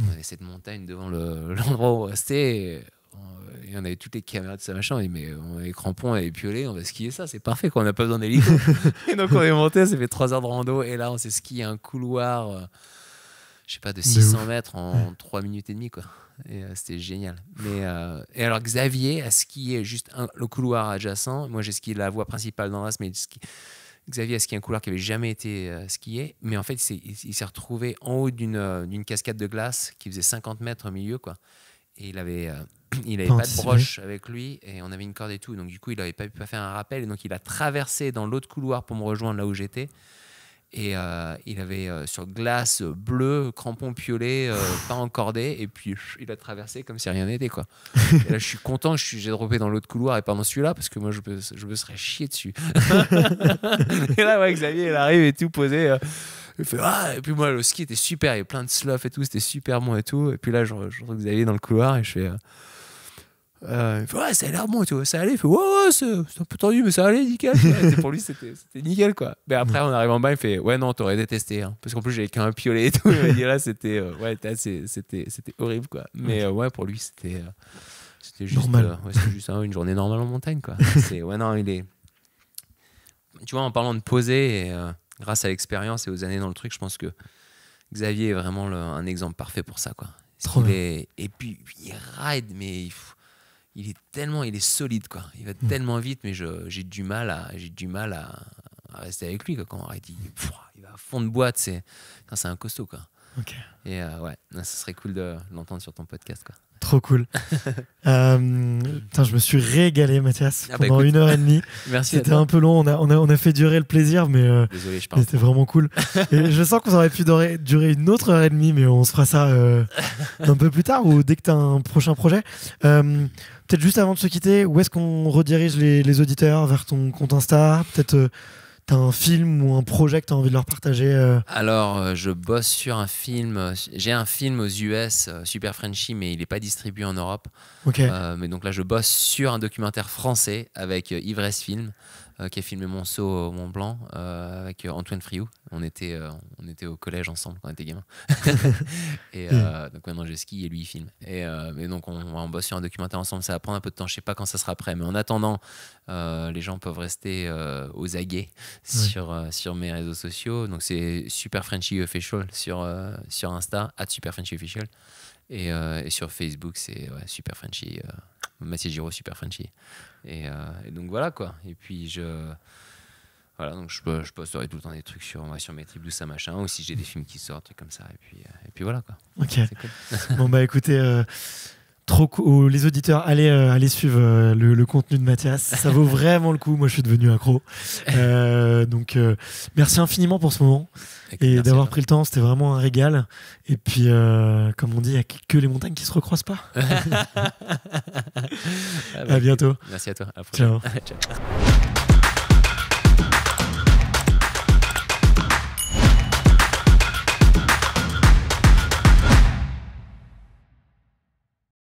On mm. avait cette montagne devant l'endroit où on restait. Euh, et, on avait toutes les caméras de ça, machin. Et mais on avait crampons, on avait piolé, on va skier ça, c'est parfait, quoi, on n'a pas besoin d'hélico. et donc on est monté, ça fait 3 heures de rando. Et là, on s'est skié un couloir, euh, je sais pas, de 600 mètres en trois 3 minutes et demie. quoi. Et euh, c'était génial. Mais, euh, et alors, Xavier a skié juste le couloir adjacent. Moi, j'ai skié la voie principale dans l'As, mais Xavier a skié un couloir qui n'avait jamais été euh, skié. Mais en fait, il s'est retrouvé en haut d'une cascade de glace qui faisait 50 mètres au milieu. Quoi. Et il avait. il n'avait pas de broche avec lui et on avait une corde et tout. Donc, du coup, il n'avait pas pu faire un rappel. Et donc, il a traversé dans l'autre couloir pour me rejoindre là où j'étais. Et euh, il avait euh, sur glace euh, bleue, crampon piolet, pas encordé. Et puis il a traversé comme si rien n'était. quoi. et là, je suis content, j'ai droppé dans l'autre couloir et pas dans celui-là parce que moi, je, je me serais chié dessus. et là, ouais, Xavier, il arrive et tout posé. Ah, et puis moi, le ski était super. Il y avait plein de sloth et tout. C'était super bon et tout. Et puis là, je, je Xavier dans le couloir et je fais. Euh, il fait, ouais, ça a l'air bon, ça allait. Il fait, ouais, ouais, c'est un peu tendu, mais ça allait, nickel. pour lui, c'était nickel, quoi. Mais après, on arrive en bas, il fait, ouais, non, t'aurais détesté. Hein. Parce qu'en plus, j'avais qu'un piolet et tout. Il dit, là, c'était euh, ouais, c'était horrible, quoi. Mais euh, ouais, pour lui, c'était c'était juste, juste hein, une journée normale en montagne, quoi. ouais, non, il est. Tu vois, en parlant de poser, et, grâce à l'expérience et aux années dans le truc, je pense que Xavier est vraiment un exemple parfait pour ça, quoi. et puis, il ride, mais il faut il est tellement, il est solide quoi. Il va hmm. tellement vite, mais j'ai du mal à, j'ai du mal à, rester avec lui quoi. quand on arrête, il, il va à fond de boîte, c'est, c'est un costaud quoi. Et euh, ouais, ça serait cool de l'entendre sur ton podcast quoi. Trop cool. Euh, je me suis régalé, Mathias, ah, bah pendant une heure et demie. Merci. C'était un peu long. On a, on a, on, a, fait durer le plaisir, mais, euh, c'était vraiment cool. je sens qu'on aurait pu durer, une autre heure et demie, mais on se fera ça euh, un peu plus tard ou dès que tu as un prochain projet. Peut-être juste avant de se quitter, où est-ce qu'on redirige les, les auditeurs vers ton compte Insta Peut-être as un film ou un projet que tu as envie de leur partager euh Alors, euh, je bosse sur un film. Euh, j'ai un film aux US, Super Frenchy, mais il n'est pas distribué en Europe. Ok. mais donc là, je bosse sur un documentaire français avec Ivresse Film. Euh, qui a filmé mon saut au Mont Blanc euh, avec euh, Antoine Friou. On était, on était au collège ensemble quand on était gamin. et mm. donc maintenant je skie et lui il filme. Et, donc on, on, bosse sur un documentaire ensemble. Ça va prendre un peu de temps. Je sais pas quand ça sera prêt. Mais en attendant, les gens peuvent rester aux aguets sur, sur mes réseaux sociaux. Donc c'est Super Frenchy Official sur, sur Insta, at Super Frenchy Official. Et, sur Facebook, c'est Super Frenchy, Mathieu Giraud, Super Frenchy. Euh, et, donc voilà quoi. Et puis je. Voilà, donc je, je posterai tout le temps des trucs sur, sur mes tribus ça, machin, ou si j'ai des films qui sortent, comme ça. Et puis, euh, et puis voilà quoi. Ok. bon bah écoutez. Euh, Trop Les auditeurs, allez, euh, suivre euh, le, contenu de Mathias. Ça vaut vraiment le coup. Moi, je suis devenu accro. Euh, donc, merci infiniment pour ce moment et d'avoir pris le temps. C'était vraiment un régal. Et puis, comme on dit, il n'y a que les montagnes qui se recroisent pas. Ah, bah, à bientôt. Merci à toi. Ciao.